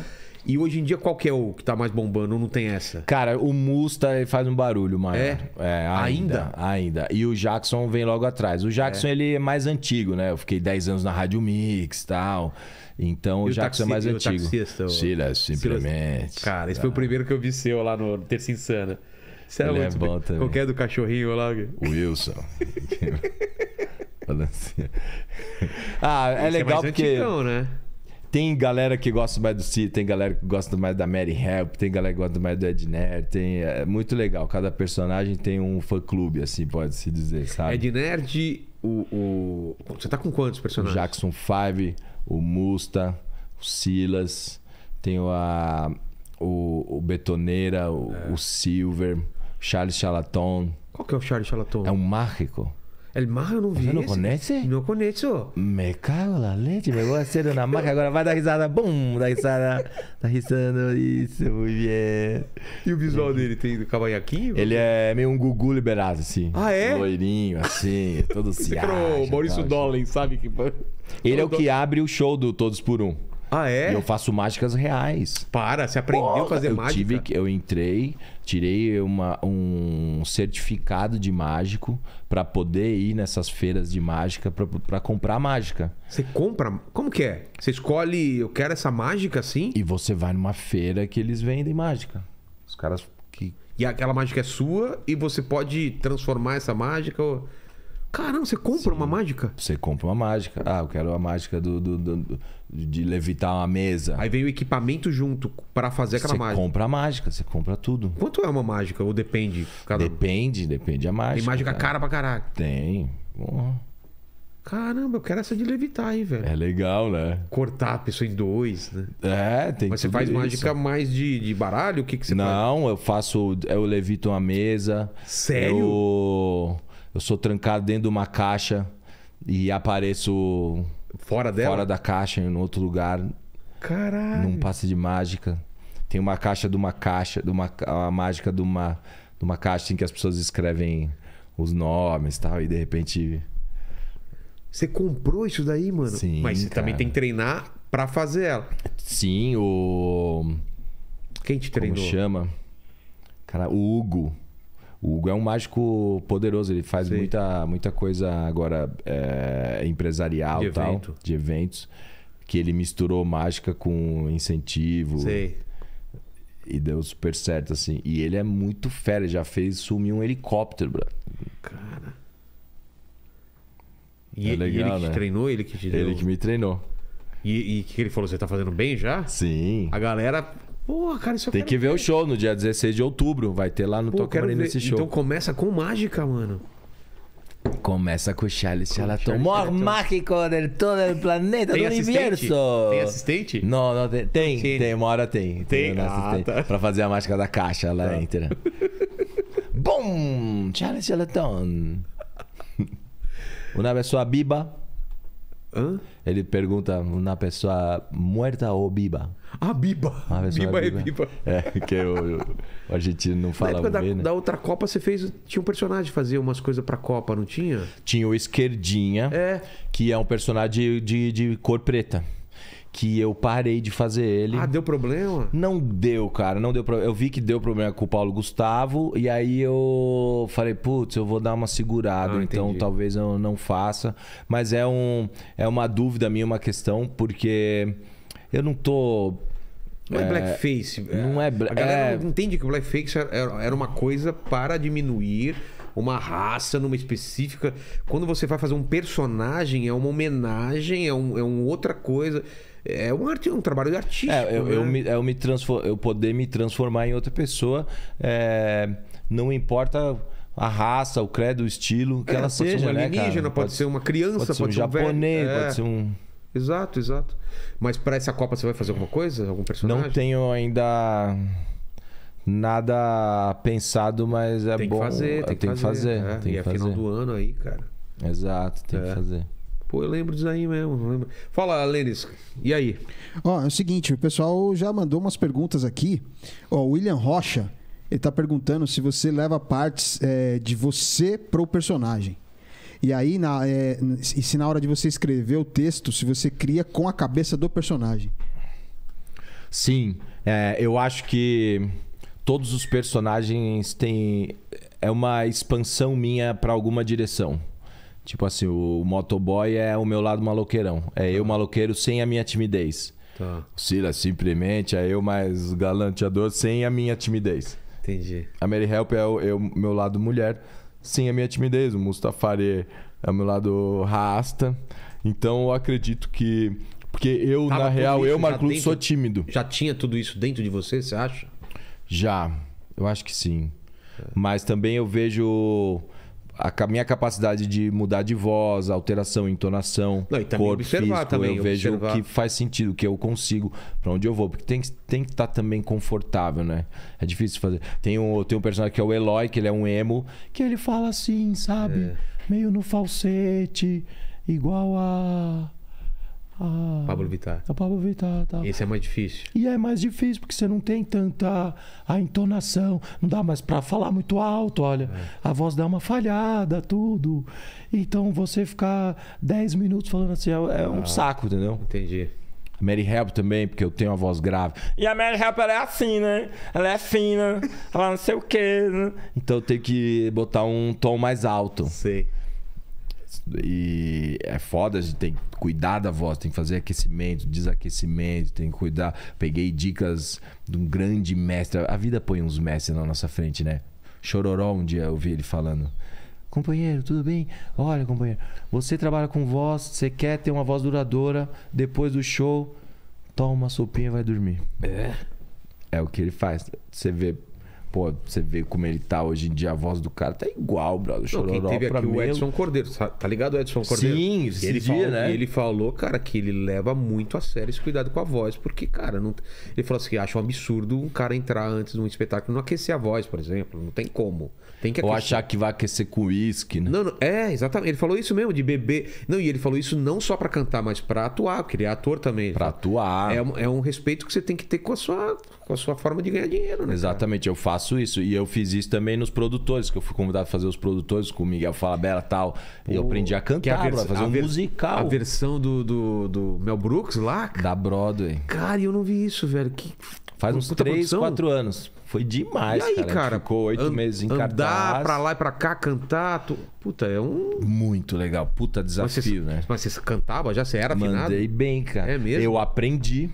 E hoje em dia, qual que é o que tá mais bombando? Não tem essa? Cara, o Musta faz um barulho maior. É? é ainda, ainda? ainda? E o Jackson vem logo atrás. O Jackson, é. ele é mais antigo, né? Eu fiquei 10 anos na Rádio Mix e tal. Então, e o Jackson é mais antigo. o... Silas, simplesmente. Cara, esse tá. foi o ah. primeiro que eu vi seu lá no Terça Insana. Isso era é ele muito é bom Qualquer é do cachorrinho lá. Wilson. Assim. ah, é, é legal é porque... Antigão, né? Tem galera que gosta mais do Cid, tem galera que gosta mais da Mary Help, tem galera que gosta mais do Nerd tem. É muito legal. Cada personagem tem um fã clube, assim, pode-se dizer, sabe? Ed Nerd O, o, Você tá com quantos personagens? O Jackson Five, o Musta, o Silas, tem a, o, o Betoneira, o, é. o Silver, Charles Charlaton. Qual que é o Charles Charlaton? É um mágico. El Marra eu não vi. Você não esse. conhece? Não conheço. Me cago na lente, me vou acender na marca. Agora vai dar risada. Bum, dá risada. tá risando. Isso, muito bem. E o visual dele tem do cavanhaquinho? Ele é meio um gugu liberado, assim. Ah, é? Loirinho, assim, todo se acha, é o Maurício tal, Dolan, sabe? Que... Ele é o que abre o show do Todos por Um. Ah, é? E eu faço mágicas reais. Para, você aprendeu Porra, a fazer eu mágica? Tive, eu entrei Tirei uma, um certificado de mágico para poder ir nessas feiras de mágica para comprar mágica. Você compra? Como que é? Você escolhe, eu quero essa mágica assim? E você vai numa feira que eles vendem mágica. Os caras que. E aquela mágica é sua e você pode transformar essa mágica. Ou... Caramba, você compra Sim. uma mágica? Você compra uma mágica. Ah, eu quero a mágica do, do, do de levitar uma mesa. Aí vem o equipamento junto para fazer aquela você mágica. Você compra a mágica, você compra tudo. Quanto é uma mágica? Ou depende? Cada... Depende, depende a mágica. Tem mágica cara, cara pra caralho. Tem. Bom. Caramba, eu quero essa de levitar aí, velho. É legal, né? Cortar a pessoa em dois, né? É, tem Mas você faz isso. mágica mais de, de baralho? O que, que você Não, faz? Não, eu faço. Eu levito uma mesa. Sério? Eu eu sou trancado dentro de uma caixa e apareço fora dela, fora da caixa em outro lugar. Caralho. Num passe de mágica. Tem uma caixa de uma caixa, de uma a mágica de uma de uma caixa em que as pessoas escrevem os nomes, tal, e de repente você comprou isso daí, mano? Sim. Mas você cara. também tem que treinar para fazer ela. Sim, o. Quem te treinou? Como chama? Cara, o Hugo. O Hugo é um mágico poderoso, ele faz muita, muita coisa agora é, empresarial de, tal, evento. de eventos, que ele misturou mágica com incentivo. Sei. E deu super certo, assim. E ele é muito fera, ele já fez sumir um helicóptero, bro. Cara. E, é legal, e ele que né? te treinou, ele que te deu... Ele que me treinou. E o que ele falou? Você tá fazendo bem já? Sim. A galera Porra, cara, isso Tem que ver, ver o show no dia 16 de outubro. Vai ter lá no Pô, Toca Marina esse show. Então começa com mágica, mano. Começa com o Charles Charlatão. Maior mágico de todo o planeta, tem do universo. Tem assistente? Não, não tem. Tem, tem, tem uma hora tem. Tem, tem ah, tá. Pra fazer a mágica da caixa lá tá. Bom, Charles Charlatão. Uma vez é sua biba. Hã? Ele pergunta na pessoa morta ou biba. Ah, biba. Biba é, biba é biba. É, que o, o argentino não fala muito. Da, né? da outra Copa você fez. Tinha um personagem que fazia umas coisas pra Copa, não tinha? Tinha o Esquerdinha, é. que é um personagem de, de, de cor preta que eu parei de fazer ele. Ah, deu problema? Não deu, cara, não deu problema. Eu vi que deu problema com o Paulo Gustavo e aí eu falei, putz, eu vou dar uma segurada, ah, então entendi. talvez eu não faça, mas é um é uma dúvida minha, uma questão, porque eu não tô não é, é, blackface. É. Não é, A galera é... entende que o blackface era uma coisa para diminuir uma raça numa específica. Quando você vai fazer um personagem, é uma homenagem, é, um, é uma outra coisa é um, arte, um trabalho artístico. É, eu, né? É, eu, me, eu, me eu poder me transformar em outra pessoa, é, não importa a raça, o credo, o estilo que é, ela pode seja. Ser um né, alienígena, né, pode, pode, ser uma criança, pode ser um, pode um japonês, velho. pode é. ser um. Exato, exato. Mas para essa Copa você vai fazer alguma coisa? Algum personagem? Não tenho ainda nada pensado, mas é tem bom. Que fazer, tem, tem que fazer, que fazer. É. Tem e que é fazer. final do ano aí, cara. Exato, tem é. que fazer. Pô, eu lembro disso aí mesmo. Lembro. Fala, Lênis, e aí? Ó, é o seguinte, o pessoal já mandou umas perguntas aqui. Ó, o William Rocha, ele tá perguntando se você leva partes é, de você pro personagem. E aí, na, é, e se na hora de você escrever o texto, se você cria com a cabeça do personagem. Sim, é, eu acho que todos os personagens têm. É uma expansão minha para alguma direção. Tipo assim, o motoboy é o meu lado maloqueirão. É eu tá. maloqueiro sem a minha timidez. Tá. O Sila simplesmente é eu mais galanteador sem a minha timidez. Entendi. A Mary Help é o eu, é meu lado mulher sem a minha timidez. O Mustafari é o meu lado rasta. Então eu acredito que. Porque eu, Tava na real, eu, Marcos, sou tímido. Já tinha tudo isso dentro de você, você acha? Já. Eu acho que sim. É. Mas também eu vejo a minha capacidade de mudar de voz, alteração, entonação, Não, corpo físico, também, eu vejo observar. que faz sentido, que eu consigo, para onde eu vou. Porque tem, tem que estar tá também confortável, né? É difícil fazer. Tem um, tem um personagem que é o Eloy, que ele é um emo, que ele fala assim, sabe? É. Meio no falsete, igual a ah, Pablo Vittar. A é Pablo Vittar, tá. Esse é mais difícil. E é mais difícil porque você não tem tanta a entonação, não dá mais para falar muito alto, olha, é. a voz dá uma falhada, tudo. Então você ficar 10 minutos falando assim é, é, um ah, saco, entendeu? Entendi. A Mary Help também, porque eu tenho a voz grave. E a Mary Help, ela é assim, né? Ela é fina, ela não sei o quê. Né? Então eu tenho que botar um tom mais alto. Sei. E é foda, a gente tem que cuidar da voz, tem que fazer aquecimento, desaquecimento, tem que cuidar. Peguei dicas de um grande mestre. A vida põe uns mestres na nossa frente, né? Chororó, um dia eu vi ele falando. Companheiro, tudo bem? Olha, companheiro, você trabalha com voz, você quer ter uma voz duradoura, depois do show, toma uma sopinha e vai dormir. É. É o que ele faz. Você vê pô, você vê como ele tá hoje em dia, a voz do cara tá igual, brother. Chororó, Não, quem teve aqui mesmo. o é Edson Cordeiro, tá ligado o Edson Cordeiro? Sim, esse ele dia, falou, né? Ele falou, cara, que ele leva muito a sério esse cuidado com a voz, porque, cara, não... ele falou assim, acha um absurdo um cara entrar antes de um espetáculo e não aquecer a voz, por exemplo, não tem como. Tem que Ou achar que vai aquecer com uísque, né? Não, não, é, exatamente. Ele falou isso mesmo, de beber. Não, e ele falou isso não só para cantar, mas para atuar, porque ele é ator também. Para atuar. É, é um respeito que você tem que ter com a sua com a sua forma de ganhar dinheiro, né? Exatamente, cara? eu faço isso. E eu fiz isso também nos produtores, que eu fui convidado a fazer os produtores com o Miguel Falabella e tal. E eu aprendi a cantar, a bro, fazer a um musical. A versão do, do, do, Mel Brooks lá? Da Broadway. Cara, eu não vi isso, velho. Que... Faz uns 3, 4 anos. Foi demais, e aí, cara. cara ficou oito meses em andar pra lá e pra cá, cantar. Tu... Puta, é um... Muito legal. Puta desafio, mas né? Mas você cantava já? Você era afinado? Mandei bem, cara. É mesmo? Eu aprendi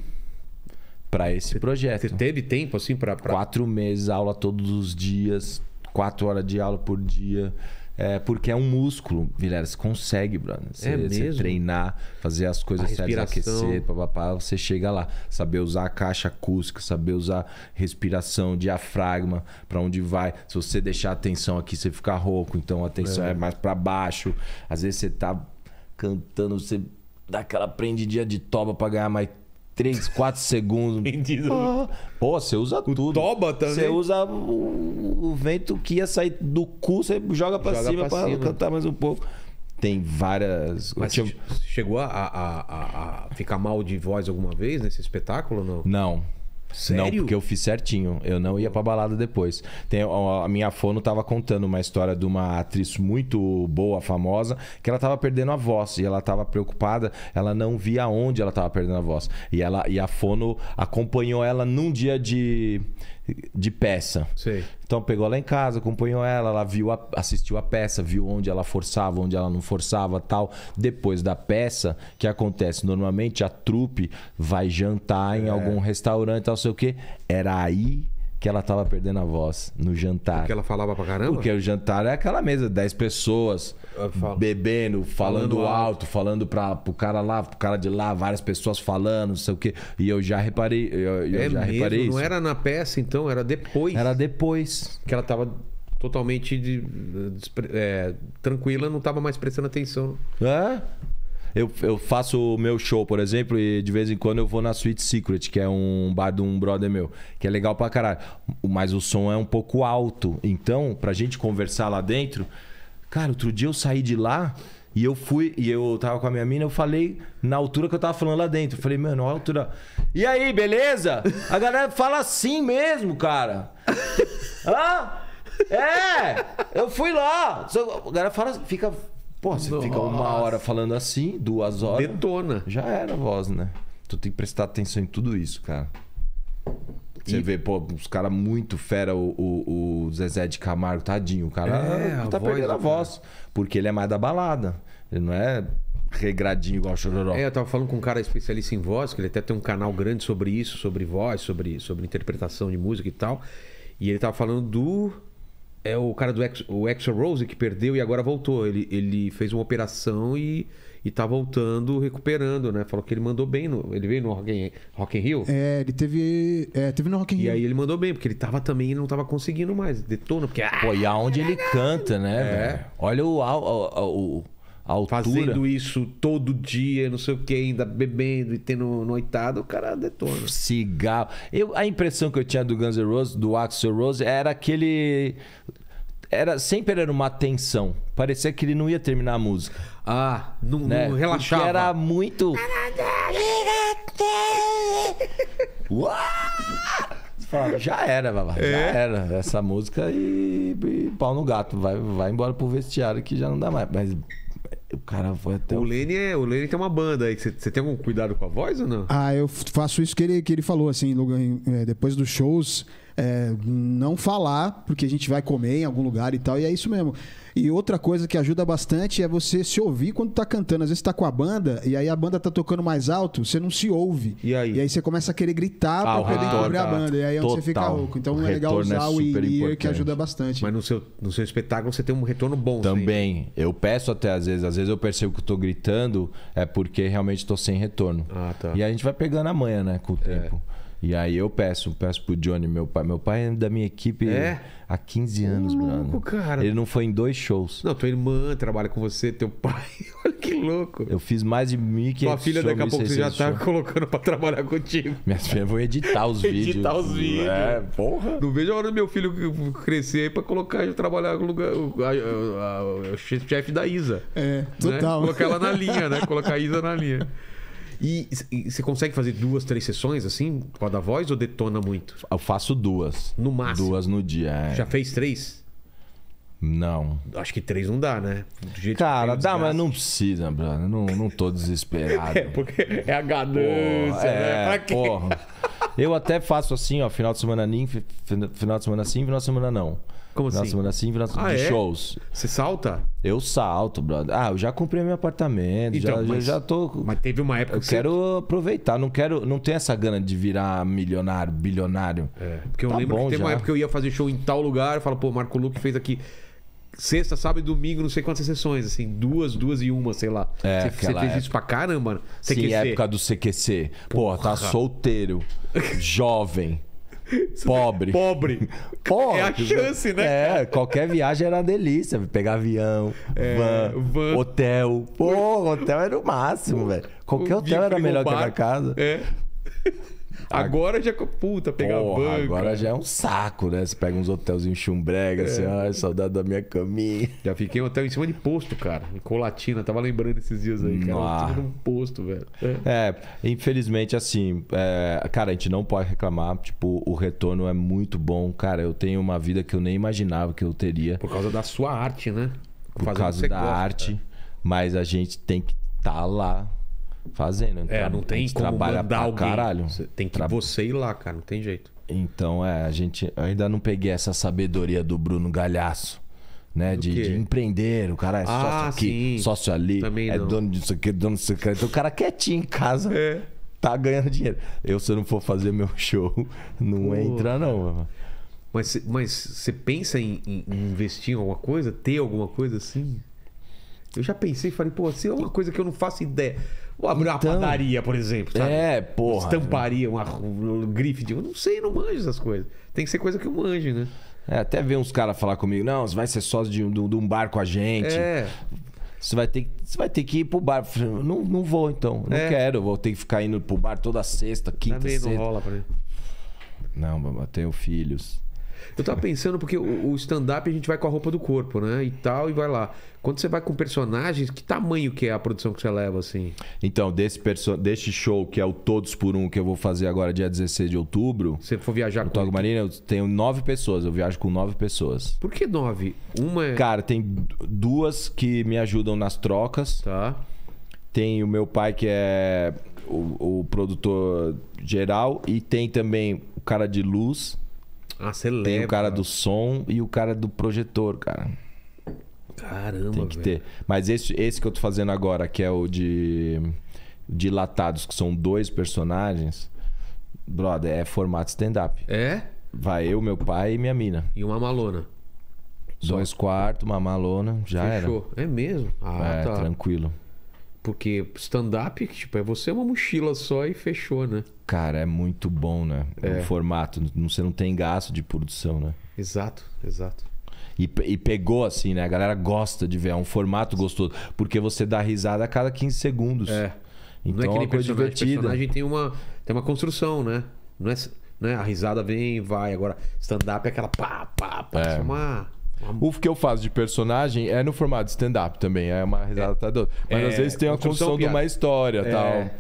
para esse você, projeto. Você teve tempo assim para pra... quatro meses aula todos os dias, quatro horas de aula por dia. É, porque é um músculo, Vilela. Você consegue, brother. Você, é você treinar, fazer as coisas certas, aquecer, papapá, você chega lá. Saber usar a caixa acústica, saber usar respiração, diafragma, para onde vai. Se você deixar a atenção aqui, você fica rouco. Então a atenção é, é mais para baixo. Às vezes você tá cantando, você dá aquela prendidinha de toba para ganhar mais 3, 4 segundos. Entendido. Ah, pô, você usa o tudo. Toba também. Você usa o, o, vento que ia sair do cu, você joga pra joga cima pra, cima. cantar mais um pouco. Tem várias. Mas tinha... chegou a, a, a, a, ficar mal de voz alguma vez nesse espetáculo não? Não. Sério? Não, porque eu fiz certinho. Eu não ia pra balada depois. Tem, a minha fono tava contando uma história de uma atriz muito boa, famosa, que ela tava perdendo a voz. E ela tava preocupada, ela não via onde ela tava perdendo a voz. E, ela, e a fono acompanhou ela num dia de de peça. Sei. Então pegou ela em casa, acompanhou ela, ela viu, a, assistiu a peça, viu onde ela forçava, onde ela não forçava, tal. Depois da peça, que acontece normalmente a trupe vai jantar em é. algum restaurante, não sei o quê. Era aí que ela tava perdendo a voz no jantar. Porque ela falava pra caramba? Porque o jantar é aquela mesa, 10 pessoas falo. bebendo, falando, falando, alto, alto, falando pra, pro cara lá, pro cara de lá, várias pessoas falando, não sei o quê. E eu já reparei, eu, eu é já mesmo? reparei isso. Não era na peça, então, era depois. Era depois. Que ela tava totalmente de, eh, de, é, eh, tranquila, não tava mais prestando atenção. É? Eu, eu faço o meu show, por exemplo, e de vez em quando eu vou na Sweet Secret, que é um bar de um brother meu, que é legal pra caralho. Mas o som é um pouco alto. Então, pra gente conversar lá dentro. Cara, outro dia eu saí de lá. E eu fui, e eu tava com a minha mina, eu falei na altura que eu tava falando lá dentro. Eu falei, mano, a altura. E aí, beleza? A galera fala assim mesmo, cara. Hã? É! Eu fui lá! A galera fala, fica Pô, você Nossa. fica uma hora falando assim, duas horas. Detona. Já era a voz, né? Tu tem que prestar atenção em tudo isso, cara. Você e... vê, pô, os caras muito fera, o, o, o, Zezé de Camargo, tadinho. O cara é, tá perdendo né? voz, a voz. Cara. Porque ele é mais da balada. Ele não é regradinho igual o Chororó. É, eu tava falando com um cara especialista em voz, que ele até tem um canal grande sobre isso, sobre voz, sobre, sobre interpretação de música e tal. E ele tava falando do é o cara do Ex, o Exo Rose que perdeu e agora voltou. Ele, ele fez uma operação e, e tá voltando, recuperando, né? Falou que ele mandou bem. No, ele veio no Rock in, Rock in Rio? É, ele teve. É, teve no Rock in Rio. E aí ele mandou bem, porque ele tava também não tava conseguindo mais. Detona, porque. Pô, e aonde ah, ele canta, né? É. Olha o, o, o, o altura. Fazendo isso todo dia, não sei o que, ainda bebendo e tendo noitado o cara detona. Cigarro. Eu, a impressão que eu tinha do Guns N' Roses, do Axel Rose, era aquele. Era, sempre era uma tensão. Parecia que ele não ia terminar a música. Ah, não, né? não relaxava. Porque era muito. já era, babá. É? Já era. Essa música e, e, pau no gato. Vai, vai embora pro vestiário que já não dá mais. Mas o cara foi até. O Lenny é, o Lenny tem uma banda aí. Você tem algum cuidado com a voz ou não? Ah, eu faço isso que ele, que ele falou, assim, é, depois dos shows é, não falar, porque a gente vai comer em algum lugar e tal, e é isso mesmo. E outra coisa que ajuda bastante é você se ouvir quando tá cantando. Às vezes tá com a banda e aí a banda tá tocando mais alto, você não se ouve. E aí? E aí você começa a querer gritar ah, pra poder cobrir a tá. banda. E aí é onde você fica rouco. Então o é legal é usar é o ear que ajuda bastante. Mas no seu, no seu espetáculo você tem um retorno bom. Também. Assim. Eu peço até às vezes. Às vezes eu percebo que eu tô gritando, é porque realmente tô sem retorno. Ah, tá. E a gente vai pegando a manha, né, com o é. tempo. E aí eu peço, peço pro Johnny, meu pai. Meu pai é da minha equipe é? há 15 anos, mano. cara. Ele não foi em dois shows. Não, tua irmã trabalha com você, teu pai. Olha que louco. Eu fiz mais de 1.500 Tua filha daqui a pouco você já tá colocando pra trabalhar contigo. Minhas filhas vão editar os editar vídeos. Editar os vídeos. É, porra. Não vejo a hora do meu filho crescer aí pra colocar e trabalhar com lugar, o, chefe da Isa. É, né? total. Né? Colocar ela na linha, né? Colocar a Isa na linha. E, você consegue fazer duas, três sessões assim, com a da voz ou detona muito? Eu faço duas. No máximo? Duas no dia. É. Já fez três? Não. Acho que três não dá, né? Cara, dá, mas não precisa, brother. Não, não tô desesperado. é, porque é a ganância, Pô, né? É, pra quê? Porra. Eu até faço assim, ó, final de semana sim, final de semana sim, final de semana não. Como assim? Final semana sim, final ah, de semana é? de shows. Você salta? Eu salto, brother. Ah, eu já comprei meu apartamento, então, já, mas, já tô. Mas teve uma época eu que. Eu quero você... aproveitar, não quero. Não tenho essa gana de virar milionário, bilionário. É, porque eu tá lembro que teve já. uma época que eu ia fazer show em tal lugar, eu falo, pô, Marco Luque fez aqui sexta, sábado e domingo, não sei quantas sessões, assim, duas, duas e uma, sei lá. É, você, você fez época. isso pra caramba, CQC. Né? Sim, época do CQC. Porra, Pô, tá solteiro, jovem. Pobre. Pobre. Pobre. É a chance, né? É, qualquer viagem era uma delícia. Pegar avião, é, van, van, hotel. Pô, hotel era o máximo, velho. Qualquer hotel era melhor que a casa. É. Agora já. Puta, pegar Porra, banco. Agora já é um saco, né? Você pega uns hotelzinhos chumbrega, assim, é. assim, ai, saudade da minha caminha. Já fiquei hotel em cima de posto, cara. Em Colatina, tava lembrando esses dias aí, cara. Ah. Em cima de um posto, velho. É, é infelizmente, assim, é, cara, a gente não pode reclamar. Tipo, o retorno é muito bom. Cara, eu tenho uma vida que eu nem imaginava que eu teria. Por causa da sua arte, né? Por Fazendo causa da gosta, arte. Cara. Mas a gente tem que estar tá lá fazendo. Então, é, não tem como trabalha mandar alguém. Caralho. tem que Tra... você ir lá, cara, não tem jeito. Então, é, a gente ainda não peguei essa sabedoria do Bruno Galhaço. Né, de, de, empreender, o cara é ah, sócio ah, aqui, sim. sócio ali, Também é não. dono disso aqui, dono disso aqui. Então o cara quietinho em casa é. tá ganhando dinheiro. Eu, se eu não for fazer meu show, não Pô, entra, não. Mas, mas você pensa em, em investir em alguma coisa? Ter alguma coisa assim? Eu já pensei, falei, pô, se é uma coisa que eu não faço ideia. Ou abrir uma então, padaria, por exemplo. Sabe? É, porra. Estamparia, uma grife de. Eu não sei, não manjo essas coisas. Tem que ser coisa que eu manje, né? É, até ver uns caras falar comigo, não, você vai ser sócio de, de, de um bar com a gente. É. Você vai, ter, você vai ter que ir pro bar. Não, não vou, então. Não é. quero. Vou ter que ficar indo pro bar toda sexta, quinta, Também sexta. Não rola pra mim. Não, mas eu tenho filhos. Eu tava pensando, porque o, o stand-up a gente vai com a roupa do corpo, né? E tal, e vai lá. Quando você vai com personagens, que tamanho que é a produção que você leva, assim? Então, desse, perso... desse show que é o Todos por Um, que eu vou fazer agora dia 16 de outubro. Você for viajar com. Togo Marina, eu tenho nove pessoas, eu viajo com nove pessoas. Por que nove? Uma é. Cara, tem duas que me ajudam nas trocas. Tá. Tem o meu pai, que é o, o produtor geral, e tem também o cara de luz. Ah, você Tem o cara do som e o cara do projetor, cara. Caramba, Tem que ter. Mas esse, esse que eu tô fazendo agora, que é o de dilatados, que são dois personagens, brother, é formato stand-up. É? Vai eu, meu pai e minha mina. E uma malona. Dois quartos, uma malona, já Fechou. era. Fechou. É mesmo? Ah, é, tá. tranquilo. Porque stand-up, tipo, é você uma mochila só e fechou, né? Cara, é muito bom, né? É. O é. formato. Você não tem gasto de produção, né? Exato, exato. E, e, pegou assim, né? A galera gosta de ver. É um formato gostoso. Porque você dá risada a cada 15 segundos. É. Então não é, que é nem coisa personagem, divertida. personagem tem uma, tem uma construção, né? Não é, é A risada vem vai. Agora, stand-up é aquela pá, pá, pá. É. é uma... O que eu faço de personagem é no formato stand-up também, é uma risada é, tá Mas é, às vezes tem a construção de uma história é. tal.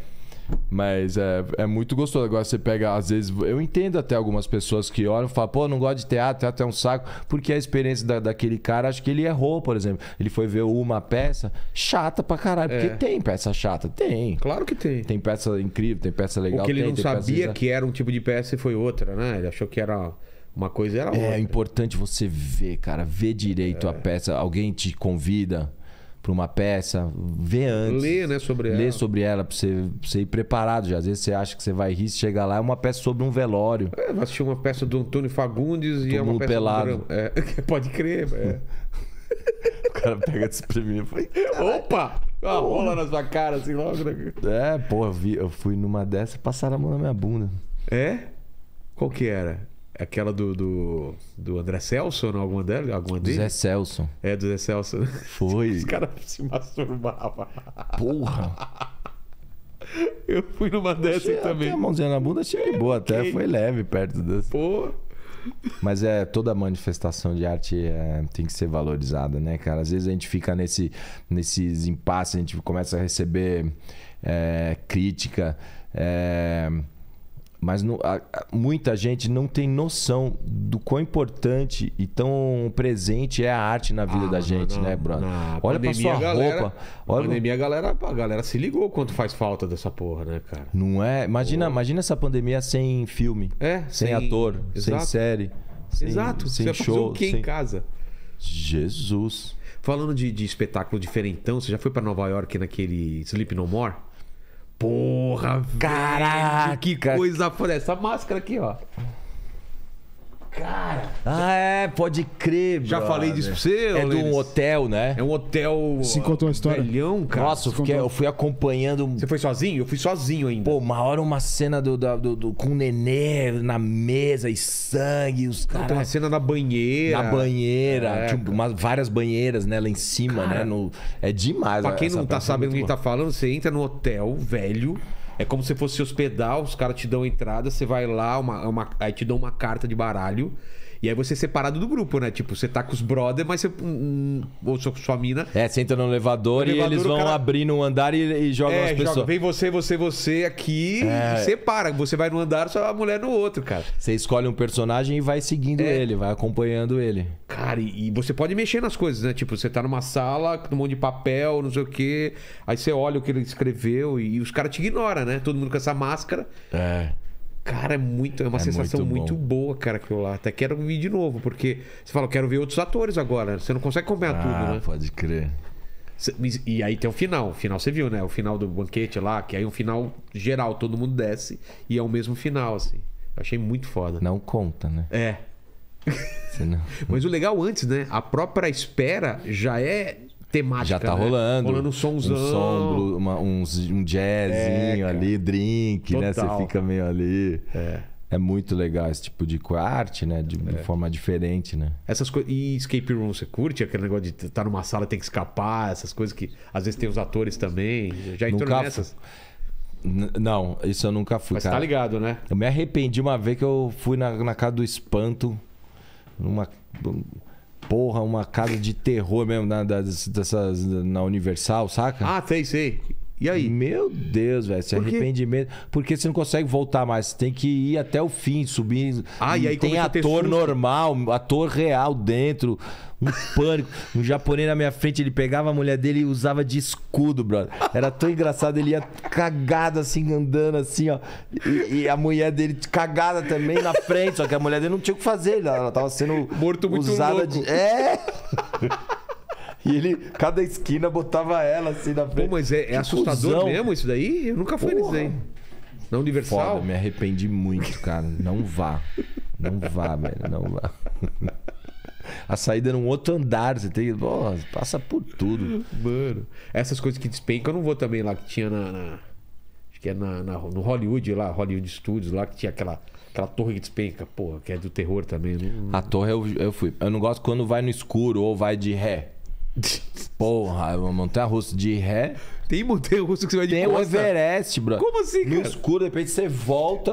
Mas é, é muito gostoso. Agora você pega, às vezes, eu entendo até algumas pessoas que olham e falam, pô, não gosto de teatro, teatro é um saco, porque a experiência da, daquele cara, acho que ele errou, por exemplo. Ele foi ver uma peça chata pra caralho, é. porque tem peça chata, tem. Claro que tem. Tem peça incrível, tem peça legal. O que ele tem, não tem sabia peça... que era um tipo de peça e foi outra, né? Ele achou que era. Uma coisa era é outra. É importante você ver, cara, ver direito é. a peça. Alguém te convida para uma peça, vê antes. Lê, né, sobre lê ela. Lê sobre ela para você, pra você ir preparado já. Às vezes você acha que você vai rir, você chega lá, é uma peça sobre um velório. É, vai assistir uma peça do Antônio Fagundes Todo e é uma peça pelado. Do é, pode crer, é. o cara pega desprimir e fala, opa! Uma rola na sua cara, assim, logo. É, porra, vi, eu fui numa dessa e passaram a mão na minha bunda. É? Qual que era? Aquela do, do, do André Celso, ou Alguma dela? Alguma dele? Zé Celso. É, do Zé Celso. Foi. Os caras se masturbavam. Porra! Eu fui numa dessa também. A mãozinha na bunda de boa, até foi leve perto desse. Pô. Mas é toda manifestação de arte é, tem que ser valorizada, né, cara? Às vezes a gente fica nesse, nesses impasses, a gente começa a receber é, crítica. É, mas a, a, muita gente não tem noção do quão importante e tão presente é a arte na vida ah, da gente, né, brother? Ah, olha pandemia, pra sua galera, roupa. Olha... Pandemia, a galera, a galera se ligou quanto faz falta dessa porra, né, cara? Não é? Imagina, imagina essa pandemia sem filme, é, sem, sem ator, exato. sem série. Sem, exato, sem você show. Vai o quê sem... em casa? Jesus. Falando de, de espetáculo diferentão, você já foi para Nova York naquele Sleep No More? Porra, Caraca, velho. Que coisa foda. Essa máscara aqui, ó. Cara. Ah, é, pode crer, Já brother. falei disso pra você, É de um hotel, né? É um hotel. Se contou a história. Velhão, cara. Nossa, eu, fiquei- eu fui acompanhando. Você foi sozinho? Eu fui sozinho ainda. Pô, uma hora uma cena do, do- do- com o nenê na mesa e sangue, os tem uma cena na banheira. Na banheira, É, tipo, várias banheiras, né? Lá em cima, né? No- é demais. Pra quem não tá é sabendo o que tá falando, você entra no hotel velho, é como se fosse hospedar, os caras te dão entrada, você vai lá, uma, é uma, aí te dão uma carta de baralho. E aí você é separado do grupo, né? Tipo, você tá com os brother, mas você. Um, ou sua, sua mina. É, você entra no elevador, no elevador e eles vão cara... abrir no andar e, e jogam é, as joga, pessoas. Vem você, você, você aqui é... separa. Você vai no andar, só a mulher no outro, cara. Você escolhe um personagem e vai seguindo é... ele, vai acompanhando ele. Cara, e, e, você pode mexer nas coisas, né? Tipo, você tá numa sala com um monte de papel, não sei o quê. Aí você olha o que ele escreveu e, e os caras te ignoram, né? Todo mundo com essa máscara. É. Cara, é muito, é uma é sensação muito, muito, boa, cara, aquilo lá. Até quero vir de novo, porque você fala, quero ver outros atores agora. Você não consegue acompanhar ah, tudo, né? Pode crer. E aí tem o final. O final você viu, né? O final do banquete lá, que aí é um final geral, todo mundo desce e é o mesmo final, assim. Eu achei muito foda. Não conta, né? É. Mas o legal antes, né? A própria espera já é temática. Já tá né? rolando. Rolando sons um som, uma, uns, um jazzinho é, ali, drink, Total. né? Você fica meio ali. É. É muito legal esse tipo de arte, né? De, é. de forma diferente, né? Essas coisas. E escape room, você curte aquele negócio de estar tá numa sala tem que escapar, essas coisas que às vezes tem os atores também. Já entrou nunca nessas? Não, isso eu nunca fui. Mas tá cara. tá ligado, né? Eu me arrependi uma vez que eu fui na, na casa do espanto, numa porra, uma casa de terror mesmo na, né, dessas, na Universal, saca? Ah, sei, sei. E aí? Meu Deus, velho, esse arrependimento. Porque você não consegue voltar mais, você tem que ir até o fim, subir. Ah, e aí tem ator normal, ator real dentro. Um pânico. Um japonês na minha frente, ele pegava a mulher dele e usava de escudo, brother. Era tão engraçado, ele ia cagado assim, andando assim, ó. E, e a mulher dele cagada também na frente, só que a mulher dele não tinha o que fazer, ela, ela tava sendo Morto muito usada louco. de. É! E ele, cada esquina, botava ela assim na frente. Pô, mas é, é assustador cuzão. mesmo isso daí? Eu nunca fui nisso daí. Na Universal? Foda, me arrependi muito, cara. Não vá. Não vá, velho. Não vá. a saída num outro andar. Você tem. Oh, passa por tudo. Mano. Essas coisas que despencam, eu não vou também lá que tinha na. na acho que é na, na, no Hollywood lá, Hollywood Studios, lá que tinha aquela. Aquela torre que despenca, porra, que é do terror também. Não... A torre eu, eu fui. Eu não gosto quando vai no escuro ou vai de ré. Porra, uma montanha russa de ré. Tem montanha russa que você vai de Tem costa? o Everest, bro. Como assim, cara? No escuro, de repente você volta.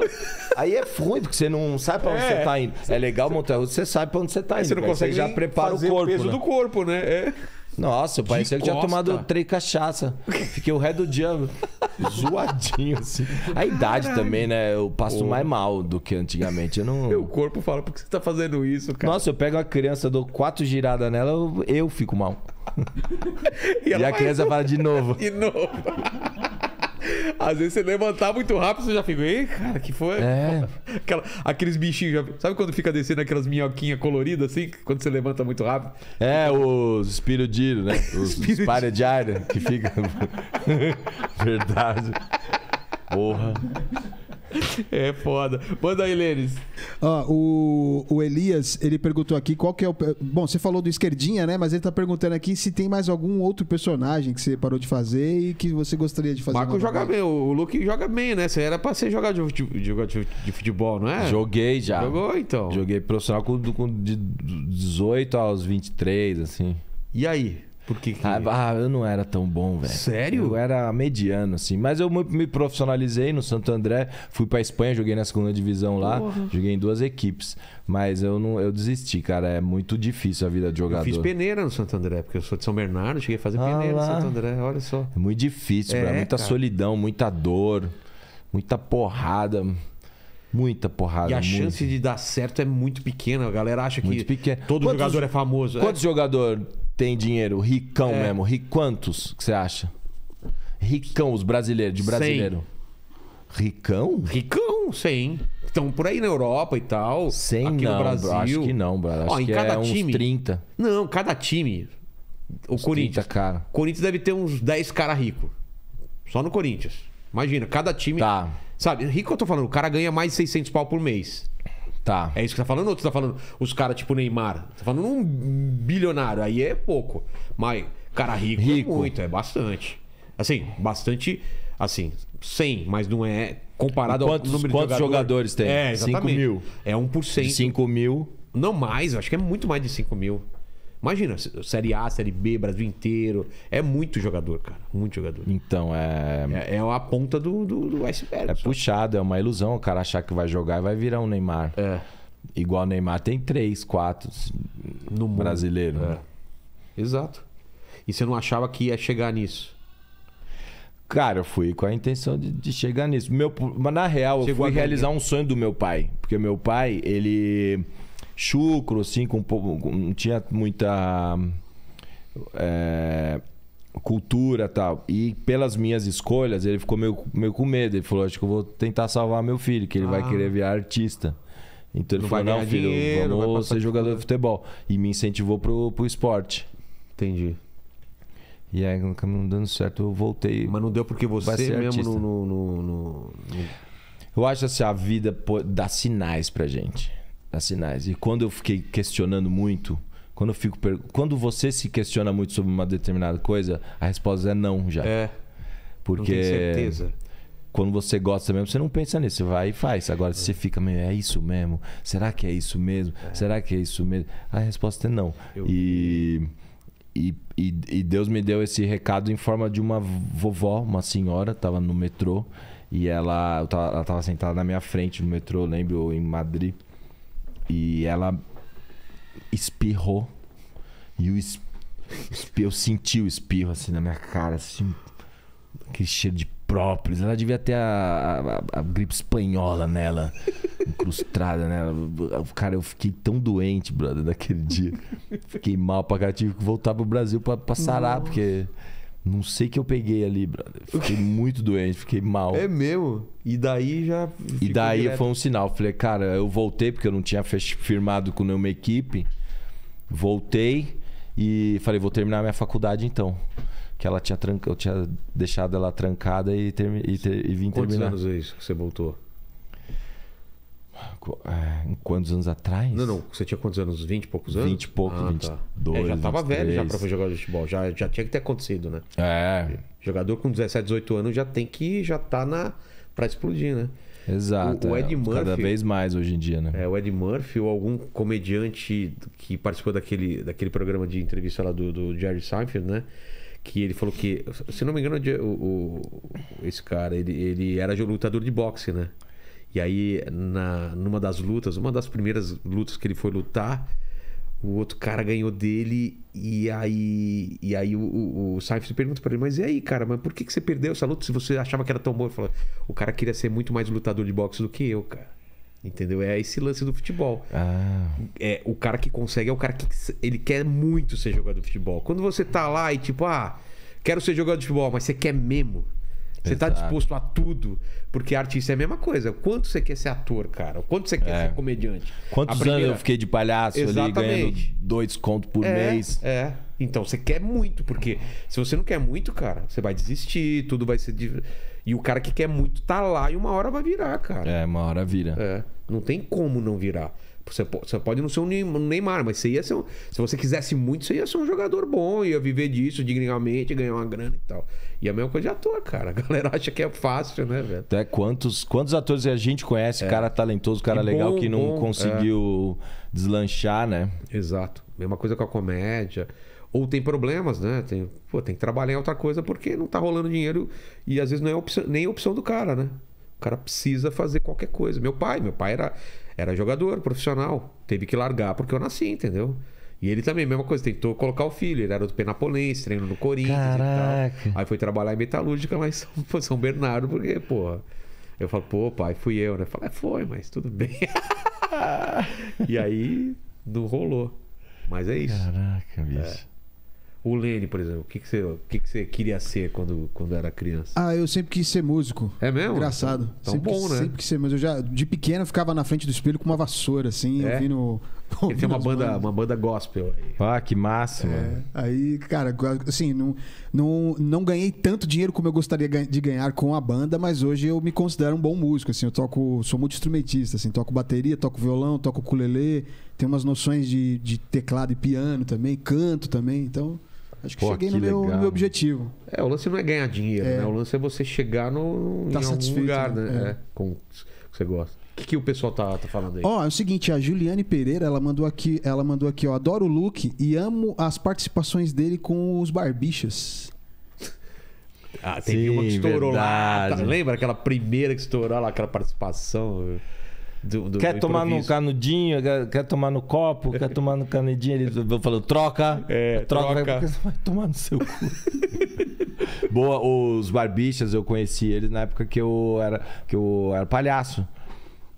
aí é ruim, porque você não sabe pra onde é. você tá indo. É legal montanha russa, você sabe pra onde você tá é, indo. você não consegue você já prepara fazer o corpo. o peso né? do corpo, né? É. Nossa, parecia que tinha tomado três cachaça. Fiquei o ré do diabo. Zoadinho, assim. A idade Caralho. também, né? Eu passo mais mal do que antigamente. Eu não... Meu corpo fala, por que você tá fazendo isso, cara? Nossa, eu pego a criança, dou quatro giradas nela, eu, eu fico mal. e, e a criança fala de novo. De novo. Às vezes você levantar muito rápido, você já fica, ei, cara, que foi? É. Aquela, aqueles bichinhos, já... sabe quando fica descendo aquelas minhoquinhas coloridas assim, quando você levanta muito rápido? É, os espirudiro, né? Os, os de ar, né? que fica. Verdade. Porra. É foda. Manda aí, Lênis. Ah, o, o Elias, ele perguntou aqui qual que é o. Bom, você falou do esquerdinha, né? Mas ele tá perguntando aqui se tem mais algum outro personagem que você parou de fazer e que você gostaria de fazer. Marco joga bem, o Luke joga bem, né? Você era pra ser jogar de, de, de, de, futebol, não é? Joguei já. Jogou então? Joguei profissional com, com de 18 aos 23, assim. E aí? Por que, que... Ah, ah, eu não era tão bom, velho. Sério? Eu era mediano, assim. Mas eu me profissionalizei no Santo André, fui pra Espanha, joguei na segunda divisão lá, Porra. joguei em duas equipes. Mas eu não eu desisti, cara. É muito difícil a vida de jogador. Eu fiz peneira no Santo André, porque eu sou de São Bernardo, cheguei a fazer ah, peneira lá. no Santo André, olha só. É muito difícil, é, muita cara. solidão, muita dor, muita porrada. Muita porrada. E a chance de dar certo é muito pequena. A galera acha muito que pequeno. todo quantos, jogador é famoso. É. Quantos é? jogador tem dinheiro, ricão é. mesmo. Ric, quantos que você acha? Ricão, os brasileiros, de brasileiro. 100. Ricão? Ricão, sim. Estão por aí na Europa e tal. 100 aqui não, no Brasil. Bro, acho que não, bro. Acho Ó, em que cada é time, uns 30. Não, cada time. O uns Corinthians. 30, cara. Corinthians deve ter uns 10 cara rico. Só no Corinthians. Imagina, cada time. Tá. Sabe, rico eu tô falando, o cara ganha mais de 600 pau por mês. Tá. É isso que você tá falando? Ou tu tá falando os caras tipo Neymar? Tá falando um bilionário, aí é pouco. Mas cara rico, é rico. é muito, é bastante. Assim, bastante, assim, 100, mas não é comparado quantos, ao número quantos de Quantos jogadores tem? É, exatamente. 5 mil. É 1%. De 5 mil. Não mais, acho que é muito mais de 5 mil. Imagina, Série A, Série B, Brasil inteiro. É muito jogador, cara. Muito jogador. Então, é. É, é a ponta do, do, do iceberg. É só. puxado, é uma ilusão o cara achar que vai jogar e vai virar um Neymar. É. Igual o Neymar tem três, quatro no brasileiro. Né? É. Exato. E você não achava que ia chegar nisso? Cara, eu fui com a intenção de, de chegar nisso. Meu, mas na real, Chegou eu fui realizar um sonho do meu pai. Porque meu pai, ele chucro, assim, com, com não tinha muita é, cultura tal. E pelas minhas escolhas, ele ficou meio, meio com medo. Ele falou: acho que eu vou tentar salvar meu filho, que ele ah. vai querer virar artista. Então ele não falou: não, filho, dinheiro, vamos ser jogador de futebol. E me incentivou pro, pro esporte. Entendi. E aí, não dando certo, eu voltei. Mas não deu porque você mesmo no, no, no, no, Eu acho assim, a vida dá sinais pra gente as sinais. E quando eu fiquei questionando muito, quando eu fico per... quando você se questiona muito sobre uma determinada coisa, a resposta é não já. É. Porque não certeza. Quando você gosta mesmo, você não pensa nisso, você vai e faz. Agora é. você fica meio, é isso mesmo? Será que é isso mesmo? É. Será que é isso mesmo? A resposta é não. Eu... E, e, e, e Deus me deu esse recado em forma de uma vovó, uma senhora, estava no metrô e ela, ela tava sentada na minha frente no metrô, lembro, em Madrid. E ela espirrou. E o es... eu senti o espirro assim na minha cara, assim. Aquele cheiro de própolis. Ela devia ter a, a, a gripe espanhola nela, incrustada nela. Cara, eu fiquei tão doente, brother, naquele dia. Fiquei mal pra cá, tive que voltar pro Brasil pra, pra sarar, Nossa. porque não sei que eu peguei ali, brother. Fiquei muito doente, fiquei mal. É mesmo. E daí já. E daí direto. foi um sinal. Falei, cara, eu voltei, porque eu não tinha firmado com nenhuma equipe. Voltei e falei, vou terminar minha faculdade então. Que ela tinha tranca... eu tinha deixado ela trancada e, e, ter... e vim Quantos terminar. Quantos anos é isso que você voltou? É, quantos anos atrás? Não, não. Você tinha quantos anos? 20 e poucos anos? 20 e poucos, ah, 22. Tá. É, já tava 23. velho já pra jogar futebol. Já, já tinha que ter acontecido, né? É. Jogador com 17, 18 anos já tem que já tá na para explodir, né? Exato. O, o é. Ed é, Murphy. Cada vez mais hoje em dia, né? É, o Ed Murphy ou algum comediante que participou daquele, daquele programa de entrevista lá do, do Jerry Seinfeld, né? que ele falou que, se não me engano, o, o, esse cara, ele, ele era lutador de boxe, né? E aí, na, numa das lutas, uma das primeiras lutas que ele foi lutar, o outro cara ganhou dele e aí e aí o, o, o Seinfeld pergunta para ele mas e aí cara mas por que que você perdeu essa luta se você achava que era tão bom ele fala, o cara queria ser muito mais lutador de boxe do que eu cara entendeu é esse lance do futebol ah. é o cara que consegue é o cara que ele quer muito ser jogador de futebol quando você tá lá e tipo ah quero ser jogador de futebol mas você quer mesmo você está disposto a tudo, porque artista é a mesma coisa. Quanto você quer ser ator, cara? Quanto você quer é. ser comediante? Quantos primeira... anos eu fiquei de palhaço Exatamente. ali ganhando dois contos por é, mês? É. Então você quer muito, porque se você não quer muito, cara, você vai desistir, tudo vai ser. E o cara que quer muito tá lá e uma hora vai virar, cara. É, uma hora vira. É. Não tem como não virar. Você, você pode não ser um Neymar, mas você ia ser um, se você quisesse muito, você ia ser um jogador bom, ia viver disso dignamente, ganhar uma grana e tal. E a mesma coisa de ator, cara. A galera acha que é fácil, né, velho? Até quantos, quantos atores a gente conhece, é. cara talentoso, cara e legal, bom, que não bom, é. conseguiu é. deslanchar, né? Exato. Mesma coisa com a comédia ou tem problemas, né? Tem, pô, tem que trabalhar em outra coisa porque não tá rolando dinheiro e às vezes não é opção, nem opção do cara, né? O cara precisa fazer qualquer coisa. Meu pai, meu pai era era jogador profissional. Teve que largar porque eu nasci, entendeu? E ele também, mesma coisa, tentou colocar o filho. Ele era do Penapolense, treino no Corinthians Caraca. e tal. Aí foi trabalhar em metalúrgica lá em São, São Bernardo, porque, porra. Eu falo, pô, pai, fui eu, né? Fala, é, foi, mas tudo bem. e aí não rolou. Mas é isso. Caraca, bicho. É. O Lene, por exemplo, o que, que, você, o que, que você queria ser quando, quando era criança? Ah, eu sempre quis ser músico. É mesmo? Engraçado. tão sempre bom, quis, né? Sempre quis ser, mas eu já, de pequeno, eu ficava na frente do espelho com uma vassoura, assim, é? ouvindo ele tem uma banda, uma banda gospel aí. Ah, que massa, é. Aí, cara, assim, não, não, não ganhei tanto dinheiro como eu gostaria de ganhar com a banda, mas hoje eu me considero um bom músico, assim, eu toco, sou muito instrumentista, assim, toco bateria, toco violão, toco ukulele, tenho umas noções de, de teclado e piano também, canto também, então... Acho que Pô, cheguei que no, meu, no, meu, objetivo. É, o lance não é ganhar dinheiro, é. né? O lance é você chegar no, tá em algum lugar, né? né? É. é com que você gosta que, que o pessoal tá, tá falando aí? Ó, é o seguinte, a Juliane Pereira, ela mandou aqui, ela mandou aqui, ó, adoro o look e amo as participações dele com os barbichas. Ah, teve Sim, uma que estourou verdade. lá. Tá, lembra aquela primeira que estourou lá, aquela participação? Eh, do, do, quer tomar no canudinho, quer, quer, tomar no copo, quer tomar no canudinho. Ele falou, troca, é, troca, troca. Vai tomar no seu cu. Boa, os barbichas, eu conheci eles na época que eu era, que eu era palhaço.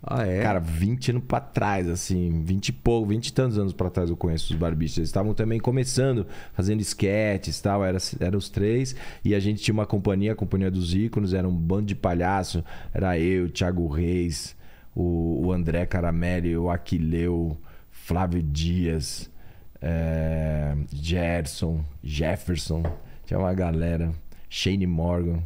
Ah, é? Cara, 20 anos pra trás, assim, 20 e pouco, 20 e tantos anos pra trás eu conheço os barbistas. Eles estavam também começando, fazendo esquetes e tal, eram era os três. E a gente tinha uma companhia, a Companhia dos Íconos, era um bando de palhaço. Era eu, Thiago Reis, o, o André Caramelli, o Aquileu, Flávio Dias, é, Gerson, Jefferson, tinha uma galera, Shane Morgan,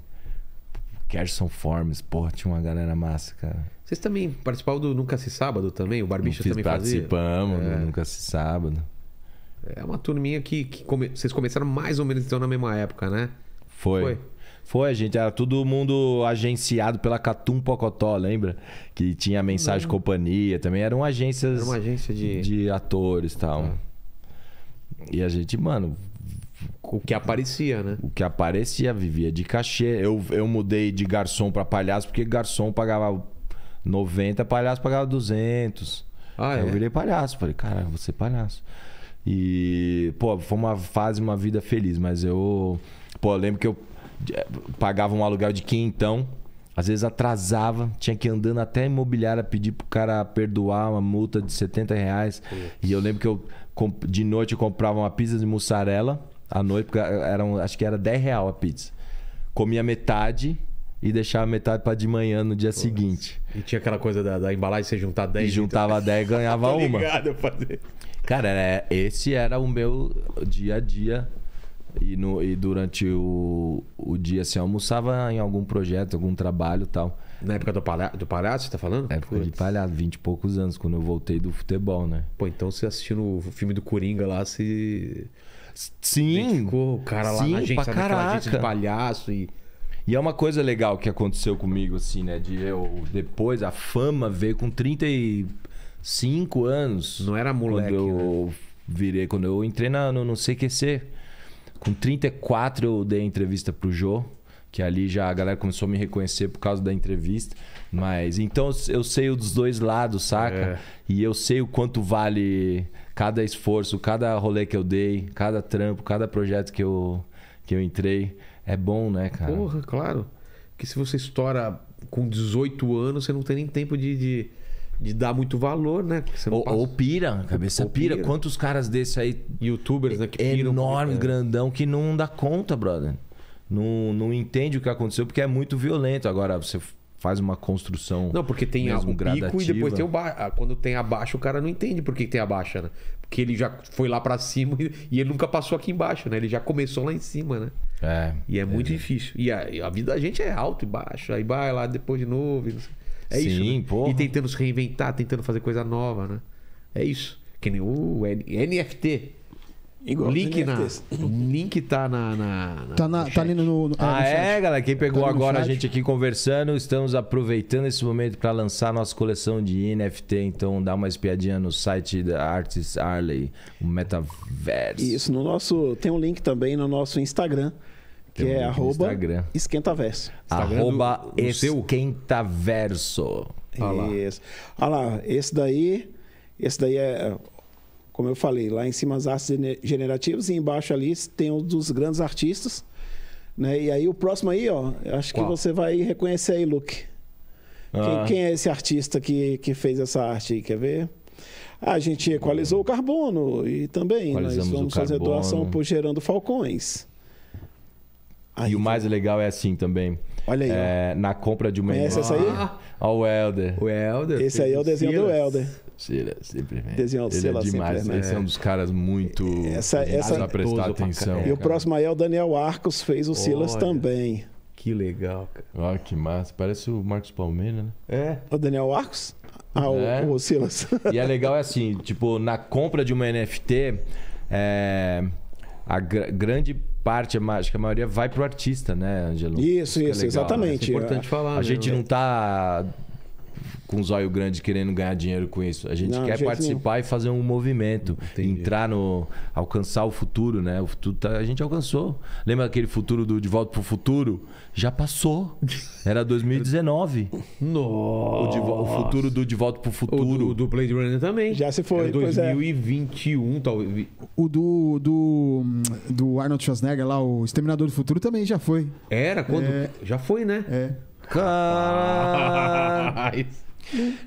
Gerson Forms, porra, tinha uma galera massa, cara. Vocês também participavam do Nunca Se Sábado também? O Barbicha também participamos fazia? Participamos do é. Nunca Se Sábado. É uma turminha que, que come... vocês começaram mais ou menos então na mesma época, né? Foi. Foi. a gente. Era todo mundo agenciado pela Catum Pocotó, lembra? Que tinha a mensagem Não. companhia também. Eram agências Era uma agência de... de atores e tal. Ah. E a gente, mano... O que aparecia, né? O que aparecia, vivia de cachê. Eu, eu mudei de garçom para palhaço porque garçom pagava 90 palhaço pagava 200. Ah, é? Aí eu é? virei palhaço. Falei, cara, você vou é ser palhaço. E, pô, foi uma fase, uma vida feliz, mas eu. Pô, eu lembro que eu eh, pagava um aluguel de quintão. Às vezes atrasava, tinha que ir andando até imobiliária pedir pro cara perdoar uma multa de 70 reais. E eu lembro que eu de noite eu comprava uma pizza de mussarela à noite, porque eram acho que era 10 real a pizza. Comia metade e deixar metade para de manhã no dia seguinte. E tinha aquela coisa da, da embalagem, você juntar 10. E juntava 10 e ganhava uma. Fazer. Cara, era, é, esse era o meu dia a dia. E, no, e durante o, o dia, assim, almoçava em algum projeto, algum trabalho tal. Na época do, palha do palhaço, você tá falando? É época Putz. de palhaço, 20 e poucos anos, quando eu voltei do futebol, né? Pô, então você assistindo o filme do Coringa lá, você. Sim! Ficou o cara lá sim, na agência, naquela de palhaço e. E é uma coisa legal que aconteceu comigo, assim, né? De eu, depois, a fama veio com 35 anos. Não era moleque, Quando eu né? virei, quando eu entrei na, no, no CQC. Com 34 eu dei a entrevista pro Jô que ali já a galera começou a me reconhecer por causa da entrevista. Mas então eu sei dos dois lados, saca? É. E eu sei o quanto vale cada esforço, cada rolê que eu dei, cada trampo, cada projeto que eu, que eu entrei é bom, né, cara? Porra, claro. Que se você estoura com 18 anos, você não tem nem tempo de, de, de dar muito valor, né? Ou, passa... ou, pira, cabeça ou pira. pira. Quantos caras desses aí. Youtubers, né? Que piram enorme, é. grandão, que não dá conta, brother. Não, não entende o que aconteceu porque é muito violento. Agora, você faz uma construção. Não, porque tem mesmo, o pico e depois tem o baixo. Quando tem a baixa, o cara não entende por que tem a baixa, né? que ele já foi lá para cima e ele nunca passou aqui embaixo, né? Ele já começou lá em cima, né? É. E é muito difícil. E a, a, vida da gente é alto e baixo. Aí vai lá depois de novo. É Sim, isso. Né? Porra. E tentando se reinventar, tentando fazer coisa nova, né? É isso. Que nem o NFT. Igual link, na, link tá na. na, na tá, na, tá ali no. no é, ah, no é, galera. Quem tá pegou tá agora a gente aqui conversando, estamos aproveitando esse momento para lançar nossa coleção de NFT. Então dá uma espiadinha no site da Artist Arley, o Metaverse. Isso, no nosso. Tem um link também no nosso Instagram. Que é arroba Instagram. esquentaverso. arroba esquentaverso. Isso. Olha lá. Olha lá, esse daí. Esse daí é como eu falei, lá em cima as artes generativas e embaixo ali tem um dos grandes artistas. Né? E aí o próximo aí, ó, acho Qual? que você vai reconhecer aí, Luke. Ah. Quem, quem, é esse artista que, que fez essa arte aí? Quer ver? A gente equalizou o carbono e também nós vamos fazer doação por Gerando Falcões. Aí, e o tá mais legal é assim também. Olha aí. É, na compra de uma. Conhece essa aí? Ah, o Helder. O Helder. Esse aí é o desenho do Helder. É é sempre vem. Desenhou Ele Sheila, é demais. Né? Esse é. um dos caras muito. Essa, essa a prestar atenção. E o próximo aí é o Daniel Arcos, fez o Silas também. Que legal, cara. Olha ah, que massa. Parece o Marcos Palmeira, né? É. O Daniel Arcos? Ah, é. o, o Silas. E é legal, é assim, tipo, na compra de uma NFT, é, a gr grande parte, acho que a maioria vai pro artista, né, Angelo? Isso, isso, é né? exatamente. É importante falar. A mesmo. gente né? não tá com um zóio grande querendo ganhar dinheiro com isso. A gente não, quer participar e fazer um movimento, Entendi. entrar no. alcançar o futuro, né? O futuro tá, a gente alcançou. Lembra aquele futuro do De Volta pro Futuro? Já passou. Era 2019. Nossa. O, o futuro do De Volta pro Futuro. O do, do Blade Runner também. Já se foi. Era 2021, é. talvez. O do, do, do Arnold Schwarzenegger lá, o Exterminador do Futuro, também já foi. Era? Quando? É. Já foi, né? É. Caralho!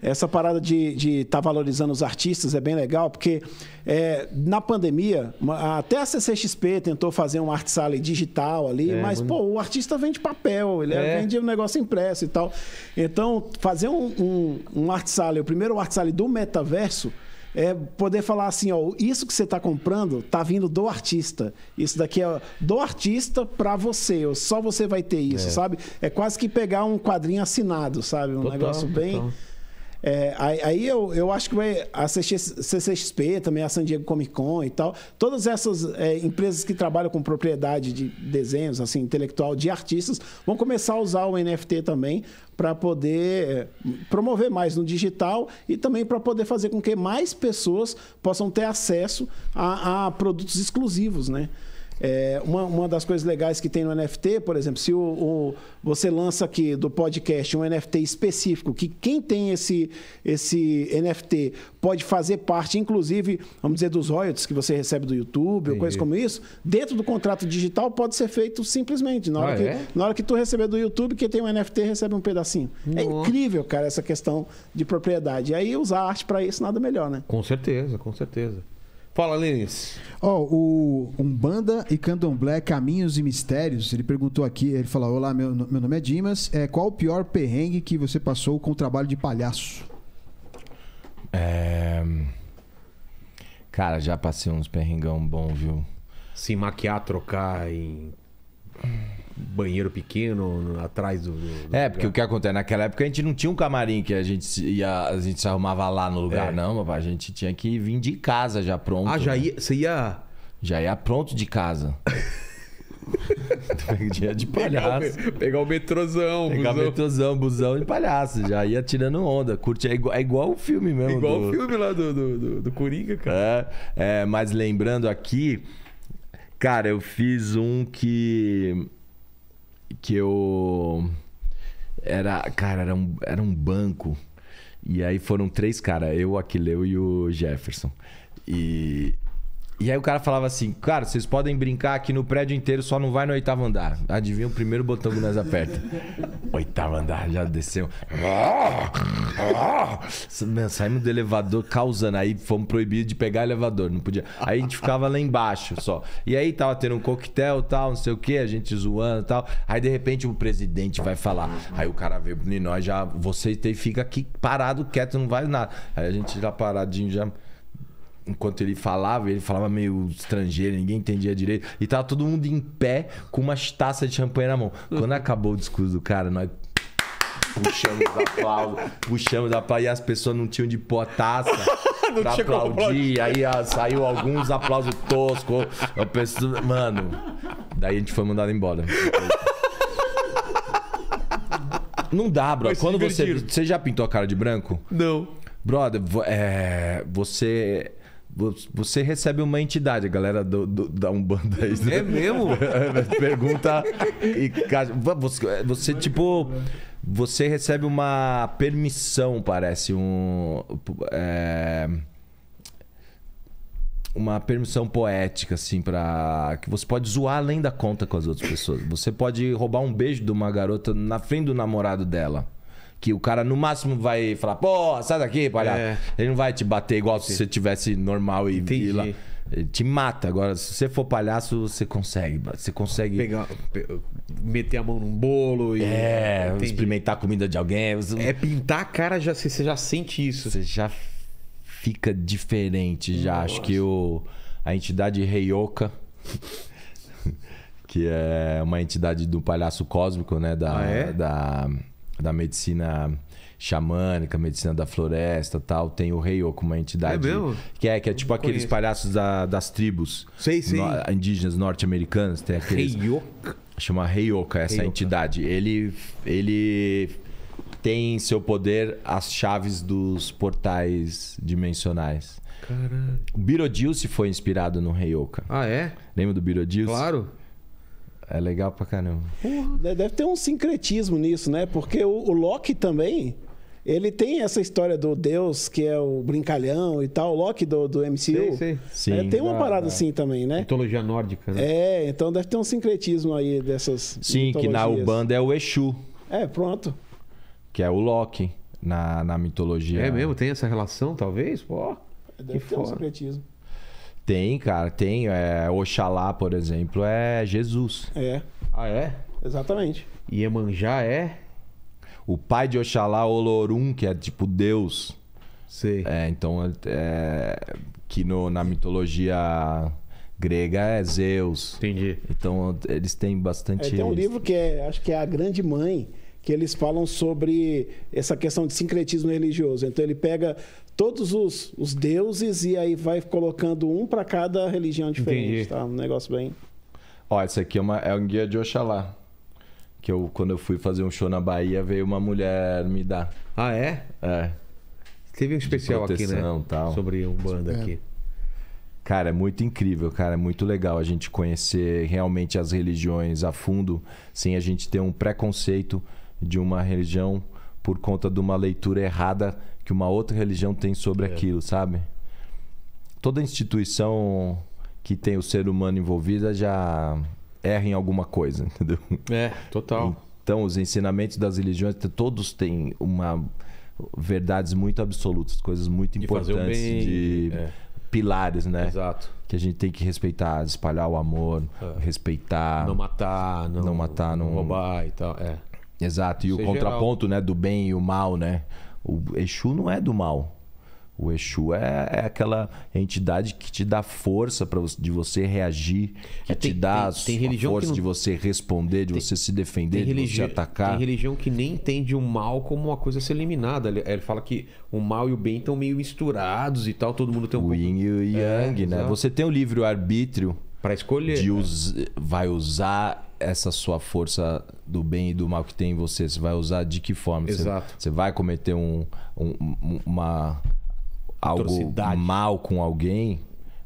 Essa parada de estar tá valorizando os artistas é bem legal, porque é, na pandemia, até a CCXP tentou fazer um art sala digital ali, é, mas, pô, o artista vende papel, ele é. vende um negócio impresso e tal. Então, fazer um, um, um sala, o primeiro art sala do metaverso, é poder falar assim, ó, isso que você está comprando está vindo do artista. Isso daqui é do artista para você. Só você vai ter isso, é. sabe? É quase que pegar um quadrinho assinado, sabe? Um total, negócio bem total. É, aí, aí eu, eu acho que vai a CCXP, também a San Diego Comic Con e tal. Todas essas é, empresas que trabalham com propriedade de desenhos, assim, intelectual de artistas, vão começar a usar o NFT também para poder é, promover mais no digital e também para poder fazer com que mais pessoas possam ter acesso a, a produtos exclusivos, né? É, uma, uma das coisas legais que tem no NFT, por exemplo, se o, o, você lança aqui do podcast um NFT específico, que quem tem esse, esse NFT pode fazer parte, inclusive, vamos dizer, dos royalties que você recebe do YouTube, ou coisas como isso, dentro do contrato digital pode ser feito simplesmente. Na hora, ah, que, é? na hora que tu receber do YouTube, quem tem um NFT recebe um pedacinho. É incrível, cara, essa questão de propriedade. E aí usar arte para isso nada melhor, né? Com certeza, com certeza. Fala, Lênis. Ó, oh, o Umbanda e Candomblé Caminhos e Mistérios, ele perguntou aqui, ele falou: Olá, meu, meu nome é Dimas. É, qual o pior perrengue que você passou com o trabalho de palhaço? É... Cara, já passei uns perrengão bom, viu? Se maquiar, trocar E banheiro pequeno atrás do. do é, porque lugar. o que acontece? Naquela época a gente não tinha um camarim que a gente ia, a gente se arrumava lá no lugar, é. não, papai. A gente tinha que vir de casa já pronto. Ah, já né? ia. Você ia. Já ia pronto de casa. Dia de palhaço. Pegar o, metrozão, Pegar busão. metrozão, busão de palhaço. Já ia tirando onda. Curte, é, igual, é igual o filme mesmo. igual do... o filme lá do, do, do, do Coringa, cara. É, é, mas lembrando aqui, cara, eu fiz um que que eu. Era. Cara, era um, era um banco. E aí foram três caras, eu, o Aquileu e o Jefferson. E e aí o cara falava assim, cara, vocês podem brincar aqui no prédio inteiro, só não vai no oitavo andar. Adivinha o primeiro botão que nós aperta. oitavo andar, já desceu. saímos do elevador causando. Aí fomos proibidos de pegar elevador, não podia. Aí a gente ficava lá embaixo só. E aí tava tendo um coquetel tal, não sei o que, a gente zoando tal. Aí de repente o presidente vai falar. Aí o cara veio e nós já, você fica aqui parado, quieto, não vai nada. Aí a gente já paradinho, já enquanto ele falava, ele falava meio estrangeiro, ninguém entendia direito. E tava todo mundo em pé com uma taça de champanhe na mão. Quando acabou o discurso do cara, nós puxamos aplausos, puxamos aplausos, e as pessoas não tinham de pôr taça pra aplaudir. Aí saiu alguns aplausos toscos. Eu penso, mano. Daí a gente foi mandado embora. Não dá, bro. Mas Quando você. Você já pintou a cara de branco? Não. Brother, é, você você recebe uma entidade, a galera do, do, da Umbanda aí. Né? É mesmo? Pergunta. E, você, você, tipo. Você recebe uma permissão, parece. Um. É, uma permissão poética, assim, para Que você pode zoar além da conta com as outras pessoas. Você pode roubar um beijo de uma garota na frente do namorado dela. Que o cara no máximo vai falar, pô sai daqui, palhaço. É. Ele não vai te bater igual Sim. se você tivesse normal e, vila lá. Ele te mata. Agora, se você for palhaço, você consegue. Você consegue. Pegar, meter a mão num bolo e. É, Entendi. experimentar a comida de alguém. Você... É pintar a cara, já, você já sente isso. Você já fica diferente, Nossa. já. Acho que o, a entidade Reioka, que é uma entidade do palhaço cósmico, né? Da, ah, é? da da medicina xamânica, medicina da floresta tal, tem o Reioku, uma entidade. É mesmo? Que é, que é tipo aqueles conheço. palhaços da, das tribos sei, sei. No, indígenas norte-americanas. Tem aqueles. Chama Reioka essa Heioka. entidade. Ele. ele tem em seu poder as chaves dos portais dimensionais. Caralho. O Birodilce foi inspirado no Reioka. Ah, é? Lembra do Birodilce? Claro. É legal pra caramba. Deve ter um sincretismo nisso, né? Porque o, o Loki também, ele tem essa história do Deus que é o brincalhão e tal, o Loki do, do MCU. Sim, sim. É, sim tem uma da, parada da assim também, né? Mitologia nórdica, né? É, então deve ter um sincretismo aí dessas. Sim, que na Ubanda é o Exu. É, pronto. Que é o Loki na, na mitologia. É mesmo? Tem essa relação, talvez? Pô. Deve que ter fora. um sincretismo. Tem, cara, tem. É, Oxalá, por exemplo, é Jesus. É. Ah, é? Exatamente. Iemanjá é? O pai de Oxalá, Olorum, que é tipo Deus. Sei. É, então, é, que no, na mitologia grega é Zeus. Entendi. Então, eles têm bastante... É, tem um livro que é, acho que é A Grande Mãe, que eles falam sobre essa questão de sincretismo religioso. Então, ele pega todos os, os deuses e aí vai colocando um para cada religião diferente, Entendi. tá? Um negócio bem... Ó, esse aqui é, uma, é um guia de Oxalá. Que eu, quando eu fui fazer um show na Bahia, veio uma mulher me dar. Ah, é? É. Teve um especial proteção, aqui, né? Tal. Sobre um banda é. aqui. Cara, é muito incrível, cara. É muito legal a gente conhecer realmente as religiões a fundo, sem a gente ter um preconceito de uma religião por conta de uma leitura errada que uma outra religião tem sobre é. aquilo, sabe? Toda instituição que tem o ser humano envolvida já erra em alguma coisa, entendeu? É, total. Então, os ensinamentos das religiões, todos têm uma verdades muito absolutas, coisas muito importantes bem, de é. pilares, né? Exato. Que a gente tem que respeitar, espalhar o amor, é. respeitar, não matar, não, não matar, não, não roubar e tal, é. Exato. E o é contraponto, né, do bem e o mal, né? O Exu não é do mal. O Exu é, é aquela entidade que te dá força para de você reagir, que é, te tem, dá tem, tem força não... de você responder, de você se defender, de religi... você atacar. Tem religião que nem entende o mal como uma coisa a ser eliminada. Ele, ele fala que o mal e o bem estão meio misturados e tal, todo mundo tem um. O pouco... yin e o é, yang, é, né? Exato. Você tem o livre-arbítrio para escolher. De né? us... Vai usar essa sua força do bem e do mal que tem em você, você vai usar de que forma? Exato. Você, você vai cometer um, um uma algo Atrocidade. mal com alguém,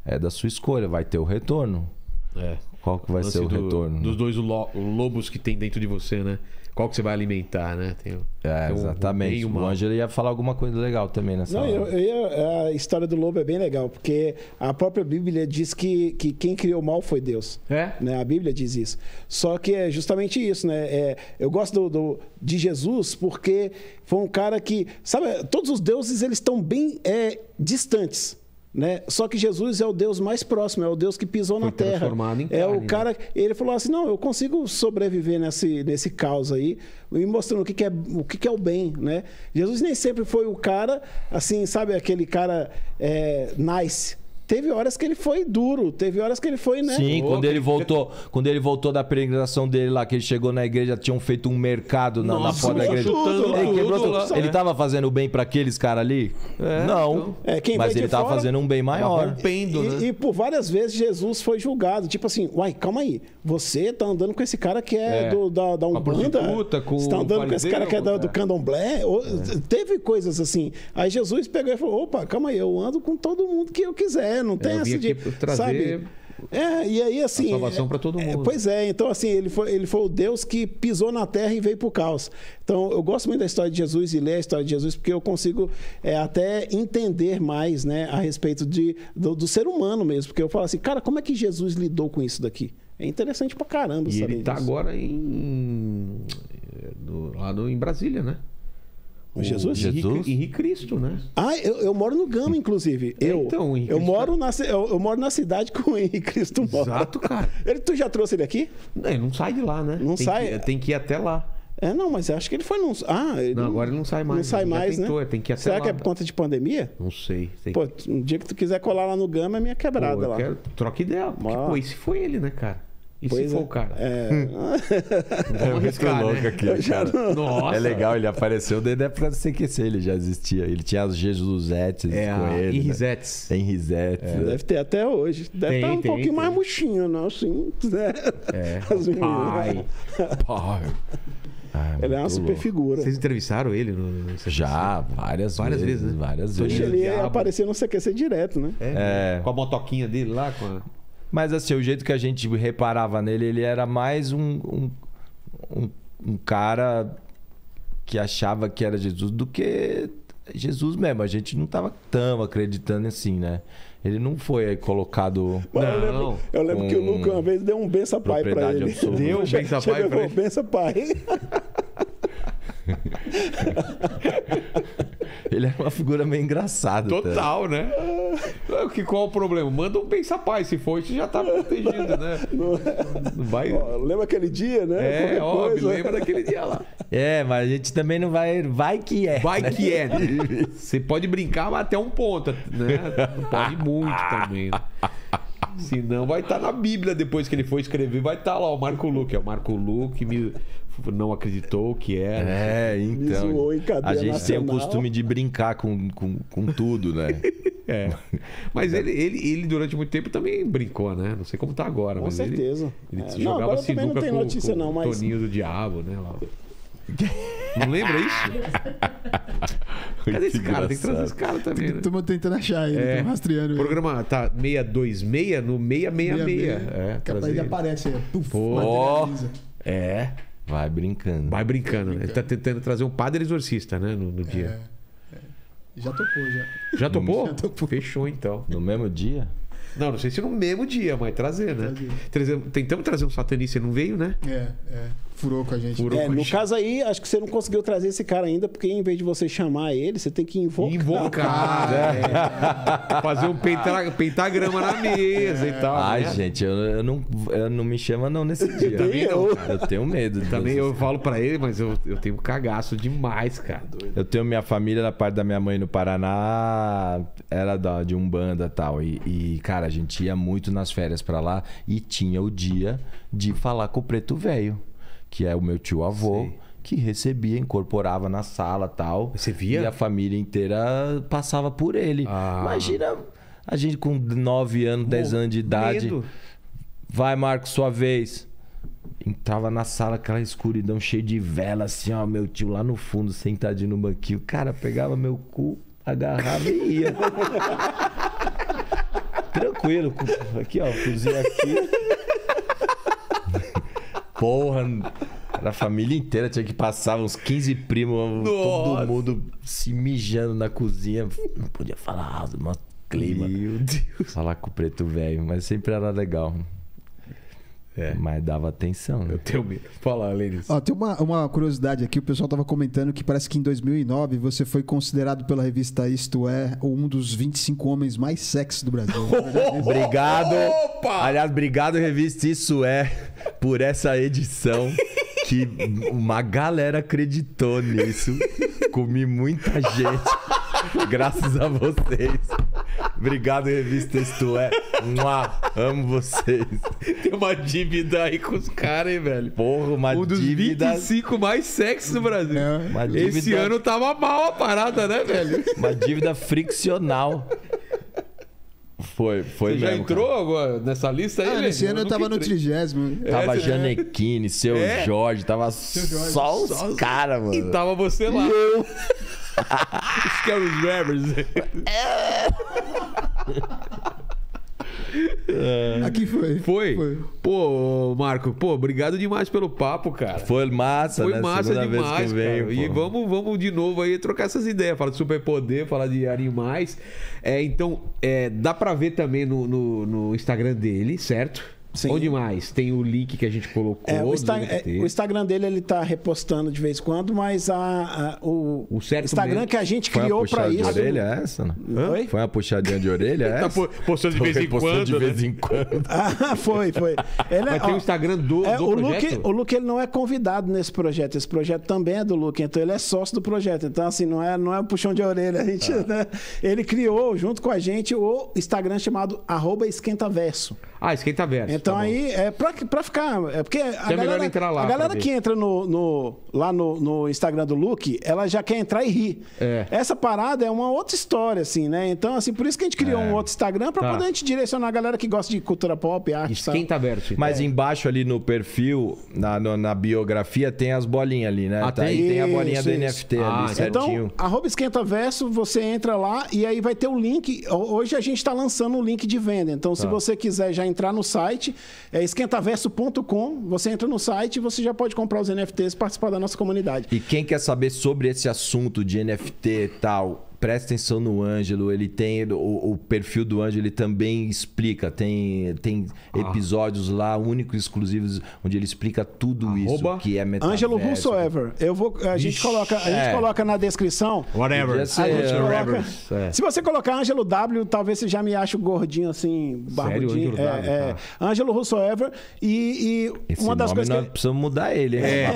é da sua escolha, vai ter o retorno. É. Qual que vai ser o do, retorno? Dos dois lo lobos que tem dentro de você, né? qual que você vai alimentar, né? Tem, é, tem exatamente. Um o Ângelo ia falar alguma coisa legal também nessa Não, eu, eu, a história do lobo é bem legal, porque a própria Bíblia diz que, que quem criou o mal foi Deus. É? Né? A Bíblia diz isso. Só que é justamente isso, né? É, eu gosto do, do, de Jesus porque foi um cara que... Sabe, todos os deuses, eles estão bem é, distantes. Né? Só que Jesus é o Deus mais próximo, é o Deus que pisou Foi na terra. Em carne, é o né? cara. Né? Ele falou assim: não, eu consigo sobreviver nesse, nesse caos aí, e mostrando o que, que, é, o que, que é o bem. Né? Jesus nem sempre foi o cara, assim, sabe, aquele cara é, nice teve horas que ele foi duro, teve horas que ele foi, né? Sim, quando ele voltou, quando ele voltou da peregrinação dele lá, que ele chegou na igreja, tinham feito um mercado na, Nossa, na da igreja. Tudo, ele, quebrou tudo, tudo. ele é. tava fazendo bem para aqueles caras ali? É, não. Então. É, mas ele tava fora, fazendo um bem maior. Rompendo, né? e, e por várias vezes Jesus foi julgado. Tipo assim, uai, calma aí. Você tá andando com esse cara que é, é. Do, da, da Umbanda. Com você tá andando com esse cara que é, da, do é. candomblé. Ou, é. teve coisas assim. Aí Jesus pegou e falou: opa, calma aí, eu ando com todo mundo que eu quiser é, não é, tem essa de. Trazer... Sabe? É, e aí assim. A salvação para todo é, mundo. É, pois é, então assim, ele foi, ele foi o Deus que pisou na terra e veio para o caos. Então eu gosto muito da história de Jesus e ler a história de Jesus porque eu consigo é, até entender mais né, a respeito de, do, do, ser humano mesmo. Porque eu falo assim, cara, como é que Jesus lidou com isso daqui? É interessante pra caramba e saber. Ele tá disso. agora em. Do, lá no, em Brasília, né? O Jesus? Jesus? Henri, Cristo, né? Ah, eu, eu moro no Gama, inclusive. É, eu, então, eu moro, é- na, eu, eu, moro na cidade que o Henrique Cristo mora. Exato, cara. Ele, tu já trouxe ele aqui? Não, é, não sai de lá, né? Não tem sai. Que, tem que ir até lá. É, não, mas acho que ele foi num. Ah, ele não, agora ele não sai mais. Não sai mais, tentou, né? Tem que Será lá. que é por conta de pandemia? Não sei. Tem... Pô, um dia que tu quiser colar lá no Gama, é minha quebrada Pô, lá. Quero... Troca ideia. Porque, pô, esse foi ele, né, cara? E pois se for é. o cara? É. é é arriscar, né? louco né? aqui, cara. Nossa. É legal, ele apareceu desde a época do CQC, ele já existia. Ele tinha as Jesusetes é, com ele. Henrizetes. Né? em Henrizetes. É. Deve ter até hoje. Deve estar tá um tem, pouquinho tem. mais murchinho, não, assim. Né? É. As Pai. Pai. Ah, é ele é uma super figura. Vocês entrevistaram ele no, CQC? Já, várias, várias vezes. vezes né? Várias vezes. Ele ia aparecer no CQC direto, né? É, né? é. Com a motoquinha dele lá. Com a... Mas assim, o jeito que a gente reparava nele, ele era mais um, um, um, um cara que achava que era Jesus do que Jesus mesmo. A gente não estava tão acreditando assim, né? Ele não foi colocado. Não, eu lembro, eu lembro um... que o Lucas uma vez deu um benção pai pra ele. Absurda. Deu um benção pai pra ele. benção pai ele é uma figura meio engraçada. Tá? Total, tá? né? Ah. É que, qual é o problema? Manda um pensa paz, se for, você já tá protegido, né? Não, não vai... Ó, lembra aquele dia, né? É, óbvio lembra daquele dia lá. É, mas a gente também não vai. Vai que é. Vai né? que é. Né? Você pode brincar mas até um ponto, né? Não pode muito também. Né? Senão vai estar tá na Bíblia depois que ele for escrever, vai estar tá lá o Marco Luque. É o Marco Luque, não acreditou que era. É, né? é então. a gente nacional. tem o costume de brincar com, com, com tudo, né? é. Mas ele, ele, ele, durante muito tempo também brincou, né? Não sei como tá agora. Com mas certeza. Ele, ele é. jogava não, agora assim também não tem notícia, com, com não, mas... Toninho do Diabo, né? Lá. Não lembra isso? Cadê esse cara? Tem que trazer esse cara também. Estamos né? tentando achar ele, é, rastreando. O programa tá 626 no 666. 66. É, Capaz ele aparece aí. Puf, Pô, é. Vai brincando. Vai brincando, né? Ele tá tentando trazer um padre exorcista, né? No, no dia. É, é. Já topou, já. Já topou? já topou? Fechou, então. No mesmo dia? Não, não sei se no mesmo dia, mas trazer, né? Trazer. Tentamos trazer um satanista e não veio, né? É, é. Furou com a gente. Furou é, no gente. caso aí, acho que você não conseguiu trazer esse cara ainda, porque em vez de você chamar ele, você tem que invocar. Invocar, é. Fazer um pentagrama na mesa é. e tal. Ai, né? gente, eu, eu, não, eu não me chama não nesse dia. Também eu. Não, eu tenho medo. Também eu falo para ele, mas eu, eu tenho cagaço demais, cara. Doido. Eu tenho minha família na parte da minha mãe no Paraná, era de Umbanda e tal. e cara, Cara, a gente ia muito nas férias para lá e tinha o dia de falar com o preto velho, que é o meu tio avô. Sei que recebia, incorporava na sala tal. Você via? E a família inteira passava por ele. Ah. Imagina a gente com 9 anos, 10 anos de idade. Medo. Vai, Marco sua vez. Entrava na sala, aquela escuridão cheia de vela, assim, ó, meu tio lá no fundo, sentadinho no banquinho. Cara, pegava meu cu, agarrava e ia. Tranquilo. Aqui, ó, cozinha aqui. Porra. A família inteira tinha que passar, uns 15 primos, Nossa. todo mundo se mijando na cozinha. Não podia falar alto, mas clima. Meu Deus. Falar com o preto velho, mas sempre era legal. É. Mas dava atenção. Né? Eu tenho medo. Fala, Lênis. Ó, tem uma, uma curiosidade aqui. O pessoal estava comentando que parece que em 2009 você foi considerado pela revista Isto É um dos 25 homens mais sexy do Brasil. obrigado. Opa! Aliás, obrigado, revista Isso É, por essa edição. que uma galera acreditou nisso. Comi muita gente. graças a vocês. Obrigado, revista Isto É. Mua, amo vocês. Tem uma dívida aí com os caras, hein, velho? Porra, uma um dos dívida. 25 mais sexy do Brasil. É. Uma dívida... Esse ano tava mal a parada, né, velho? Uma dívida friccional. Foi, foi Você mesmo. já entrou cara. agora nessa lista aí? Ah, nesse ano eu, eu tava entrei. no trigésimo. Tava é, Janequine, seu é? Jorge, tava seu Jorge, só os caras, mano. E tava você lá. E eu. os caras É. É. Aqui foi. foi. Foi. Pô, Marco, pô, obrigado demais pelo papo, cara. Foi massa, foi né? massa Segunda demais, veio, E vamos, vamos de novo aí trocar essas ideias, falar de superpoder, falar de animais. É, então, é, dá pra ver também no, no, no Instagram dele, certo? Sim. Onde mais? Tem o link que a gente colocou. É, o, Insta é, o, Instagram dele ele tá repostando de vez em quando, mas a, a o, o Instagram que a gente criou para isso. É foi a puxadinha de orelha é tá essa? Não? Foi a puxadinha de orelha essa? Tá postando de né? vez em quando. de vez em quando. ah, foi, foi. Ele é, mas tem ó, o Instagram do, é, do o projeto? Luke, o Luke ele não é convidado nesse projeto. Esse projeto também é do Luke, então ele é sócio do projeto. Então, assim, não é, não é um puxão de orelha. A gente, ah. né? Ele criou, junto com a gente, o Instagram chamado arroba verso ah, esquenta verso. Então tá aí, é pra, pra ficar. É porque a galera, melhor entrar lá. A galera que entra no, no lá no, no, Instagram do Luke, ela já quer entrar e rir. É. Essa parada é uma outra história, assim, né? Então, assim, por isso que a gente criou é. um outro Instagram pra tá. poder a gente direcionar a galera que gosta de cultura pop, arte. Esquenta verso. Então. Mas é. embaixo ali no perfil, na, no, na biografia, tem as bolinhas ali, né? Ah, tá, tem, tem a bolinha isso. do NFT ah, ali, então, certinho. Então, arroba esquenta verso, você entra lá e aí vai ter o link. Hoje a gente tá lançando o link de venda. Então, se tá. você quiser já entrar no site, é esquentaverso.com. Você entra no site e você já pode comprar os NFTs e participar da nossa comunidade. E quem quer saber sobre esse assunto de NFT e tal, presta atenção no Ângelo, ele tem. O, o perfil do Ângelo ele também explica. Tem, tem ah. episódios lá, únicos exclusivos, onde ele explica tudo Arroba isso que é metaverso. Ângelo Whosoever. Eu vou, a, Ixi, gente coloca, a é. gente coloca na descrição. Whatever. Coloca, é. Se você colocar Ângelo W, talvez você já me ache gordinho assim, barbudinho. Sério? Ângelo é, w, tá. é. Ângelo Whosoever. E, e Esse uma das coisas. Nós que... precisamos mudar ele, é.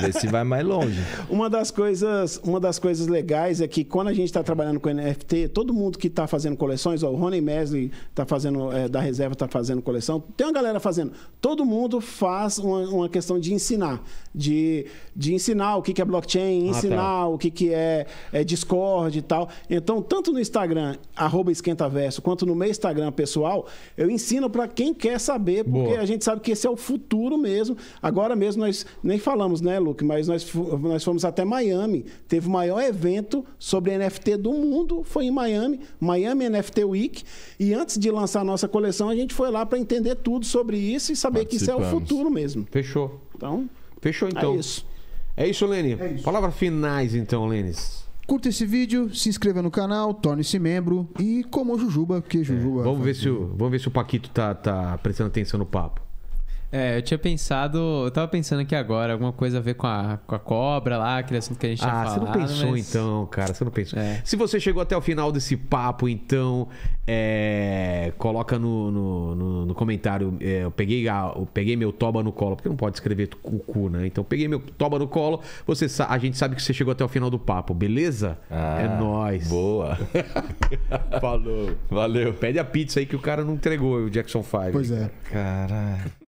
ver se vai mais longe. Uma das coisas, uma das coisas legais é que quando a gente está trabalhando com NFT, todo mundo que está fazendo coleções, ó, o Rony Mesley está fazendo, é, da reserva está fazendo coleção, tem uma galera fazendo. Todo mundo faz uma, uma questão de ensinar, de, de ensinar o que, que é blockchain, ensinar ah, tá. o que, que é, é, Discord e tal. Então, tanto no Instagram, arroba esquentaverso, quanto no meu Instagram pessoal, eu ensino para quem quer saber, porque Boa. a gente sabe que esse é o futuro mesmo. Agora mesmo nós nem falamos, né, Luke, mas nós, nós fomos até Miami, teve o maior evento sobre NFT do mundo foi em Miami, Miami NFT Week. E antes de lançar a nossa coleção, a gente foi lá para entender tudo sobre isso e saber que isso é o futuro mesmo. Fechou. Então. Fechou então. É isso. É isso, Lene. É isso. Palavras finais então, Lênis. Curta esse vídeo, se inscreva no canal, torne-se membro e como Jujuba, que Jujuba. É, vamos ver se o, vamos ver se o Paquito tá tá prestando atenção no papo. É, eu tinha pensado. Eu tava pensando aqui agora, alguma coisa a ver com a, com a cobra lá, aquele assunto que a gente ah, tinha falado. Ah, você não pensou mas... então, cara, você não pensou. É. Se você chegou até o final desse papo, então, é, coloca no, no, no, no comentário. É, eu, peguei eu peguei meu toba no colo, porque não pode escrever o cu, né? Então, peguei meu toba no colo, você, a gente sabe que você chegou até o final do papo, beleza? Ah, é nóis. Boa. Falou. Valeu. Pede a pizza aí que o cara não entregou, o Jackson 5. Pois é. Caralho.